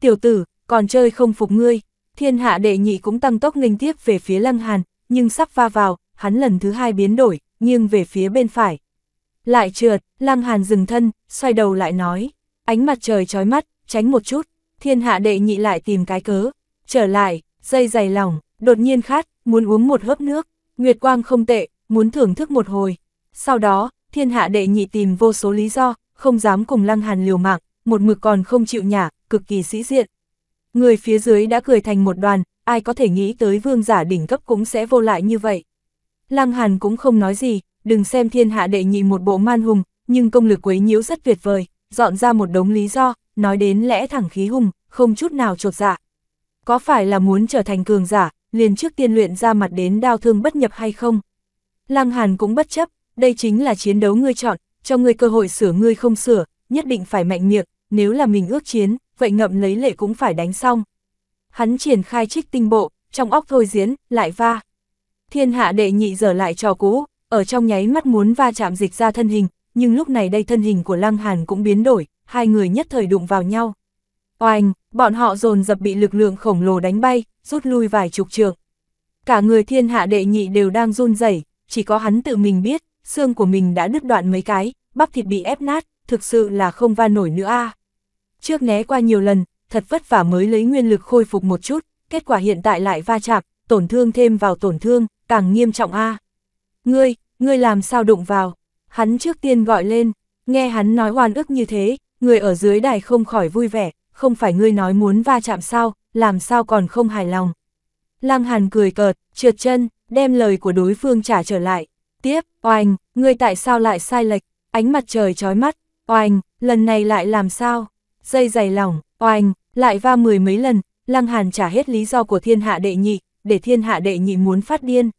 Tiểu tử, còn chơi không phục ngươi, thiên hạ đệ nhị cũng tăng tốc nghênh tiếp về phía Lăng Hàn, nhưng sắp va vào, hắn lần thứ hai biến đổi, nghiêng về phía bên phải. Lại trượt, Lăng Hàn dừng thân, xoay đầu lại nói, ánh mặt trời chói mắt, tránh một chút, thiên hạ đệ nhị lại tìm cái cớ, trở lại, dây dày lòng, đột nhiên khát, muốn uống một hớp nước, Nguyệt Quang không tệ, muốn thưởng thức một hồi. Sau đó, thiên hạ đệ nhị tìm vô số lý do, không dám cùng Lăng Hàn liều mạng, một mực còn không chịu nhả, cực kỳ sĩ diện. Người phía dưới đã cười thành một đoàn, ai có thể nghĩ tới vương giả đỉnh cấp cũng sẽ vô lại như vậy. Lăng Hàn cũng không nói gì, đừng xem thiên hạ đệ nhị một bộ man hùng, nhưng công lực quấy nhiễu rất tuyệt vời, dọn ra một đống lý do, nói đến lẽ thẳng khí hùng, không chút nào trột dạ. Có phải là muốn trở thành cường giả, liền trước tiên luyện ra mặt đến đao thương bất nhập hay không. Lăng Hàn cũng bất chấp, đây chính là chiến đấu ngươi chọn, cho ngươi cơ hội sửa ngươi không sửa, nhất định phải mạnh miệng, nếu là mình ước chiến, vậy ngậm lấy lệ cũng phải đánh xong. Hắn triển khai trích tinh bộ, trong óc thôi diễn, lại va. Thiên hạ đệ nhị giờ lại trò cũ, ở trong nháy mắt muốn va chạm dịch ra thân hình, nhưng lúc này đây thân hình của Lăng Hàn cũng biến đổi, hai người nhất thời đụng vào nhau. Oanh, bọn họ dồn dập bị lực lượng khổng lồ đánh bay, rút lui vài chục trượng. Cả người thiên hạ đệ nhị đều đang run rẩy, chỉ có hắn tự mình biết, xương của mình đã đứt đoạn mấy cái, bắp thịt bị ép nát, thực sự là không va nổi nữa a. Trước né qua nhiều lần, thật vất vả mới lấy nguyên lực khôi phục một chút, kết quả hiện tại lại va chạm, tổn thương thêm vào tổn thương, càng nghiêm trọng a. Ngươi, ngươi làm sao đụng vào? Hắn trước tiên gọi lên, nghe hắn nói hoàn ức như thế, người ở dưới đài không khỏi vui vẻ, không phải ngươi nói muốn va chạm sao, làm sao còn không hài lòng. Lăng Hàn cười cợt, trượt chân, đem lời của đối phương trả trở lại. Tiếp, oanh, ngươi tại sao lại sai lệch, ánh mặt trời chói mắt, oanh, lần này lại làm sao? Dây dày lỏng, oanh, lại va mười mấy lần, Lăng Hàn trả hết lý do của thiên hạ đệ nhị, để thiên hạ đệ nhị muốn phát điên.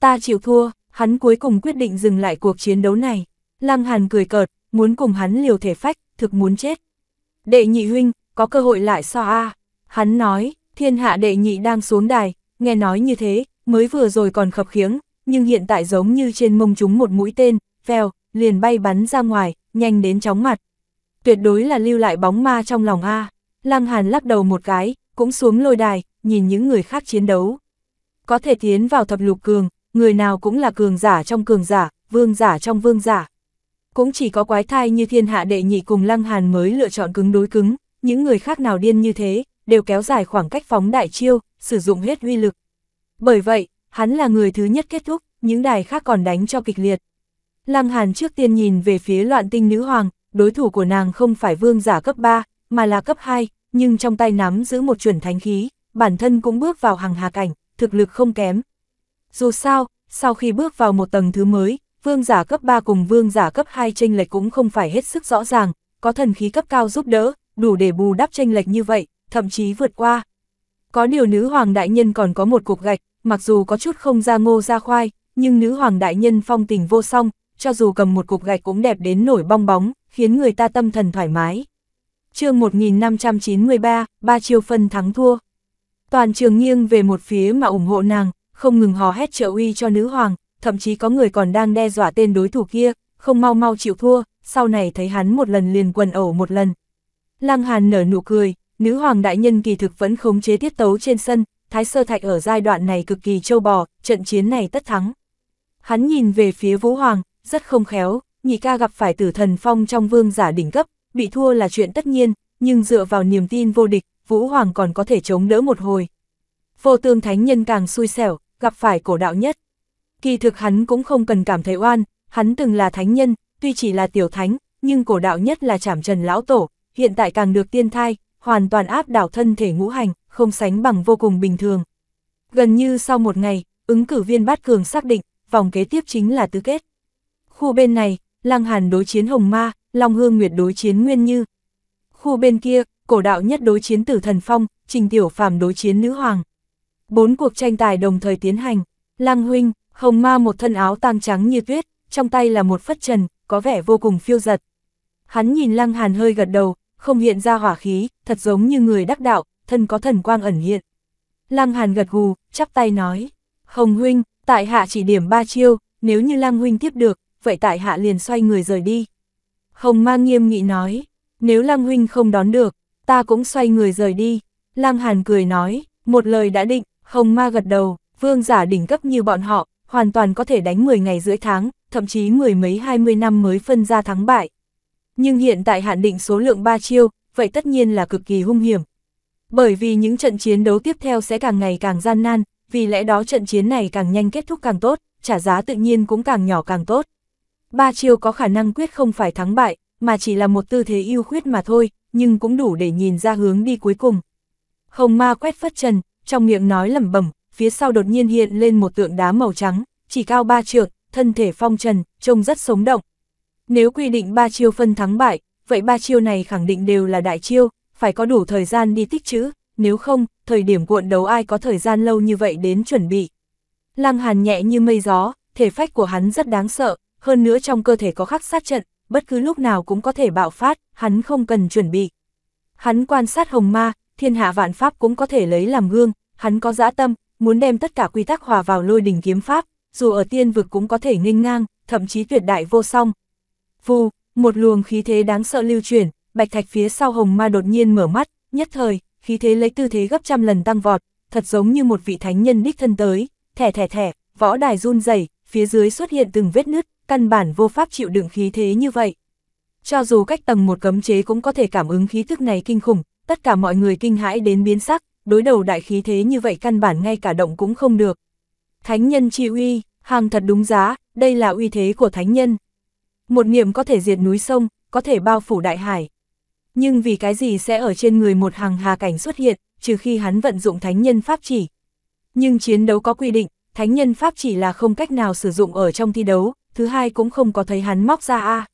Ta chịu thua, hắn cuối cùng quyết định dừng lại cuộc chiến đấu này. Lăng Hàn cười cợt, muốn cùng hắn liều thể phách, thực muốn chết. Đệ nhị huynh, có cơ hội lại so a Hắn nói, thiên hạ đệ nhị đang xuống đài, nghe nói như thế, mới vừa rồi còn khập khiếng, nhưng hiện tại giống như trên mông chúng một mũi tên, phèo liền bay bắn ra ngoài, nhanh đến chóng mặt. Tuyệt đối là lưu lại bóng ma trong lòng A. Lăng Hàn lắc đầu một cái, cũng xuống lôi đài, nhìn những người khác chiến đấu. Có thể tiến vào thập lục cường, người nào cũng là cường giả trong cường giả, vương giả trong vương giả. Cũng chỉ có quái thai như thiên hạ đệ nhị cùng Lăng Hàn mới lựa chọn cứng đối cứng, những người khác nào điên như thế, đều kéo dài khoảng cách phóng đại chiêu, sử dụng hết uy lực. Bởi vậy, hắn là người thứ nhất kết thúc, những đài khác còn đánh cho kịch liệt. Lăng Hàn trước tiên nhìn về phía loạn tinh nữ hoàng, đối thủ của nàng không phải vương giả cấp 3, mà là cấp 2, nhưng trong tay nắm giữ một chuẩn thánh khí, bản thân cũng bước vào hàng hà cảnh, thực lực không kém. Dù sao, sau khi bước vào một tầng thứ mới, vương giả cấp 3 cùng vương giả cấp 2 tranh lệch cũng không phải hết sức rõ ràng, có thần khí cấp cao giúp đỡ, đủ để bù đắp tranh lệch như vậy, thậm chí vượt qua. Có điều nữ hoàng đại nhân còn có một cục gạch, mặc dù có chút không ra ngô ra khoai, nhưng nữ hoàng đại nhân phong tình vô song, cho dù cầm một cục gạch cũng đẹp đến nổi bong bóng, khiến người ta tâm thần thoải mái. chương 1593, ba chiêu phân thắng thua. Toàn trường nghiêng về một phía mà ủng hộ nàng, không ngừng hò hét trợ uy cho nữ hoàng, thậm chí có người còn đang đe dọa tên đối thủ kia, không mau mau chịu thua, sau này thấy hắn một lần liền quần ẩu một lần, Lăng Hàn nở nụ cười, nữ hoàng đại nhân kỳ thực vẫn khống chế tiết tấu trên sân, Thái Sơ Thạch ở giai đoạn này cực kỳ châu bò, trận chiến này tất thắng. Hắn nhìn về phía Vũ Hoàng, rất không khéo, nhị ca gặp phải tử thần phong trong vương giả đỉnh cấp, bị thua là chuyện tất nhiên, nhưng dựa vào niềm tin vô địch, Vũ Hoàng còn có thể chống đỡ một hồi. Vô tương thánh nhân càng xui xẻo, gặp phải cổ đạo nhất. Kỳ thực hắn cũng không cần cảm thấy oan, hắn từng là thánh nhân, tuy chỉ là tiểu thánh, nhưng cổ đạo nhất là chảm trần lão tổ, hiện tại càng được tiên thai, hoàn toàn áp đảo thân thể ngũ hành, không sánh bằng vô cùng bình thường. Gần như sau một ngày, ứng cử viên bát cường xác định, vòng kế tiếp chính là tứ kết. Khu bên này, Lăng Hàn đối chiến Hồng Ma, Long Hương Nguyệt đối chiến Nguyên Như. Khu bên kia, cổ đạo nhất đối chiến Tử Thần Phong, Trình Tiểu Phàm đối chiến Nữ Hoàng. Bốn cuộc tranh tài đồng thời tiến hành, Lăng Huynh, Hồng Ma một thân áo tang trắng như tuyết, trong tay là một phất trần, có vẻ vô cùng phiêu giật. Hắn nhìn Lăng Hàn hơi gật đầu, không hiện ra hỏa khí, thật giống như người đắc đạo, thân có thần quang ẩn hiện. Lăng Hàn gật gù, chắp tay nói, Hồng Huynh, tại hạ chỉ điểm ba chiêu, nếu như Lăng Huynh tiếp được, vậy tại hạ liền xoay người rời đi. Hồng mang nghiêm nghị nói, nếu Lăng Huynh không đón được, ta cũng xoay người rời đi. Lăng Hàn cười nói, một lời đã định, Hồng ma gật đầu, vương giả đỉnh cấp như bọn họ, hoàn toàn có thể đánh 10 ngày rưỡi tháng, thậm chí mười mấy 20 năm mới phân ra thắng bại. Nhưng hiện tại hạn định số lượng 3 chiêu, vậy tất nhiên là cực kỳ hung hiểm. Bởi vì những trận chiến đấu tiếp theo sẽ càng ngày càng gian nan, vì lẽ đó trận chiến này càng nhanh kết thúc càng tốt, trả giá tự nhiên cũng càng nhỏ càng tốt. Ba chiêu có khả năng quyết không phải thắng bại, mà chỉ là một tư thế yêu khuyết mà thôi, nhưng cũng đủ để nhìn ra hướng đi cuối cùng. Hồng ma quét phất trần, trong miệng nói lẩm bẩm, phía sau đột nhiên hiện lên một tượng đá màu trắng, chỉ cao ba trượng, thân thể phong trần, trông rất sống động, nếu quy định ba chiêu phân thắng bại, vậy ba chiêu này khẳng định đều là đại chiêu, phải có đủ thời gian đi tích chữ, nếu không, thời điểm cuộn đấu ai có thời gian lâu như vậy đến chuẩn bị. Lăng Hàn nhẹ như mây gió, thể phách của hắn rất đáng sợ, hơn nữa trong cơ thể có khắc sát trận, bất cứ lúc nào cũng có thể bạo phát, hắn không cần chuẩn bị. Hắn quan sát hồng ma, thiên hạ vạn pháp cũng có thể lấy làm gương, hắn có dã tâm, muốn đem tất cả quy tắc hòa vào lôi đình kiếm pháp, dù ở tiên vực cũng có thể nghênh ngang, thậm chí tuyệt đại vô song, Vù, một luồng khí thế đáng sợ lưu chuyển, Bạch Thạch phía sau Hồng Ma đột nhiên mở mắt, nhất thời, khí thế lấy tư thế gấp trăm lần tăng vọt, thật giống như một vị thánh nhân đích thân tới, thẻ thẻ thẻ, võ đài run rẩy, phía dưới xuất hiện từng vết nứt, căn bản vô pháp chịu đựng khí thế như vậy. Cho dù cách tầng một cấm chế cũng có thể cảm ứng khí thức này kinh khủng, tất cả mọi người kinh hãi đến biến sắc, đối đầu đại khí thế như vậy căn bản ngay cả động cũng không được. Thánh nhân chi uy, hàng thật đúng giá, đây là uy thế của thánh nhân, một niệm có thể diệt núi sông, có thể bao phủ đại hải. Nhưng vì cái gì sẽ ở trên người một hàng hà cảnh xuất hiện, trừ khi hắn vận dụng thánh nhân pháp chỉ. Nhưng chiến đấu có quy định, thánh nhân pháp chỉ là không cách nào sử dụng ở trong thi đấu, thứ hai cũng không có thấy hắn móc ra a.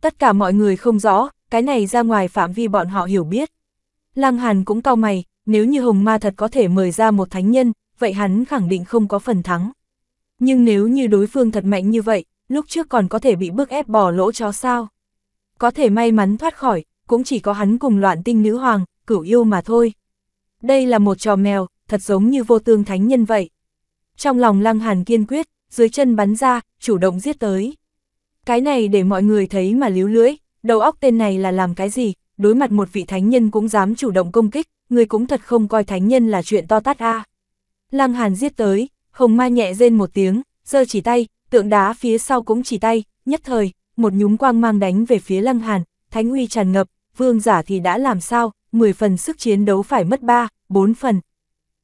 Tất cả mọi người không rõ, cái này ra ngoài phạm vi bọn họ hiểu biết. Lăng Hàn cũng cau mày, nếu như Hồng Ma thật có thể mời ra một thánh nhân, vậy hắn khẳng định không có phần thắng. Nhưng nếu như đối phương thật mạnh như vậy, lúc trước còn có thể bị bức ép bỏ lỗ chó sao. Có thể may mắn thoát khỏi, cũng chỉ có hắn cùng loạn tinh nữ hoàng, cửu yêu mà thôi. Đây là một trò mèo, thật giống như vô tương thánh nhân vậy. Trong lòng lăng hàn kiên quyết, dưới chân bắn ra, chủ động giết tới. Cái này để mọi người thấy mà líu lưỡi, đầu óc tên này là làm cái gì, đối mặt một vị thánh nhân cũng dám chủ động công kích, người cũng thật không coi thánh nhân là chuyện to tát a. Lăng Hàn giết tới, Hồng Ma nhẹ rên một tiếng, giơ chỉ tay, tượng đá phía sau cũng chỉ tay, nhất thời, một nhúm quang mang đánh về phía lăng hàn, thánh uy tràn ngập, vương giả thì đã làm sao, 10 phần sức chiến đấu phải mất 3, 4 phần.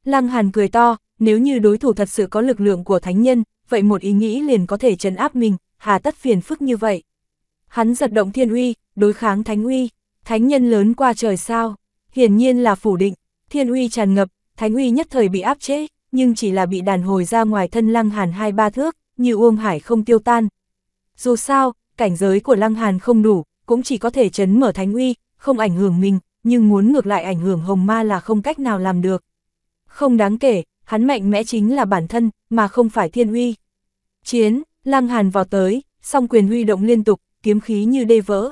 Lăng hàn cười to, nếu như đối thủ thật sự có lực lượng của thánh nhân, vậy một ý nghĩ liền có thể trấn áp mình, hà tất phiền phức như vậy. Hắn giật động thiên uy, đối kháng thánh uy, thánh nhân lớn qua trời sao, hiển nhiên là phủ định, thiên uy tràn ngập, thánh uy nhất thời bị áp chế, nhưng chỉ là bị đàn hồi ra ngoài thân lăng hàn hai ba thước như Uông Hải không tiêu tan. Dù sao, cảnh giới của Lăng Hàn không đủ, cũng chỉ có thể chấn mở thánh uy, không ảnh hưởng mình, nhưng muốn ngược lại ảnh hưởng hồng ma là không cách nào làm được. Không đáng kể, hắn mạnh mẽ chính là bản thân, mà không phải thiên uy. Chiến, Lăng Hàn vào tới, song quyền huy động liên tục, kiếm khí như đê vỡ.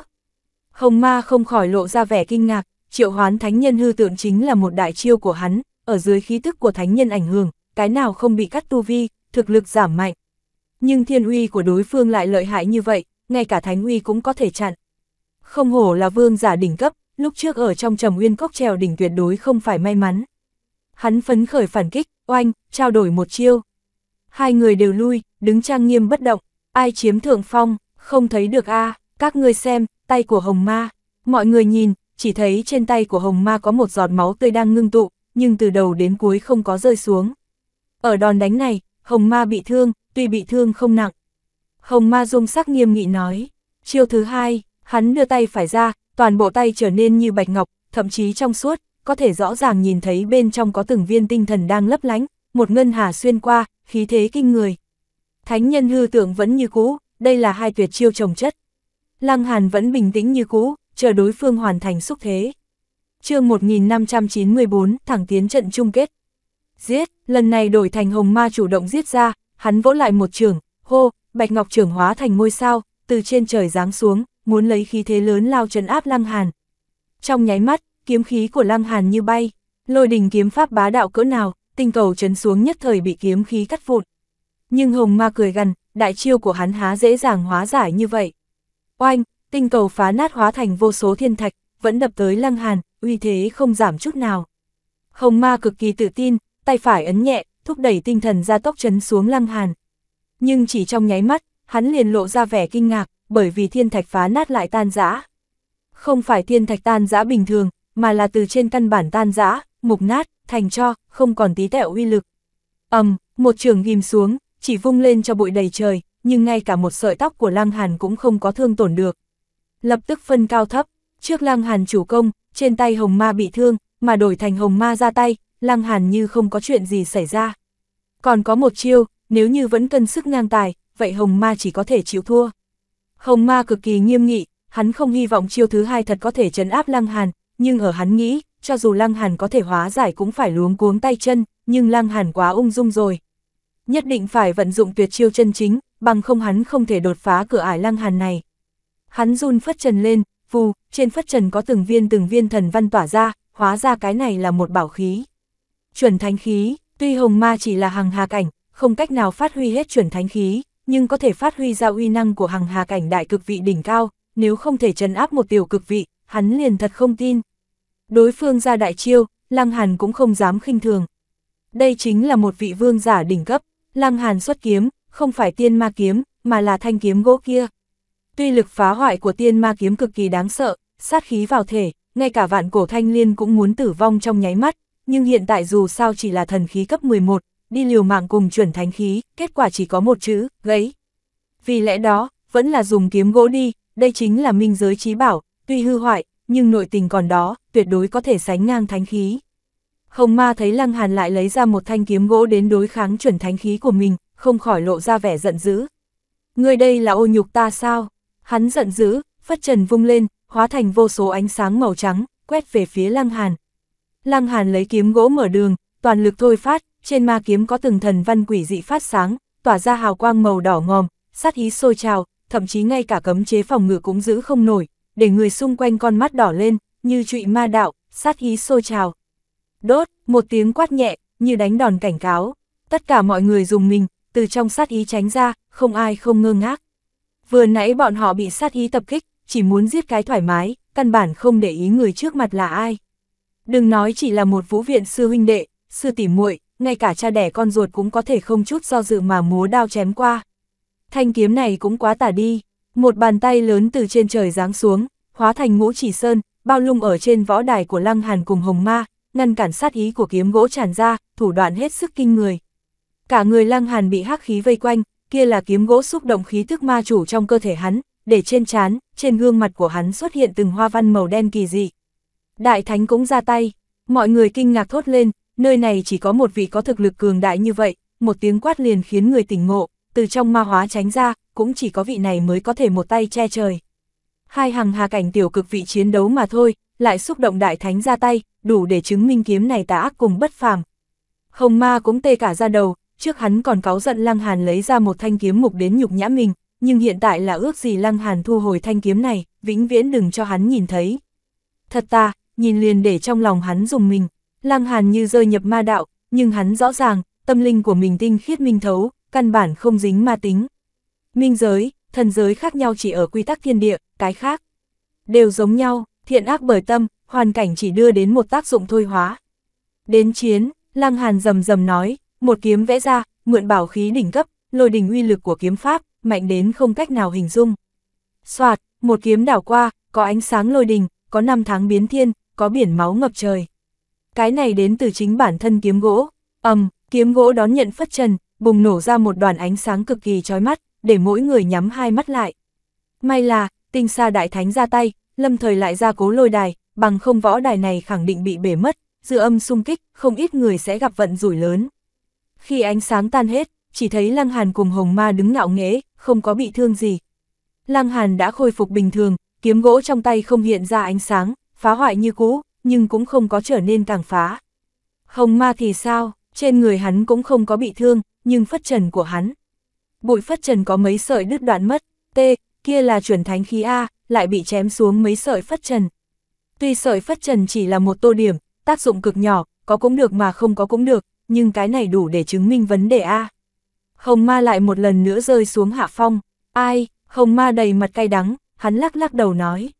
Hồng ma không khỏi lộ ra vẻ kinh ngạc, triệu hoán thánh nhân hư tượng chính là một đại chiêu của hắn, ở dưới khí tức của thánh nhân ảnh hưởng, cái nào không bị cắt tu vi, thực lực giảm mạnh. Nhưng thiên uy của đối phương lại lợi hại như vậy, ngay cả thánh uy cũng có thể chặn. Không hổ là vương giả đỉnh cấp, lúc trước ở trong trầm uyên cốc trèo đỉnh tuyệt đối không phải may mắn. Hắn phấn khởi phản kích, oanh, trao đổi một chiêu. Hai người đều lui, đứng trang nghiêm bất động, ai chiếm thượng phong, không thấy được a các ngươi xem, tay của hồng ma. Mọi người nhìn, chỉ thấy trên tay của hồng ma có một giọt máu tươi đang ngưng tụ, nhưng từ đầu đến cuối không có rơi xuống. Ở đòn đánh này, hồng ma bị thương, tuy bị thương không nặng. Hồng Ma Dung sắc nghiêm nghị nói, chiêu thứ hai, hắn đưa tay phải ra, toàn bộ tay trở nên như bạch ngọc, thậm chí trong suốt, có thể rõ ràng nhìn thấy bên trong có từng viên tinh thần đang lấp lánh, một ngân hà xuyên qua, khí thế kinh người. Thánh nhân hư tượng vẫn như cũ, đây là hai tuyệt chiêu trồng chất. Lăng Hàn vẫn bình tĩnh như cũ, chờ đối phương hoàn thành xúc thế. chương 1594, thẳng tiến trận chung kết. Giết, lần này đổi thành hồng ma chủ động giết ra, hắn vỗ lại một trường, hô, bạch ngọc trưởng hóa thành ngôi sao, từ trên trời giáng xuống, muốn lấy khí thế lớn lao trấn áp Lăng Hàn. Trong nháy mắt, kiếm khí của Lăng Hàn như bay, lôi đình kiếm pháp bá đạo cỡ nào, tinh cầu trấn xuống nhất thời bị kiếm khí cắt vụn. Nhưng Hồng Ma cười gần, đại chiêu của hắn há dễ dàng hóa giải như vậy. Oanh, tinh cầu phá nát hóa thành vô số thiên thạch, vẫn đập tới Lăng Hàn, uy thế không giảm chút nào. Hồng Ma cực kỳ tự tin, tay phải ấn nhẹ, thúc đẩy tinh thần gia tốc chấn xuống Lăng Hàn. Nhưng chỉ trong nháy mắt, hắn liền lộ ra vẻ kinh ngạc, bởi vì thiên thạch phá nát lại tan rã. Không phải thiên thạch tan rã bình thường, mà là từ trên căn bản tan rã, mục nát, thành cho, không còn tí tẹo uy lực. ầm, một trường ghim xuống, chỉ vung lên cho bụi đầy trời, nhưng ngay cả một sợi tóc của Lăng Hàn cũng không có thương tổn được. Lập tức phân cao thấp, trước Lăng Hàn chủ công, trên tay Hồng Ma bị thương, mà đổi thành Hồng Ma ra tay, Lăng Hàn như không có chuyện gì xảy ra. Còn có một chiêu, nếu như vẫn cân sức ngang tài, vậy Hồng Ma chỉ có thể chịu thua. Hồng Ma cực kỳ nghiêm nghị, hắn không hy vọng chiêu thứ hai thật có thể chấn áp Lăng Hàn, nhưng ở hắn nghĩ, cho dù Lăng Hàn có thể hóa giải cũng phải luống cuống tay chân, nhưng Lăng Hàn quá ung dung rồi. Nhất định phải vận dụng tuyệt chiêu chân chính, bằng không hắn không thể đột phá cửa ải Lăng Hàn này. Hắn run phất trần lên, vù, trên phất trần có từng viên từng viên thần văn tỏa ra, hóa ra cái này là một bảo khí chuẩn thánh khí, tuy hồng ma chỉ là hàng hà cảnh, không cách nào phát huy hết chuẩn thánh khí, nhưng có thể phát huy ra uy năng của hàng hà cảnh đại cực vị đỉnh cao, nếu không thể trấn áp một tiểu cực vị, hắn liền thật không tin. Đối phương ra đại chiêu, Lăng Hàn cũng không dám khinh thường. Đây chính là một vị vương giả đỉnh cấp, Lăng Hàn xuất kiếm, không phải tiên ma kiếm, mà là thanh kiếm gỗ kia. Tuy lực phá hoại của tiên ma kiếm cực kỳ đáng sợ, sát khí vào thể, ngay cả vạn cổ thanh liên cũng muốn tử vong trong nháy mắt, nhưng hiện tại dù sao chỉ là thần khí cấp 11, đi liều mạng cùng chuẩn thánh khí, kết quả chỉ có một chữ, gãy. Vì lẽ đó, vẫn là dùng kiếm gỗ đi, đây chính là minh giới trí bảo, tuy hư hoại, nhưng nội tình còn đó, tuyệt đối có thể sánh ngang thánh khí. Hồng ma thấy Lăng Hàn lại lấy ra một thanh kiếm gỗ đến đối kháng chuẩn thánh khí của mình, không khỏi lộ ra vẻ giận dữ. Người đây là ô nhục ta sao? Hắn giận dữ, phất trần vung lên, hóa thành vô số ánh sáng màu trắng, quét về phía Lăng Hàn, Lăng Hàn lấy kiếm gỗ mở đường, toàn lực thôi phát, trên ma kiếm có từng thần văn quỷ dị phát sáng, tỏa ra hào quang màu đỏ ngòm, sát ý sôi trào, thậm chí ngay cả cấm chế phòng ngự cũng giữ không nổi, để người xung quanh con mắt đỏ lên, như trụy ma đạo, sát ý sôi trào. Đốt, một tiếng quát nhẹ, như đánh đòn cảnh cáo, tất cả mọi người dùng mình, từ trong sát ý tránh ra, không ai không ngơ ngác. Vừa nãy bọn họ bị sát ý tập kích, chỉ muốn giết cái thoải mái, căn bản không để ý người trước mặt là ai. Đừng nói chỉ là một vũ viện sư huynh đệ, sư tỉ muội, ngay cả cha đẻ con ruột cũng có thể không chút do dự mà múa đao chém qua. Thanh kiếm này cũng quá tả đi, một bàn tay lớn từ trên trời giáng xuống, hóa thành ngũ chỉ sơn, bao lung ở trên võ đài của Lăng Hàn cùng Hồng Ma, ngăn cản sát ý của kiếm gỗ tràn ra, thủ đoạn hết sức kinh người. Cả người Lăng Hàn bị hắc khí vây quanh, kia là kiếm gỗ xúc động khí thức ma chủ trong cơ thể hắn, để trên trán, trên gương mặt của hắn xuất hiện từng hoa văn màu đen kỳ dị, Đại thánh cũng ra tay, mọi người kinh ngạc thốt lên, nơi này chỉ có một vị có thực lực cường đại như vậy, một tiếng quát liền khiến người tỉnh ngộ, từ trong ma hóa tránh ra, cũng chỉ có vị này mới có thể một tay che trời. Hai hàng hà cảnh tiểu cực vị chiến đấu mà thôi, lại xúc động đại thánh ra tay, đủ để chứng minh kiếm này tà ác cùng bất phàm. Hồng ma cũng tê cả ra đầu, trước hắn còn cáu giận Lăng Hàn lấy ra một thanh kiếm mục đến nhục nhã mình, nhưng hiện tại là ước gì Lăng Hàn thu hồi thanh kiếm này, vĩnh viễn đừng cho hắn nhìn thấy. Thật ta, nhìn liền để trong lòng hắn dùng mình. Lăng Hàn như rơi nhập ma đạo, nhưng hắn rõ ràng, tâm linh của mình tinh khiết minh thấu, căn bản không dính ma tính. Minh giới, thần giới khác nhau chỉ ở quy tắc thiên địa, cái khác. Đều giống nhau, thiện ác bởi tâm, hoàn cảnh chỉ đưa đến một tác dụng thôi hóa. Đến chiến, Lăng Hàn rầm rầm nói, một kiếm vẽ ra, mượn bảo khí đỉnh cấp, lôi đỉnh uy lực của kiếm pháp, mạnh đến không cách nào hình dung. Soạt, một kiếm đảo qua, có ánh sáng lôi đình, có năm tháng biến thiên, có biển máu ngập trời. Cái này đến từ chính bản thân kiếm gỗ, ầm, um, kiếm gỗ đón nhận phất trần, bùng nổ ra một đoàn ánh sáng cực kỳ chói mắt, để mỗi người nhắm hai mắt lại. May là, tinh xa đại thánh ra tay, lâm thời lại ra cố lôi đài, bằng không võ đài này khẳng định bị bể mất, dự âm xung kích, không ít người sẽ gặp vận rủi lớn. Khi ánh sáng tan hết, chỉ thấy Lăng Hàn cùng Hồng Ma đứng ngạo nghễ, không có bị thương gì. Lăng Hàn đã khôi phục bình thường, kiếm gỗ trong tay không hiện ra ánh sáng, phá hoại như cũ, nhưng cũng không có trở nên tàng phá. Hồng ma thì sao, trên người hắn cũng không có bị thương, nhưng phất trần của hắn. Bụi phất trần có mấy sợi đứt đoạn mất, tê kia là chuẩn thánh khí A, lại bị chém xuống mấy sợi phất trần. Tuy sợi phất trần chỉ là một tô điểm, tác dụng cực nhỏ, có cũng được mà không có cũng được, nhưng cái này đủ để chứng minh vấn đề A. Hồng ma lại một lần nữa rơi xuống hạ phong, ai, hồng ma đầy mặt cay đắng, hắn lắc lắc đầu nói.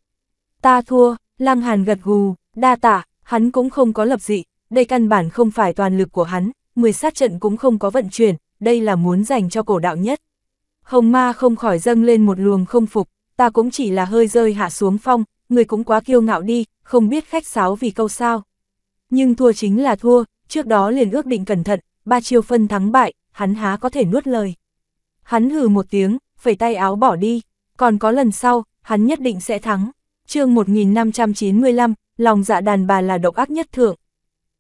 Ta thua, Lăng Hàn gật gù, đa tạ, hắn cũng không có lập dị, đây căn bản không phải toàn lực của hắn, 10 sát trận cũng không có vận chuyển, đây là muốn dành cho cổ đạo nhất. Hồng ma không khỏi dâng lên một luồng không phục, ta cũng chỉ là hơi rơi hạ xuống phong, người cũng quá kiêu ngạo đi, không biết khách sáo vì câu sao. Nhưng thua chính là thua, trước đó liền ước định cẩn thận, ba chiêu phân thắng bại, hắn há có thể nuốt lời. Hắn hừ một tiếng, phẩy tay áo bỏ đi, còn có lần sau, hắn nhất định sẽ thắng chương 1595, lòng dạ đàn bà là độc ác nhất thượng.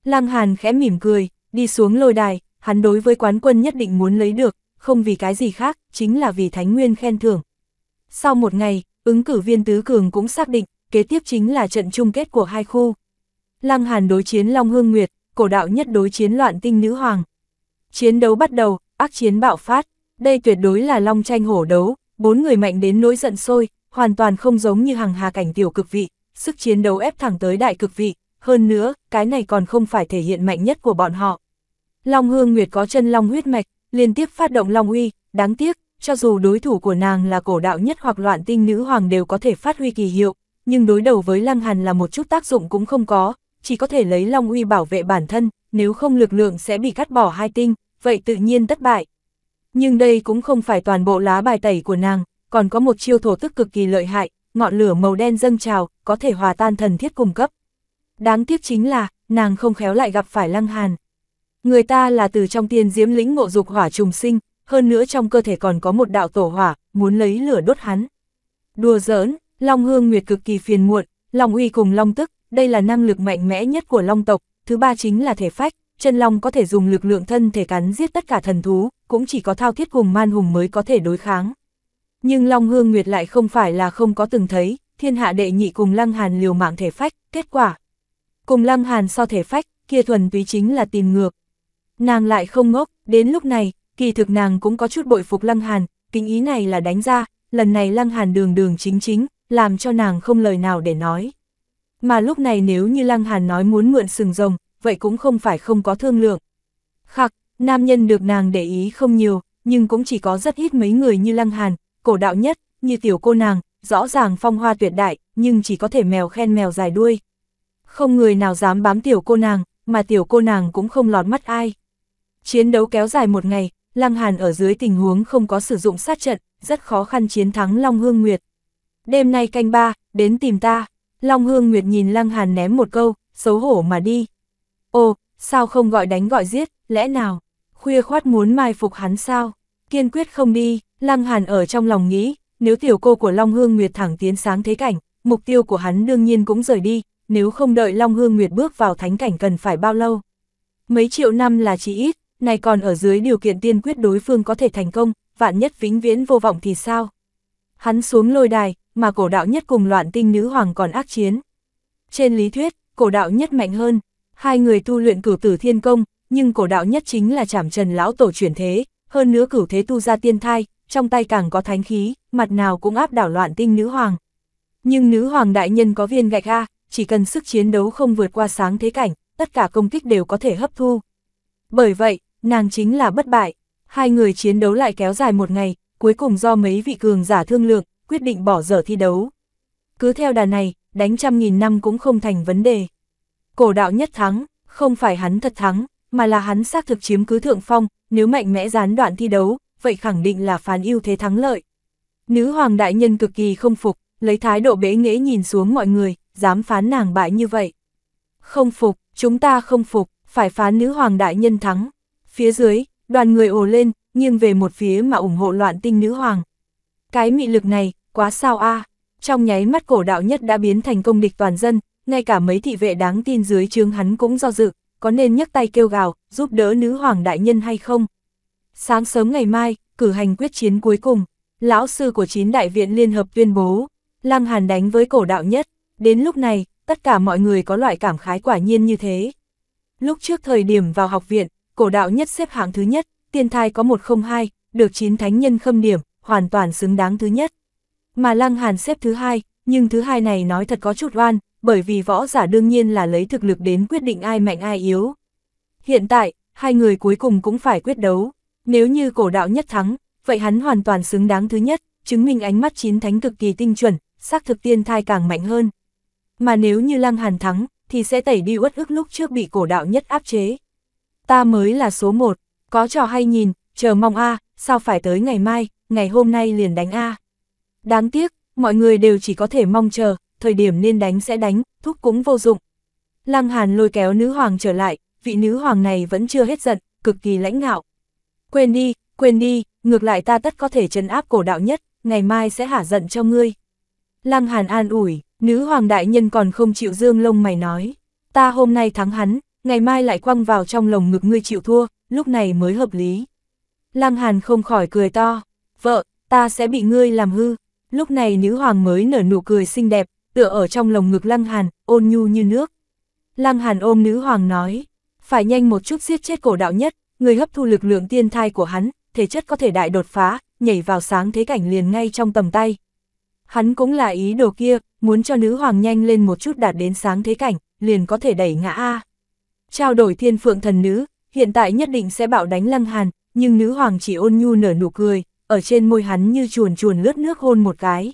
Lăng Hàn khẽ mỉm cười, đi xuống lôi đài, hắn đối với quán quân nhất định muốn lấy được, không vì cái gì khác, chính là vì Thánh Nguyên khen thưởng. Sau một ngày, ứng cử viên Tứ Cường cũng xác định, kế tiếp chính là trận chung kết của hai khu. Lăng Hàn đối chiến Long Hương Nguyệt, cổ đạo nhất đối chiến loạn tinh nữ hoàng. Chiến đấu bắt đầu, ác chiến bạo phát, đây tuyệt đối là long tranh hổ đấu, bốn người mạnh đến nỗi giận sôi, hoàn toàn không giống như hàng hà cảnh tiểu cực vị, sức chiến đấu ép thẳng tới đại cực vị, hơn nữa, cái này còn không phải thể hiện mạnh nhất của bọn họ. Long Hương Nguyệt có chân long huyết mạch, liên tiếp phát động long uy, đáng tiếc, cho dù đối thủ của nàng là cổ đạo nhất hoặc loạn tinh nữ hoàng đều có thể phát huy kỳ hiệu, nhưng đối đầu với Lăng Hàn là một chút tác dụng cũng không có, chỉ có thể lấy long uy bảo vệ bản thân, nếu không lực lượng sẽ bị cắt bỏ hai tinh, vậy tự nhiên thất bại. Nhưng đây cũng không phải toàn bộ lá bài tẩy của nàng, còn có một chiêu thổ tức cực kỳ lợi hại, ngọn lửa màu đen dâng trào, có thể hòa tan thần thiết cung cấp. Đáng tiếc chính là, nàng không khéo lại gặp phải Lăng Hàn. Người ta là từ trong tiên diễm lĩnh ngộ dục hỏa trùng sinh, hơn nữa trong cơ thể còn có một đạo tổ hỏa, muốn lấy lửa đốt hắn. Đùa giỡn, Long Hương Nguyệt cực kỳ phiền muộn, Long Uy cùng Long Tức, đây là năng lực mạnh mẽ nhất của Long tộc, thứ ba chính là thể phách, chân Long có thể dùng lực lượng thân thể cắn giết tất cả thần thú, cũng chỉ có thao thiết cùng man hùng mới có thể đối kháng. Nhưng Long Hương Nguyệt lại không phải là không có từng thấy, thiên hạ đệ nhị cùng Lăng Hàn liều mạng thể phách, kết quả. Cùng Lăng Hàn so thể phách, kia thuần túy chính là tìm ngược. Nàng lại không ngốc, đến lúc này, kỳ thực nàng cũng có chút bội phục Lăng Hàn, kinh ý này là đánh ra, lần này Lăng Hàn đường đường chính chính, làm cho nàng không lời nào để nói. Mà lúc này nếu như Lăng Hàn nói muốn mượn sừng rồng, vậy cũng không phải không có thương lượng. Khạc, nam nhân được nàng để ý không nhiều, nhưng cũng chỉ có rất ít mấy người như Lăng Hàn, cổ đạo nhất, như tiểu cô nàng, rõ ràng phong hoa tuyệt đại, nhưng chỉ có thể mèo khen mèo dài đuôi. Không người nào dám bám tiểu cô nàng, mà tiểu cô nàng cũng không lọt mắt ai. Chiến đấu kéo dài một ngày, Lăng Hàn ở dưới tình huống không có sử dụng sát trận, rất khó khăn chiến thắng Long Hương Nguyệt. Đêm nay canh ba, đến tìm ta. Long Hương Nguyệt nhìn Lăng Hàn ném một câu, xấu hổ mà đi. Ồ, sao không gọi đánh gọi giết, lẽ nào, khuya khoát muốn mai phục hắn sao? kiên quyết không đi, Lăng Hàn ở trong lòng nghĩ, nếu tiểu cô của Long Hương Nguyệt thẳng tiến sáng thế cảnh, mục tiêu của hắn đương nhiên cũng rời đi, nếu không đợi Long Hương Nguyệt bước vào thánh cảnh cần phải bao lâu. Mấy triệu năm là chỉ ít, này còn ở dưới điều kiện tiên quyết đối phương có thể thành công, vạn nhất vĩnh viễn vô vọng thì sao? Hắn xuống lôi đài, mà cổ đạo nhất cùng loạn tinh nữ hoàng còn ác chiến. Trên lý thuyết, cổ đạo nhất mạnh hơn, hai người tu luyện cửu tử thiên công, nhưng cổ đạo nhất chính là chảm trần lão tổ chuyển thế, hơn nữa cửu thế tu ra tiên thai, trong tay càng có thánh khí, mặt nào cũng áp đảo loạn tinh nữ hoàng. Nhưng nữ hoàng đại nhân có viên gạch A, chỉ cần sức chiến đấu không vượt qua sáng thế cảnh, tất cả công kích đều có thể hấp thu. Bởi vậy, nàng chính là bất bại. Hai người chiến đấu lại kéo dài một ngày, cuối cùng do mấy vị cường giả thương lượng, quyết định bỏ dở thi đấu. Cứ theo đà này, đánh trăm nghìn năm cũng không thành vấn đề. Cổ đạo nhất thắng, không phải hắn thật thắng, mà là hắn xác thực chiếm cứ thượng phong, nếu mạnh mẽ gián đoạn thi đấu, vậy khẳng định là phán ưu thế thắng lợi. Nữ hoàng đại nhân cực kỳ không phục, lấy thái độ bế nghễ nhìn xuống mọi người, dám phán nàng bại như vậy. Không phục, chúng ta không phục, phải phán nữ hoàng đại nhân thắng. Phía dưới, đoàn người ồ lên, nghiêng về một phía mà ủng hộ loạn tinh nữ hoàng. Cái mị lực này, quá sao a Trong nháy mắt cổ đạo nhất đã biến thành công địch toàn dân, ngay cả mấy thị vệ đáng tin dưới trướng hắn cũng do dự, có nên nhấc tay kêu gào, giúp đỡ nữ hoàng đại nhân hay không? Sáng sớm ngày mai, cử hành quyết chiến cuối cùng, lão sư của chín đại viện liên hợp tuyên bố, Lăng Hàn đánh với cổ đạo nhất, đến lúc này, tất cả mọi người có loại cảm khái quả nhiên như thế. Lúc trước thời điểm vào học viện, cổ đạo nhất xếp hạng thứ nhất, tiên thai có 102, được chín thánh nhân khâm điểm, hoàn toàn xứng đáng thứ nhất. Mà Lăng Hàn xếp thứ hai, nhưng thứ hai này nói thật có chút oan, bởi vì võ giả đương nhiên là lấy thực lực đến quyết định ai mạnh ai yếu. Hiện tại, hai người cuối cùng cũng phải quyết đấu, nếu như cổ đạo nhất thắng, vậy hắn hoàn toàn xứng đáng thứ nhất, chứng minh ánh mắt chín thánh cực kỳ tinh chuẩn, xác thực tiên thai càng mạnh hơn. Mà nếu như Lăng Hàn thắng, thì sẽ tẩy đi uất ức lúc trước bị cổ đạo nhất áp chế. Ta mới là số một, có trò hay nhìn, chờ mong a, sao phải tới ngày mai, ngày hôm nay liền đánh a. Đáng tiếc, mọi người đều chỉ có thể mong chờ, thời điểm nên đánh sẽ đánh, thúc cũng vô dụng. Lăng Hàn lôi kéo nữ hoàng trở lại, vị nữ hoàng này vẫn chưa hết giận, cực kỳ lãnh ngạo. Quên đi, quên đi, ngược lại ta tất có thể trấn áp cổ đạo nhất, ngày mai sẽ hả giận cho ngươi. Lăng Hàn an ủi, nữ hoàng đại nhân còn không chịu dương lông mày nói. Ta hôm nay thắng hắn, ngày mai lại quăng vào trong lồng ngực ngươi chịu thua, lúc này mới hợp lý. Lăng Hàn không khỏi cười to, vợ, ta sẽ bị ngươi làm hư. Lúc này nữ hoàng mới nở nụ cười xinh đẹp, tựa ở trong lồng ngực Lăng Hàn, ôn nhu như nước. Lăng Hàn ôm nữ hoàng nói, phải nhanh một chút giết chết cổ đạo nhất, người hấp thu lực lượng tiên thai của hắn, thể chất có thể đại đột phá, nhảy vào sáng thế cảnh liền ngay trong tầm tay. Hắn cũng là ý đồ kia, muốn cho nữ hoàng nhanh lên một chút đạt đến sáng thế cảnh, liền có thể đẩy ngã A. Trao đổi thiên phượng thần nữ, hiện tại nhất định sẽ bạo đánh lăng hàn, nhưng nữ hoàng chỉ ôn nhu nở nụ cười, ở trên môi hắn như chuồn chuồn lướt nước hôn một cái.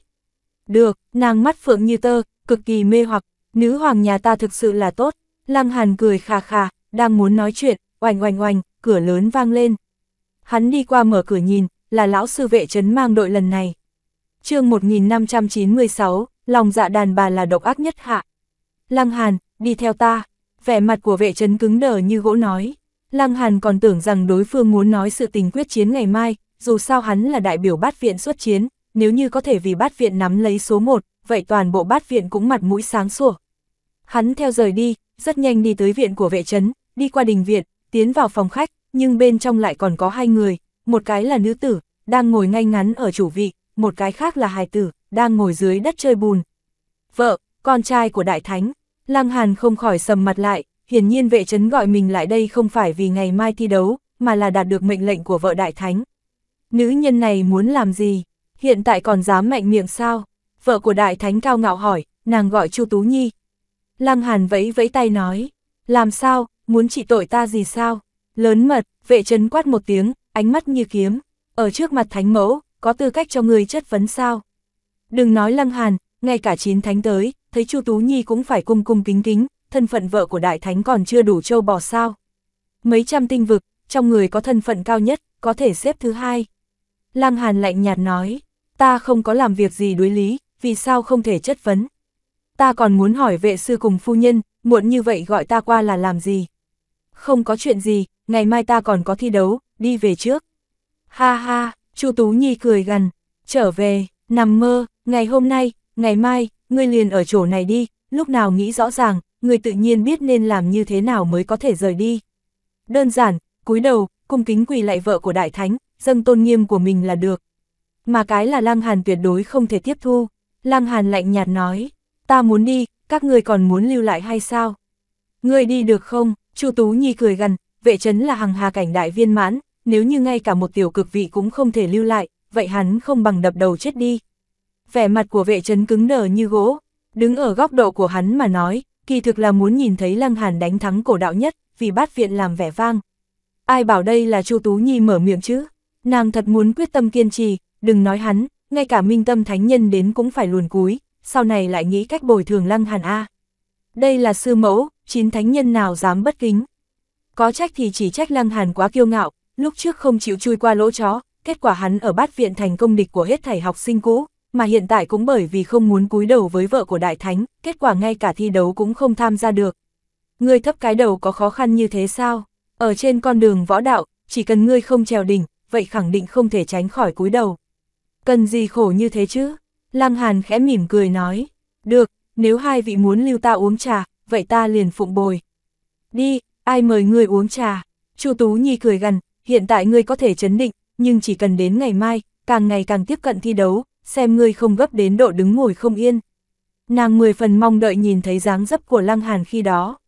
Được, nàng mắt phượng như tơ, cực kỳ mê hoặc, nữ hoàng nhà ta thực sự là tốt. Lăng Hàn cười khà khà, đang muốn nói chuyện, oành oành oành, cửa lớn vang lên. Hắn đi qua mở cửa nhìn, là lão sư vệ trấn mang đội lần này. chương 1596, lòng dạ đàn bà là độc ác nhất hạ. Lăng Hàn, đi theo ta. Vẻ mặt của vệ trấn cứng đờ như gỗ nói. Lăng Hàn còn tưởng rằng đối phương muốn nói sự tình quyết chiến ngày mai, dù sao hắn là đại biểu bát viện xuất chiến, nếu như có thể vì bát viện nắm lấy số 1, vậy toàn bộ bát viện cũng mặt mũi sáng sủa. Hắn theo rời đi, rất nhanh đi tới viện của vệ trấn, đi qua đình viện, tiến vào phòng khách, nhưng bên trong lại còn có hai người, một cái là nữ tử, đang ngồi ngay ngắn ở chủ vị, một cái khác là hài tử, đang ngồi dưới đất chơi bùn. Vợ, con trai của đại thánh, Lăng Hàn không khỏi sầm mặt lại, hiển nhiên vệ trấn gọi mình lại đây không phải vì ngày mai thi đấu, mà là đạt được mệnh lệnh của vợ đại thánh. Nữ nhân này muốn làm gì? hiện tại còn dám mạnh miệng sao? Vợ của đại thánh cao ngạo hỏi, nàng gọi Chu Tú Nhi. Lăng Hàn vẫy vẫy tay nói, làm sao, muốn trị tội ta gì sao? Lớn mật, vệ trấn quát một tiếng, ánh mắt như kiếm, ở trước mặt thánh mẫu, có tư cách cho người chất vấn sao? Đừng nói Lăng Hàn, ngay cả chín thánh tới, thấy Chu Tú Nhi cũng phải cung cung kính kính, thân phận vợ của đại thánh còn chưa đủ châu bò sao? Mấy trăm tinh vực, trong người có thân phận cao nhất, có thể xếp thứ hai. Lăng Hàn lạnh nhạt nói, ta không có làm việc gì đối lý, vì sao không thể chất vấn. Ta còn muốn hỏi vệ sư cùng phu nhân, muộn như vậy gọi ta qua là làm gì. Không có chuyện gì, ngày mai ta còn có thi đấu, đi về trước. Ha ha, Chu Tú Nhi cười gần, trở về, nằm mơ, ngày hôm nay, ngày mai, ngươi liền ở chỗ này đi, lúc nào nghĩ rõ ràng, người tự nhiên biết nên làm như thế nào mới có thể rời đi. Đơn giản, cúi đầu, cung kính quỳ lại vợ của đại thánh, dâng tôn nghiêm của mình là được, mà cái là Lăng Hàn tuyệt đối không thể tiếp thu. Lăng Hàn lạnh nhạt nói, ta muốn đi, các ngươi còn muốn lưu lại hay sao? Ngươi đi được không? Chu Tú Nhi cười gần, vệ trấn là hằng hà cảnh đại viên mãn, nếu như ngay cả một tiểu cực vị cũng không thể lưu lại, vậy hắn không bằng đập đầu chết đi. Vẻ mặt của vệ trấn cứng đờ như gỗ, đứng ở góc độ của hắn mà nói, kỳ thực là muốn nhìn thấy Lăng Hàn đánh thắng cổ đạo nhất, vì bát viện làm vẻ vang. Ai bảo đây là Chu Tú Nhi mở miệng chứ? Nàng thật muốn quyết tâm kiên trì, đừng nói hắn, ngay cả minh tâm thánh nhân đến cũng phải luồn cúi, sau này lại nghĩ cách bồi thường lăng hàn A. Đây là sư mẫu, chín thánh nhân nào dám bất kính. Có trách thì chỉ trách lăng hàn quá kiêu ngạo, lúc trước không chịu chui qua lỗ chó, kết quả hắn ở bát viện thành công địch của hết thầy học sinh cũ, mà hiện tại cũng bởi vì không muốn cúi đầu với vợ của đại thánh, kết quả ngay cả thi đấu cũng không tham gia được. Ngươi thấp cái đầu có khó khăn như thế sao? Ở trên con đường võ đạo, chỉ cần ngươi không trèo đỉnh, vậy khẳng định không thể tránh khỏi cúi đầu. Cần gì khổ như thế chứ? Lăng Hàn khẽ mỉm cười nói. Được, nếu hai vị muốn lưu ta uống trà, vậy ta liền phụng bồi. Đi, ai mời người uống trà? Chu Tú Nhi cười gần, hiện tại ngươi có thể chấn định, nhưng chỉ cần đến ngày mai, càng ngày càng tiếp cận thi đấu, xem ngươi không gấp đến độ đứng ngồi không yên. Nàng mười phần mong đợi nhìn thấy dáng dấp của Lăng Hàn khi đó.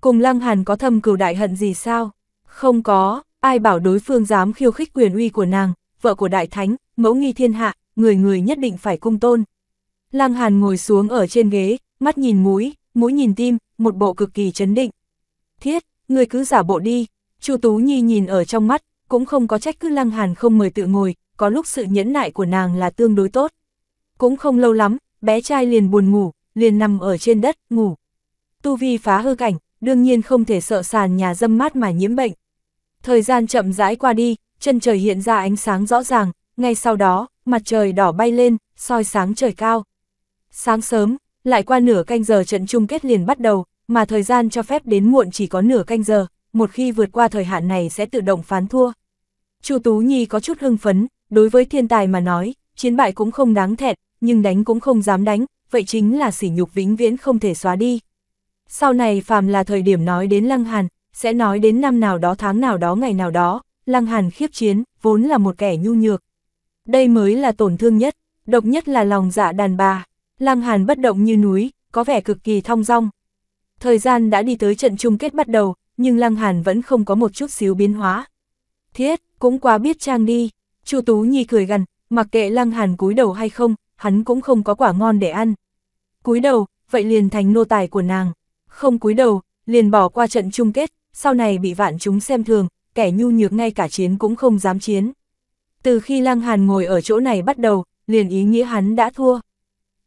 Cùng Lăng Hàn có thâm cừu đại hận gì sao? Không có, ai bảo đối phương dám khiêu khích quyền uy của nàng, vợ của đại thánh, mẫu nghi thiên hạ, người người nhất định phải cung tôn. Lăng Hàn ngồi xuống ở trên ghế, mắt nhìn mũi, mũi nhìn tim, một bộ cực kỳ chấn định. Thiết, người cứ giả bộ đi, Chu Tú Nhi nhìn ở trong mắt, cũng không có trách cứ Lăng Hàn không mời tự ngồi, có lúc sự nhẫn nại của nàng là tương đối tốt. Cũng không lâu lắm, bé trai liền buồn ngủ, liền nằm ở trên đất, ngủ. Tu Vi phá hư cảnh, đương nhiên không thể sợ sàn nhà dâm mát mà nhiễm bệnh. Thời gian chậm rãi qua đi, chân trời hiện ra ánh sáng rõ ràng, ngay sau đó, mặt trời đỏ bay lên, soi sáng trời cao. Sáng sớm, lại qua nửa canh giờ trận chung kết liền bắt đầu, mà thời gian cho phép đến muộn chỉ có nửa canh giờ, một khi vượt qua thời hạn này sẽ tự động phán thua. Chu Tú Nhi có chút hưng phấn, đối với thiên tài mà nói, chiến bại cũng không đáng thẹn, nhưng đánh cũng không dám đánh, vậy chính là sỉ nhục vĩnh viễn không thể xóa đi. Sau này phàm là thời điểm nói đến Lăng Hàn, sẽ nói đến năm nào đó tháng nào đó ngày nào đó, Lăng Hàn khiếp chiến, vốn là một kẻ nhu nhược, đây mới là tổn thương nhất, độc nhất là lòng dạ đàn bà. Lăng Hàn bất động như núi, có vẻ cực kỳ thong dong. Thời gian đã đi tới trận chung kết bắt đầu, nhưng Lăng Hàn vẫn không có một chút xíu biến hóa. Thiết, cũng quá biết trang đi. Chu Tú Nhi cười gần, mặc kệ Lăng Hàn cúi đầu hay không, hắn cũng không có quả ngon để ăn. Cúi đầu, vậy liền thành nô tài của nàng. Không cúi đầu, liền bỏ qua trận chung kết, sau này bị vạn chúng xem thường, kẻ nhu nhược ngay cả chiến cũng không dám chiến. Từ khi Lăng Hàn ngồi ở chỗ này bắt đầu, liền ý nghĩa hắn đã thua.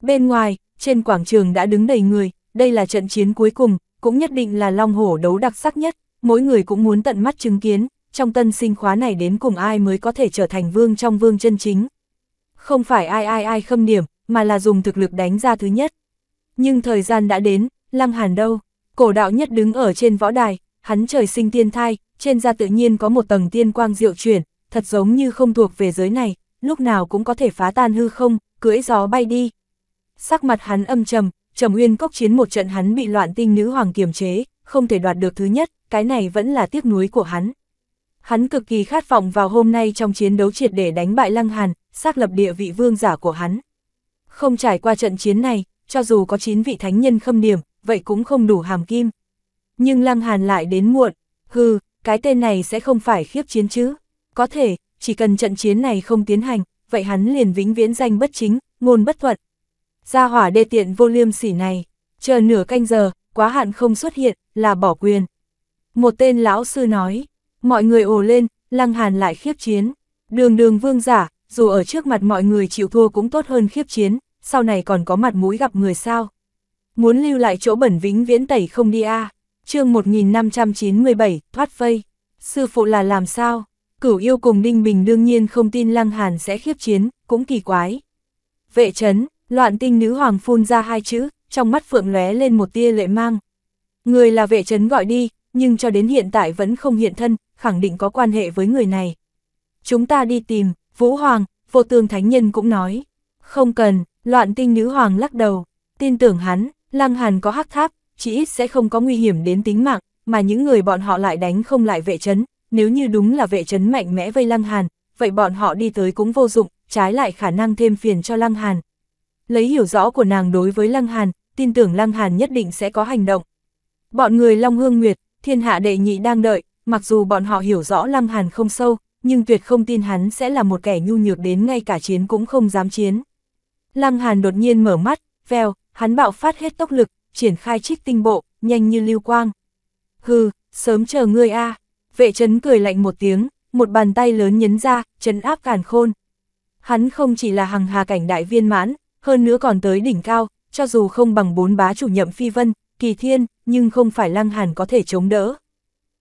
Bên ngoài, trên quảng trường đã đứng đầy người, đây là trận chiến cuối cùng, cũng nhất định là long hổ đấu đặc sắc nhất, mỗi người cũng muốn tận mắt chứng kiến, trong tân sinh khóa này đến cùng ai mới có thể trở thành vương trong vương chân chính. Không phải ai ai ai khâm điểm, mà là dùng thực lực đánh ra thứ nhất. Nhưng thời gian đã đến, Lăng Hàn đâu? Cổ đạo nhất đứng ở trên võ đài, hắn trời sinh tiên thai, trên da tự nhiên có một tầng tiên quang diệu chuyển, thật giống như không thuộc về giới này, lúc nào cũng có thể phá tan hư không, cưỡi gió bay đi. Sắc mặt hắn âm trầm, Trầm Uyên cốc chiến một trận hắn bị loạn tinh nữ hoàng kiềm chế, không thể đoạt được thứ nhất, cái này vẫn là tiếc nuối của hắn. Hắn cực kỳ khát vọng vào hôm nay trong chiến đấu triệt để đánh bại Lăng Hàn, xác lập địa vị vương giả của hắn. Không trải qua trận chiến này, cho dù có 9 vị thánh nhân khâm điểm, vậy cũng không đủ hàm kim. Nhưng Lăng Hàn lại đến muộn, hừ, cái tên này sẽ không phải khiếp chiến chứ có thể, chỉ cần trận chiến này không tiến hành, vậy hắn liền vĩnh viễn danh bất chính, ngôn bất thuận. Gia hỏa đê tiện vô liêm sỉ này, chờ nửa canh giờ, quá hạn không xuất hiện, là bỏ quyền. Một tên lão sư nói, mọi người ồ lên, lăng hàn lại khiếp chiến. Đường đường vương giả, dù ở trước mặt mọi người chịu thua cũng tốt hơn khiếp chiến, sau này còn có mặt mũi gặp người sao. Muốn lưu lại chỗ bẩn vĩnh viễn tẩy không đi a à. chương 1597, thoát vây. Sư phụ là làm sao? Cửu yêu cùng đinh Bình đương nhiên không tin Lăng Hàn sẽ khiếp chiến, cũng kỳ quái. Vệ chấn, loạn tinh nữ hoàng phun ra hai chữ, trong mắt phượng lóe lên một tia lệ mang. Người là vệ chấn gọi đi, nhưng cho đến hiện tại vẫn không hiện thân, khẳng định có quan hệ với người này. Chúng ta đi tìm, Vũ Hoàng, vô tương thánh nhân cũng nói. Không cần, loạn tinh nữ hoàng lắc đầu, tin tưởng hắn, Lăng Hàn có hắc tháp, chỉ ít sẽ không có nguy hiểm đến tính mạng, mà những người bọn họ lại đánh không lại vệ chấn, nếu như đúng là vệ trấn mạnh mẽ vây Lăng Hàn, vậy bọn họ đi tới cũng vô dụng, trái lại khả năng thêm phiền cho Lăng Hàn. Lấy hiểu rõ của nàng đối với Lăng Hàn, tin tưởng Lăng Hàn nhất định sẽ có hành động. Bọn người Long Hương Nguyệt, thiên hạ đệ nhị đang đợi, mặc dù bọn họ hiểu rõ Lăng Hàn không sâu, nhưng tuyệt không tin hắn sẽ là một kẻ nhu nhược đến ngay cả chiến cũng không dám chiến. Lăng Hàn đột nhiên mở mắt, veo, hắn bạo phát hết tốc lực, triển khai trích tinh bộ, nhanh như lưu quang. Hừ, sớm chờ ngươi a. À. Vệ trấn cười lạnh một tiếng, một bàn tay lớn nhấn ra, trấn áp càn khôn. Hắn không chỉ là hằng hà cảnh đại viên mãn, hơn nữa còn tới đỉnh cao, cho dù không bằng bốn bá chủ nhậm phi vân, kỳ thiên, nhưng không phải lăng hàn có thể chống đỡ.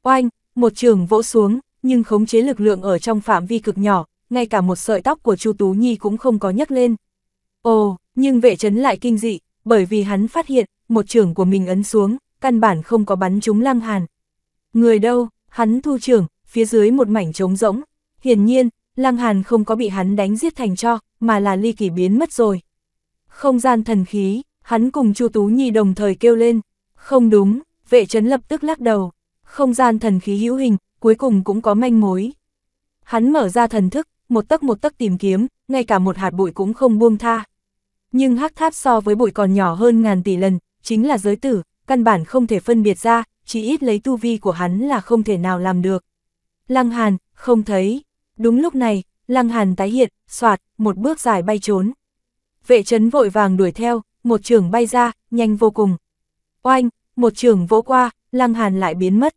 Oanh, một trường vỗ xuống, nhưng khống chế lực lượng ở trong phạm vi cực nhỏ, ngay cả một sợi tóc của Chu Tú Nhi cũng không có nhấc lên. Ồ, nhưng vệ trấn lại kinh dị, bởi vì hắn phát hiện, một trường của mình ấn xuống, căn bản không có bắn trúng lăng hàn. Người đâu, Hắn thu trưởng, phía dưới một mảnh trống rỗng. Hiển nhiên, Lăng Hàn không có bị hắn đánh giết thành cho, mà là ly kỳ biến mất rồi. Không gian thần khí, hắn cùng Chu Tú Nhi đồng thời kêu lên. Không đúng, vệ trấn lập tức lắc đầu. Không gian thần khí hữu hình, cuối cùng cũng có manh mối. Hắn mở ra thần thức, một tấc một tấc tìm kiếm, ngay cả một hạt bụi cũng không buông tha. Nhưng hắc tháp so với bụi còn nhỏ hơn ngàn tỷ lần, chính là giới tử, căn bản không thể phân biệt ra, chỉ ít lấy tu vi của hắn là không thể nào làm được. Lăng Hàn, không thấy. Đúng lúc này, Lăng Hàn tái hiện, soạt, một bước dài bay trốn. Vệ trấn vội vàng đuổi theo, một trường bay ra, nhanh vô cùng. Oanh, một trường vỗ qua, Lăng Hàn lại biến mất.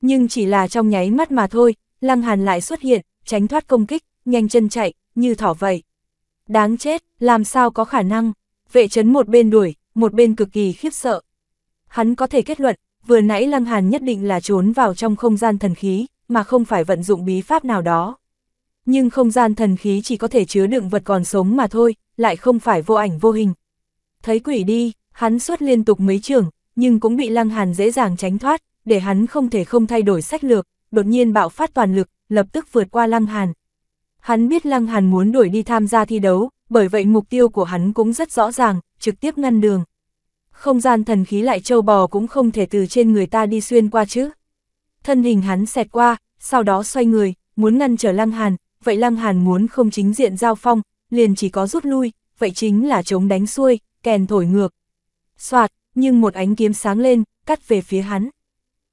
Nhưng chỉ là trong nháy mắt mà thôi, Lăng Hàn lại xuất hiện, tránh thoát công kích, nhanh chân chạy, như thỏ vậy. Đáng chết, làm sao có khả năng. Vệ trấn một bên đuổi, một bên cực kỳ khiếp sợ. Hắn có thể kết luận, vừa nãy Lăng Hàn nhất định là trốn vào trong không gian thần khí, mà không phải vận dụng bí pháp nào đó. Nhưng không gian thần khí chỉ có thể chứa đựng vật còn sống mà thôi, lại không phải vô ảnh vô hình. Thấy quỷ đi, hắn suốt liên tục mấy trường, nhưng cũng bị Lăng Hàn dễ dàng tránh thoát, để hắn không thể không thay đổi sách lược, đột nhiên bạo phát toàn lực, lập tức vượt qua Lăng Hàn. Hắn biết Lăng Hàn muốn đuổi đi tham gia thi đấu, bởi vậy mục tiêu của hắn cũng rất rõ ràng, trực tiếp ngăn đường không gian thần khí lại trâu bò cũng không thể từ trên người ta đi xuyên qua chứ. Thân hình hắn xẹt qua, sau đó xoay người, muốn ngăn trở Lăng Hàn, vậy Lăng Hàn muốn không chính diện giao phong, liền chỉ có rút lui, vậy chính là chống đánh xuôi, kèn thổi ngược. xoạt nhưng một ánh kiếm sáng lên, cắt về phía hắn.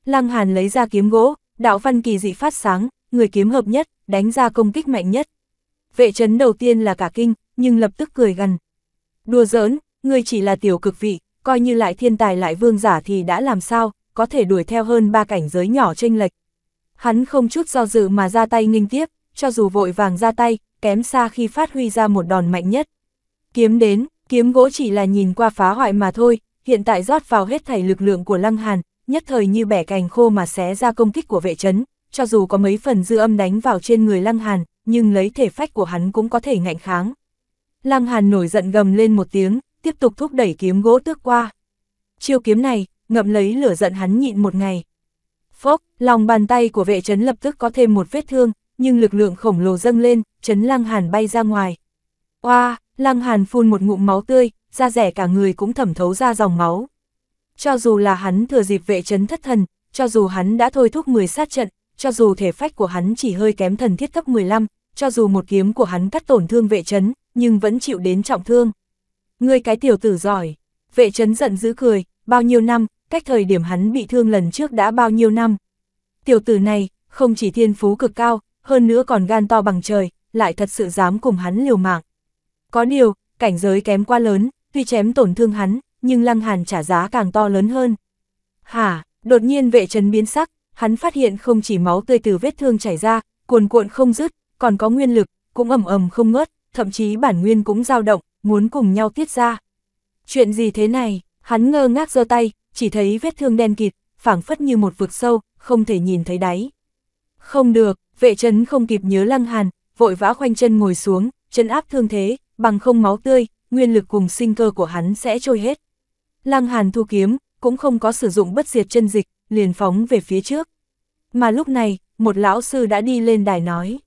Lăng Hàn lấy ra kiếm gỗ, đạo văn kỳ dị phát sáng, người kiếm hợp nhất, đánh ra công kích mạnh nhất. Vệ trấn đầu tiên là cả kinh, nhưng lập tức cười gần. Đùa giỡn, người chỉ là tiểu cực vị, coi như lại thiên tài lại vương giả thì đã làm sao, có thể đuổi theo hơn ba cảnh giới nhỏ chênh lệch. Hắn không chút do dự mà ra tay nghinh tiếp, cho dù vội vàng ra tay, kém xa khi phát huy ra một đòn mạnh nhất. Kiếm đến, kiếm gỗ chỉ là nhìn qua phá hoại mà thôi, hiện tại rót vào hết thảy lực lượng của Lăng Hàn, nhất thời như bẻ cành khô mà xé ra công kích của vệ trấn, cho dù có mấy phần dư âm đánh vào trên người Lăng Hàn, nhưng lấy thể phách của hắn cũng có thể ngạnh kháng. Lăng Hàn nổi giận gầm lên một tiếng, tiếp tục thúc đẩy kiếm gỗ tước qua. Chiêu kiếm này, ngậm lấy lửa giận hắn nhịn một ngày. Phốc, lòng bàn tay của vệ trấn lập tức có thêm một vết thương, nhưng lực lượng khổng lồ dâng lên, trấn lăng hàn bay ra ngoài. Oa, lăng hàn phun một ngụm máu tươi, da rẻ cả người cũng thẩm thấu ra dòng máu. Cho dù là hắn thừa dịp vệ trấn thất thần, cho dù hắn đã thôi thúc 10 sát trận, cho dù thể phách của hắn chỉ hơi kém thần thiết cấp 15, cho dù một kiếm của hắn cắt tổn thương vệ trấn, nhưng vẫn chịu đến trọng thương. Ngươi cái tiểu tử giỏi. Vệ trấn giận dữ cười, bao nhiêu năm, cách thời điểm hắn bị thương lần trước đã bao nhiêu năm. Tiểu tử này, không chỉ thiên phú cực cao, hơn nữa còn gan to bằng trời, lại thật sự dám cùng hắn liều mạng. Có điều, cảnh giới kém quá lớn, tuy chém tổn thương hắn, nhưng Lăng Hàn trả giá càng to lớn hơn. Hả, đột nhiên vệ trần biến sắc, hắn phát hiện không chỉ máu tươi từ vết thương chảy ra, cuồn cuộn không dứt, còn có nguyên lực, cũng ầm ầm không ngớt, thậm chí bản nguyên cũng dao động, muốn cùng nhau tiết ra. Chuyện gì thế này, hắn ngơ ngác giơ tay, chỉ thấy vết thương đen kịt, phảng phất như một vực sâu, không thể nhìn thấy đáy. Không được, vệ trấn không kịp nhớ lăng hàn, vội vã khoanh chân ngồi xuống, chân áp thương thế, bằng không máu tươi, nguyên lực cùng sinh cơ của hắn sẽ trôi hết. Lăng hàn thu kiếm, cũng không có sử dụng bất diệt chân dịch, liền phóng về phía trước. Mà lúc này, một lão sư đã đi lên đài nói.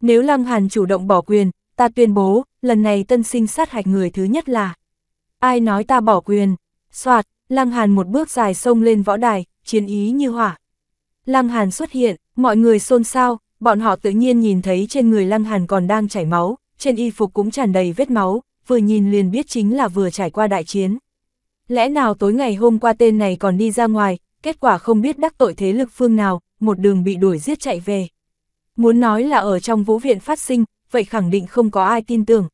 Nếu Lăng Hàn chủ động bỏ quyền, ta tuyên bố, lần này tân sinh sát hạch người thứ nhất là... Ai nói ta bỏ quyền? Soạt, Lăng Hàn một bước dài sông lên võ đài, chiến ý như hỏa. Lăng Hàn xuất hiện, mọi người xôn xao, bọn họ tự nhiên nhìn thấy trên người Lăng Hàn còn đang chảy máu, trên y phục cũng tràn đầy vết máu, vừa nhìn liền biết chính là vừa trải qua đại chiến. Lẽ nào tối ngày hôm qua tên này còn đi ra ngoài, kết quả không biết đắc tội thế lực phương nào, một đường bị đuổi giết chạy về. Muốn nói là ở trong vũ viện phát sinh, vậy khẳng định không có ai tin tưởng.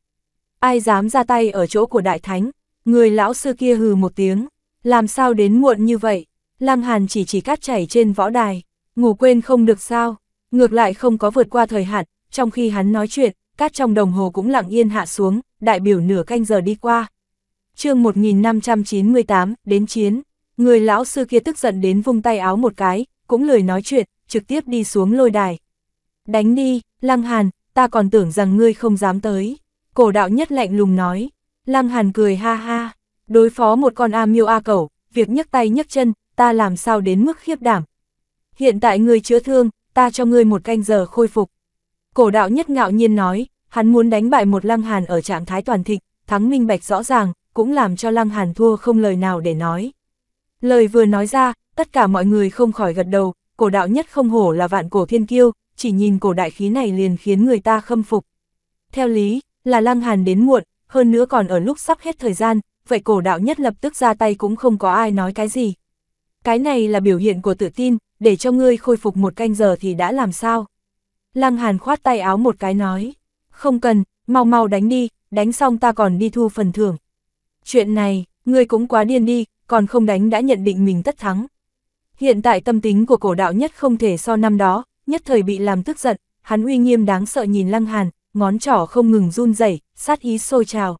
Ai dám ra tay ở chỗ của đại thánh, người lão sư kia hừ một tiếng, làm sao đến muộn như vậy, Lăng Hàn chỉ chỉ cát chảy trên võ đài, ngủ quên không được sao, ngược lại không có vượt qua thời hạn, trong khi hắn nói chuyện, cát trong đồng hồ cũng lặng yên hạ xuống, đại biểu nửa canh giờ đi qua. chương 1598, đến chiến, người lão sư kia tức giận đến vung tay áo một cái, cũng lười nói chuyện, trực tiếp đi xuống lôi đài. Đánh đi, Lăng Hàn, ta còn tưởng rằng ngươi không dám tới. Cổ đạo nhất lạnh lùng nói, Lăng Hàn cười ha ha, đối phó một con A miêu A cẩu, việc nhấc tay nhấc chân, ta làm sao đến mức khiếp đảm. Hiện tại ngươi chữa thương, ta cho ngươi một canh giờ khôi phục. Cổ đạo nhất ngạo nhiên nói, hắn muốn đánh bại một Lăng Hàn ở trạng thái toàn thịnh, thắng minh bạch rõ ràng, cũng làm cho Lăng Hàn thua không lời nào để nói. Lời vừa nói ra, tất cả mọi người không khỏi gật đầu, cổ đạo nhất không hổ là vạn cổ thiên kiêu, chỉ nhìn cổ đại khí này liền khiến người ta khâm phục. Theo lý, là Lăng Hàn đến muộn, hơn nữa còn ở lúc sắp hết thời gian, vậy cổ đạo nhất lập tức ra tay cũng không có ai nói cái gì. Cái này là biểu hiện của tự tin, để cho ngươi khôi phục một canh giờ thì đã làm sao? Lăng Hàn khoát tay áo một cái nói, không cần, mau mau đánh đi, đánh xong ta còn đi thu phần thưởng. Chuyện này, ngươi cũng quá điên đi, còn không đánh đã nhận định mình tất thắng. Hiện tại tâm tính của cổ đạo nhất không thể so năm đó, nhất thời bị làm tức giận, hắn uy nghiêm đáng sợ nhìn Lăng Hàn, ngón trỏ không ngừng run rẩy, sát ý sôi trào.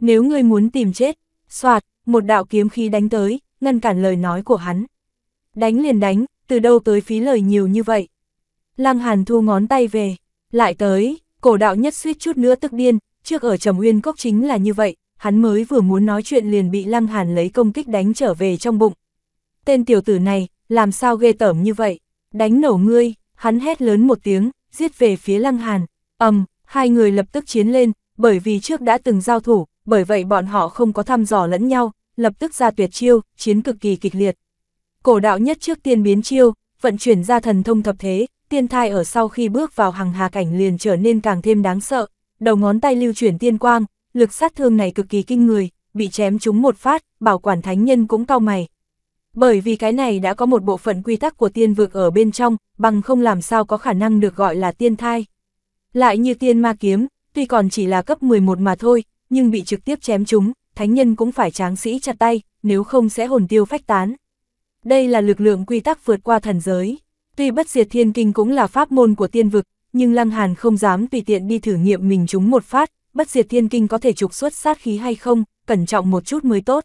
Nếu ngươi muốn tìm chết, soạt, một đạo kiếm khí đánh tới, ngăn cản lời nói của hắn. Đánh liền đánh, từ đâu tới phí lời nhiều như vậy. Lăng Hàn thu ngón tay về, lại tới, cổ đạo nhất suýt chút nữa tức điên, trước ở Trầm Uyên Cốc chính là như vậy, hắn mới vừa muốn nói chuyện liền bị Lăng Hàn lấy công kích đánh trở về trong bụng. Tên tiểu tử này, làm sao ghê tởm như vậy, đánh nổ ngươi, hắn hét lớn một tiếng, giết về phía Lăng Hàn, ầm, um, hai người lập tức chiến lên, bởi vì trước đã từng giao thủ, bởi vậy bọn họ không có thăm dò lẫn nhau, lập tức ra tuyệt chiêu, chiến cực kỳ kịch liệt. Cổ đạo nhất trước tiên biến chiêu, vận chuyển ra thần thông thập thế, tiên thai ở sau khi bước vào hàng hà cảnh liền trở nên càng thêm đáng sợ, đầu ngón tay lưu chuyển tiên quang, lực sát thương này cực kỳ kinh người, bị chém trúng một phát, bảo quản thánh nhân cũng cao mày, bởi vì cái này đã có một bộ phận quy tắc của tiên vực ở bên trong, bằng không làm sao có khả năng được gọi là tiên thai. Lại như tiên ma kiếm, tuy còn chỉ là cấp 11 mà thôi, nhưng bị trực tiếp chém chúng, thánh nhân cũng phải tráng sĩ chặt tay, nếu không sẽ hồn tiêu phách tán. Đây là lực lượng quy tắc vượt qua thần giới. Tuy bất diệt thiên kinh cũng là pháp môn của tiên vực, nhưng Lăng Hàn không dám tùy tiện đi thử nghiệm mình chúng một phát, bất diệt thiên kinh có thể trục xuất sát khí hay không, cẩn trọng một chút mới tốt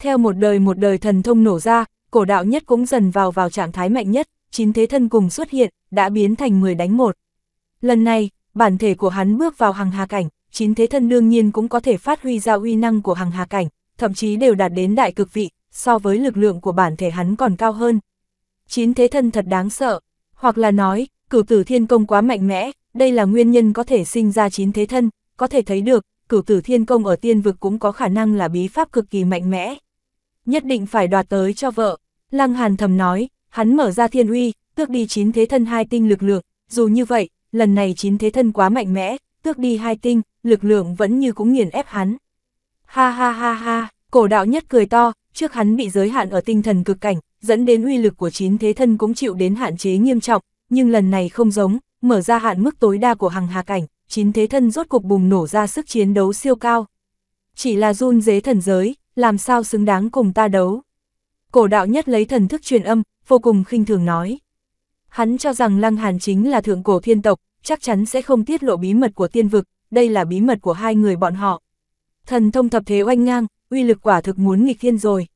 theo một đời một đời thần thông nổ ra, cổ đạo nhất cũng dần vào vào trạng thái mạnh nhất, chín thế thân cùng xuất hiện, đã biến thành 10 đánh một. Lần này, bản thể của hắn bước vào hàng hà cảnh, chín thế thân đương nhiên cũng có thể phát huy ra uy năng của hàng hà cảnh, thậm chí đều đạt đến đại cực vị, so với lực lượng của bản thể hắn còn cao hơn. Chín thế thân thật đáng sợ, hoặc là nói, cửu tử thiên công quá mạnh mẽ, đây là nguyên nhân có thể sinh ra chín thế thân, có thể thấy được, cửu tử thiên công ở tiên vực cũng có khả năng là bí pháp cực kỳ mạnh mẽ nhất định phải đoạt tới cho vợ. Lăng Hàn thầm nói, hắn mở ra thiên uy, tước đi chín thế thân hai tinh lực lượng, dù như vậy, lần này chín thế thân quá mạnh mẽ, tước đi hai tinh, lực lượng vẫn như cũng nghiền ép hắn. Ha ha ha ha, cổ đạo nhất cười to, trước hắn bị giới hạn ở tinh thần cực cảnh, dẫn đến uy lực của chín thế thân cũng chịu đến hạn chế nghiêm trọng, nhưng lần này không giống, mở ra hạn mức tối đa của hàng hà cảnh, chín thế thân rốt cục bùng nổ ra sức chiến đấu siêu cao. Chỉ là run dế thần giới, làm sao xứng đáng cùng ta đấu. Cổ đạo nhất lấy thần thức truyền âm, vô cùng khinh thường nói. Hắn cho rằng Lăng Hàn chính là thượng cổ thiên tộc, chắc chắn sẽ không tiết lộ bí mật của tiên vực, đây là bí mật của hai người bọn họ. Thần thông thập thế oanh ngang, uy lực quả thực muốn nghịch thiên rồi.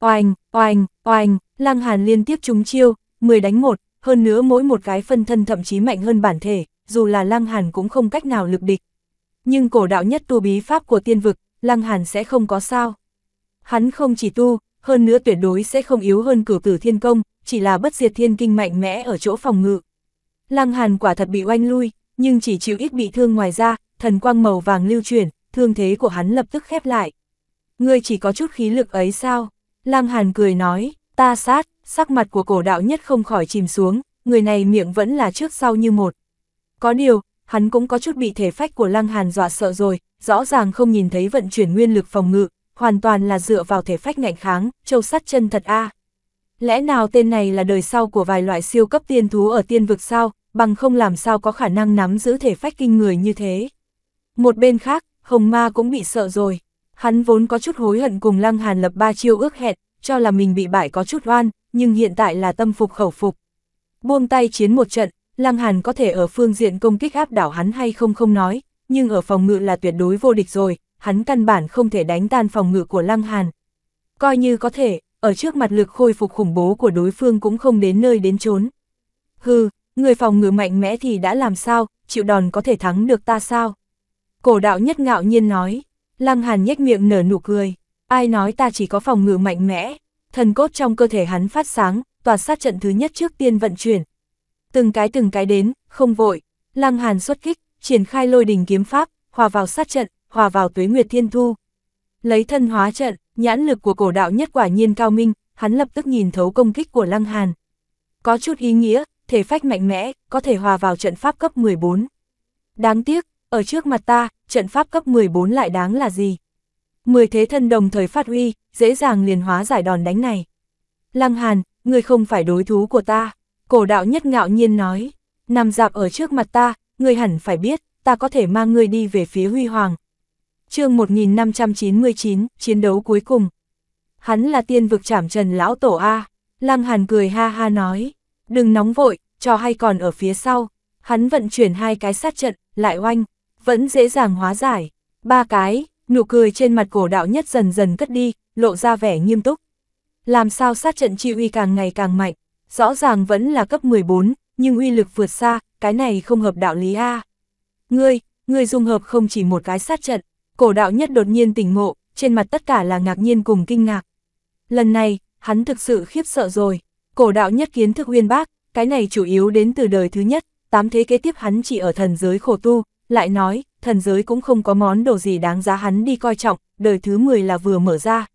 Oanh, oanh, oanh, Lăng Hàn liên tiếp trúng chiêu, 10 đánh một, hơn nữa mỗi một cái phân thân thậm chí mạnh hơn bản thể, dù là Lăng Hàn cũng không cách nào lực địch. Nhưng cổ đạo nhất tu bí pháp của tiên vực, Lăng Hàn sẽ không có sao. Hắn không chỉ tu, hơn nữa tuyệt đối sẽ không yếu hơn cửu tử thiên công, chỉ là bất diệt thiên kinh mạnh mẽ ở chỗ phòng ngự. Lăng Hàn quả thật bị oanh lui, nhưng chỉ chịu ít bị thương ngoài ra, thần quang màu vàng lưu chuyển, thương thế của hắn lập tức khép lại. Ngươi chỉ có chút khí lực ấy sao? Lăng Hàn cười nói, ta sát, sắc mặt của cổ đạo nhất không khỏi chìm xuống, người này miệng vẫn là trước sau như một. Có điều, hắn cũng có chút bị thể phách của Lăng Hàn dọa sợ rồi, rõ ràng không nhìn thấy vận chuyển nguyên lực phòng ngự, hoàn toàn là dựa vào thể phách ngạnh kháng, châu sắt chân thật a. Lẽ nào tên này là đời sau của vài loại siêu cấp tiên thú ở tiên vực sao, bằng không làm sao có khả năng nắm giữ thể phách kinh người như thế. Một bên khác, Hồng Ma cũng bị sợ rồi. Hắn vốn có chút hối hận cùng Lăng Hàn lập ba chiêu ước hẹn, cho là mình bị bại có chút oan, nhưng hiện tại là tâm phục khẩu phục. Buông tay chiến một trận, Lăng Hàn có thể ở phương diện công kích áp đảo hắn hay không không nói, nhưng ở phòng ngự là tuyệt đối vô địch rồi, hắn căn bản không thể đánh tan phòng ngự của Lăng Hàn. Coi như có thể, ở trước mặt lực khôi phục khủng bố của đối phương cũng không đến nơi đến chốn. Hừ, người phòng ngự mạnh mẽ thì đã làm sao, chịu đòn có thể thắng được ta sao? Cổ đạo nhất ngạo nhiên nói, Lăng Hàn nhếch miệng nở nụ cười, ai nói ta chỉ có phòng ngự mạnh mẽ, thần cốt trong cơ thể hắn phát sáng, tòa sát trận thứ nhất trước tiên vận chuyển. Từng cái từng cái đến, không vội, Lăng Hàn xuất kích, triển khai lôi đình kiếm pháp, hòa vào sát trận, hòa vào tuế nguyệt thiên thu. Lấy thân hóa trận, nhãn lực của cổ đạo nhất quả nhiên cao minh, hắn lập tức nhìn thấu công kích của Lăng Hàn. Có chút ý nghĩa, thể phách mạnh mẽ, có thể hòa vào trận pháp cấp 14. Đáng tiếc, ở trước mặt ta, trận pháp cấp 14 lại đáng là gì? Mười thế thân đồng thời phát huy, dễ dàng liền hóa giải đòn đánh này. Lăng Hàn, người không phải đối thủ của ta, cổ đạo nhất ngạo nhiên nói, nằm dạp ở trước mặt ta, ngươi hẳn phải biết, ta có thể mang ngươi đi về phía huy hoàng, chương 1599, chiến đấu cuối cùng. Hắn là tiên vực trảm trần lão tổ A, Lăng Hàn cười ha ha nói, đừng nóng vội, cho hay còn ở phía sau. Hắn vận chuyển hai cái sát trận, lại oanh, vẫn dễ dàng hóa giải. Ba cái, nụ cười trên mặt cổ đạo nhất dần dần cất đi, lộ ra vẻ nghiêm túc. Làm sao sát trận chi uy càng ngày càng mạnh, rõ ràng vẫn là cấp 14, nhưng uy lực vượt xa, cái này không hợp đạo lý A. Ngươi, ngươi dung hợp không chỉ một cái sát trận, Cổ đạo nhất đột nhiên tỉnh ngộ, trên mặt tất cả là ngạc nhiên cùng kinh ngạc. Lần này, hắn thực sự khiếp sợ rồi. Cổ đạo nhất kiến thức uyên bác, cái này chủ yếu đến từ đời thứ nhất, tám thế kế tiếp hắn chỉ ở thần giới khổ tu, lại nói, thần giới cũng không có món đồ gì đáng giá hắn đi coi trọng, đời thứ 10 là vừa mở ra.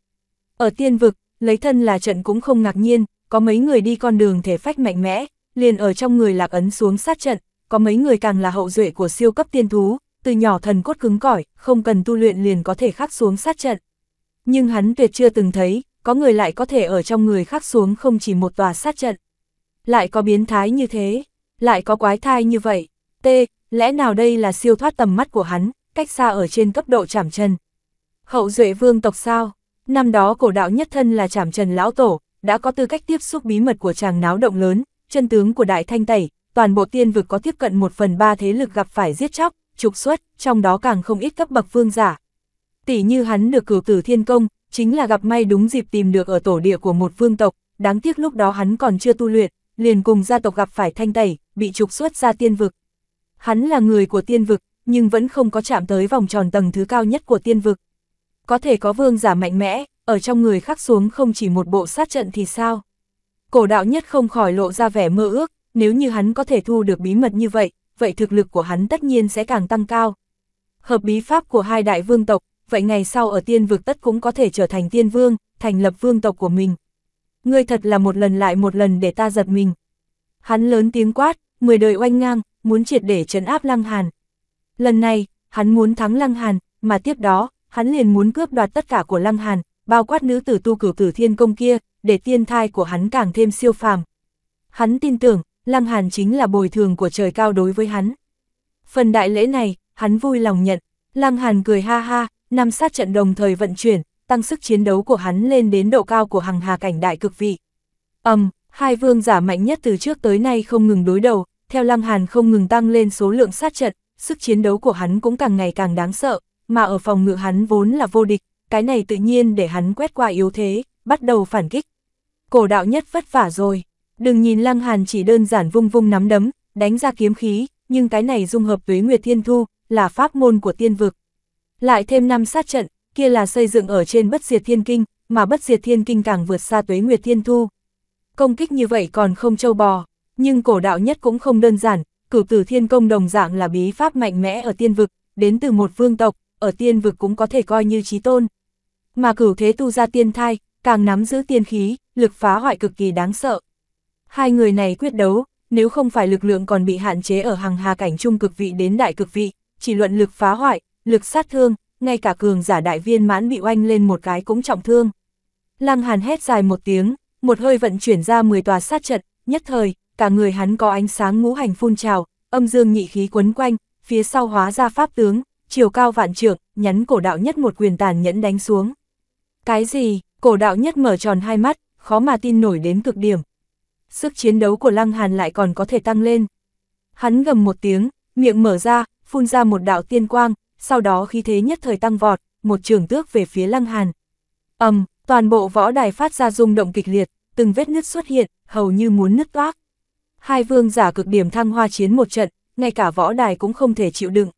Ở tiên vực, lấy thân là trận cũng không ngạc nhiên, có mấy người đi con đường thể phách mạnh mẽ, liền ở trong người lạc ấn xuống sát trận, có mấy người càng là hậu duệ của siêu cấp tiên thú, từ nhỏ thần cốt cứng cỏi, không cần tu luyện liền có thể khắc xuống sát trận. Nhưng hắn tuyệt chưa từng thấy, có người lại có thể ở trong người khắc xuống không chỉ một tòa sát trận. Lại có biến thái như thế, lại có quái thai như vậy. T, lẽ nào đây là siêu thoát tầm mắt của hắn, cách xa ở trên cấp độ chảm trần. Hậu duệ vương tộc sao? Năm đó cổ đạo nhất thân là chảm trần lão tổ, đã có tư cách tiếp xúc bí mật của chàng náo động lớn, chân tướng của đại thanh tẩy, toàn bộ tiên vực có tiếp cận một phần ba thế lực gặp phải giết chóc, trục xuất, trong đó càng không ít cấp bậc vương giả. Tỷ như hắn được cử tử thiên công, chính là gặp may đúng dịp tìm được ở tổ địa của một vương tộc, đáng tiếc lúc đó hắn còn chưa tu luyện, liền cùng gia tộc gặp phải thanh tẩy, bị trục xuất ra tiên vực. Hắn là người của tiên vực, nhưng vẫn không có chạm tới vòng tròn tầng thứ cao nhất của tiên vực. Có thể có vương giả mạnh mẽ, ở trong người khắc xuống không chỉ một bộ sát trận thì sao? Cổ đạo nhất không khỏi lộ ra vẻ mơ ước, nếu như hắn có thể thu được bí mật như vậy, vậy thực lực của hắn tất nhiên sẽ càng tăng cao. Hợp bí pháp của hai đại vương tộc, vậy ngày sau ở tiên vực tất cũng có thể trở thành tiên vương, thành lập vương tộc của mình. Ngươi thật là một lần lại một lần để ta giật mình. Hắn lớn tiếng quát, mười đời oanh ngang, muốn triệt để trấn áp Lăng Hàn. Lần này, hắn muốn thắng Lăng Hàn, mà tiếp đó, hắn liền muốn cướp đoạt tất cả của Lăng Hàn, bao quát nữ tử tu cửu tử thiên công kia, để tiên thai của hắn càng thêm siêu phàm. Hắn tin tưởng, Lăng Hàn chính là bồi thường của trời cao đối với hắn. Phần đại lễ này, hắn vui lòng nhận, Lăng Hàn cười ha ha, năm sát trận đồng thời vận chuyển, tăng sức chiến đấu của hắn lên đến độ cao của hằng hà cảnh đại cực vị. Ầm, um, hai vương giả mạnh nhất từ trước tới nay không ngừng đối đầu, theo Lăng Hàn không ngừng tăng lên số lượng sát trận, sức chiến đấu của hắn cũng càng ngày càng đáng sợ, mà ở phòng ngự hắn vốn là vô địch, cái này tự nhiên để hắn quét qua yếu thế, bắt đầu phản kích. Cổ đạo nhất vất vả rồi. Đừng nhìn Lăng Hàn chỉ đơn giản vung vung nắm đấm, đánh ra kiếm khí, nhưng cái này dung hợp tuế nguyệt thiên thu, là pháp môn của tiên vực. Lại thêm năm sát trận, kia là xây dựng ở trên bất diệt thiên kinh, mà bất diệt thiên kinh càng vượt xa tuế nguyệt thiên thu. Công kích như vậy còn không châu bò, nhưng cổ đạo nhất cũng không đơn giản, cửu tử thiên công đồng dạng là bí pháp mạnh mẽ ở tiên vực, đến từ một vương tộc, ở tiên vực cũng có thể coi như trí tôn. Mà cửu thế tu ra tiên thai, càng nắm giữ tiên khí, lực phá hoại cực kỳ đáng sợ. Hai người này quyết đấu, nếu không phải lực lượng còn bị hạn chế ở hàng hà cảnh trung cực vị đến đại cực vị, chỉ luận lực phá hoại, lực sát thương, ngay cả cường giả đại viên mãn bị oanh lên một cái cũng trọng thương. Lăng Hàn hét dài một tiếng, một hơi vận chuyển ra 10 tòa sát trận, nhất thời, cả người hắn có ánh sáng ngũ hành phun trào, âm dương nhị khí quấn quanh, phía sau hóa ra pháp tướng, chiều cao vạn trượng, nhắn cổ đạo nhất một quyền tàn nhẫn đánh xuống. Cái gì? Cổ đạo nhất mở tròn hai mắt, khó mà tin nổi đến cực điểm, sức chiến đấu của Lăng Hàn lại còn có thể tăng lên. Hắn gầm một tiếng, miệng mở ra, phun ra một đạo tiên quang, sau đó khí thế nhất thời tăng vọt, một trường tước về phía Lăng Hàn. ầm, toàn bộ võ đài phát ra rung động kịch liệt, từng vết nứt xuất hiện, hầu như muốn nứt toác. Hai vương giả cực điểm thăng hoa chiến một trận, ngay cả võ đài cũng không thể chịu đựng.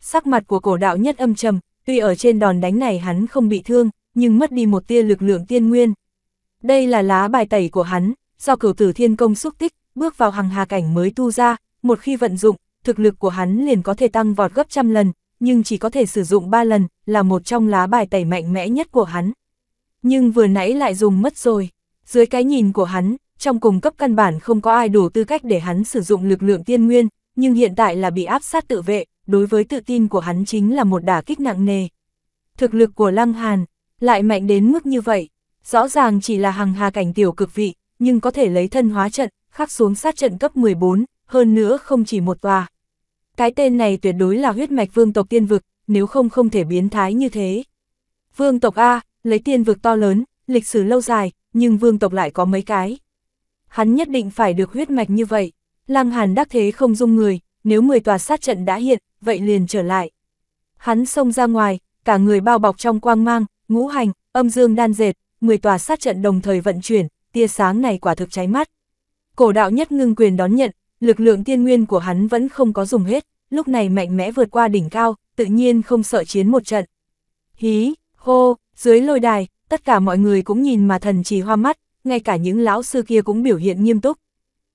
Sắc mặt của cổ đạo nhất âm trầm, tuy ở trên đòn đánh này hắn không bị thương, nhưng mất đi một tia lực lượng tiên nguyên. Đây là lá bài tẩy của hắn, do cửu tử thiên công xúc tích, bước vào hằng hà cảnh mới tu ra, một khi vận dụng, thực lực của hắn liền có thể tăng vọt gấp trăm lần, nhưng chỉ có thể sử dụng ba lần, là một trong lá bài tẩy mạnh mẽ nhất của hắn. Nhưng vừa nãy lại dùng mất rồi, dưới cái nhìn của hắn, trong cùng cấp căn bản không có ai đủ tư cách để hắn sử dụng lực lượng tiên nguyên, nhưng hiện tại là bị áp sát tự vệ, đối với tự tin của hắn chính là một đả kích nặng nề. Thực lực của Lăng Hàn lại mạnh đến mức như vậy, rõ ràng chỉ là hằng hà cảnh tiểu cực vị, nhưng có thể lấy thân hóa trận, khắc xuống sát trận cấp 14, hơn nữa không chỉ một tòa. Cái tên này tuyệt đối là huyết mạch vương tộc tiên vực, nếu không không thể biến thái như thế. Vương tộc A, lấy tiên vực to lớn, lịch sử lâu dài, nhưng vương tộc lại có mấy cái. Hắn nhất định phải được huyết mạch như vậy. Lăng Hàn đắc thế không dung người, nếu 10 tòa sát trận đã hiện, vậy liền trở lại. Hắn xông ra ngoài, cả người bao bọc trong quang mang, ngũ hành, âm dương đan dệt, 10 tòa sát trận đồng thời vận chuyển, tia sáng này quả thực cháy mắt. Cổ đạo nhất ngưng quyền đón nhận, lực lượng tiên nguyên của hắn vẫn không có dùng hết, lúc này mạnh mẽ vượt qua đỉnh cao, tự nhiên không sợ chiến một trận. Hí, hô, dưới lôi đài, tất cả mọi người cũng nhìn mà thần chỉ hoa mắt, ngay cả những lão sư kia cũng biểu hiện nghiêm túc.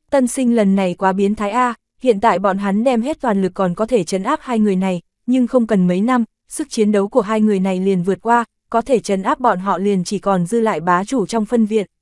Tân sinh lần này quá biến thái A, hiện tại bọn hắn đem hết toàn lực còn có thể chấn áp hai người này, nhưng không cần mấy năm, sức chiến đấu của hai người này liền vượt qua, có thể chấn áp bọn họ liền chỉ còn dư lại bá chủ trong phân viện.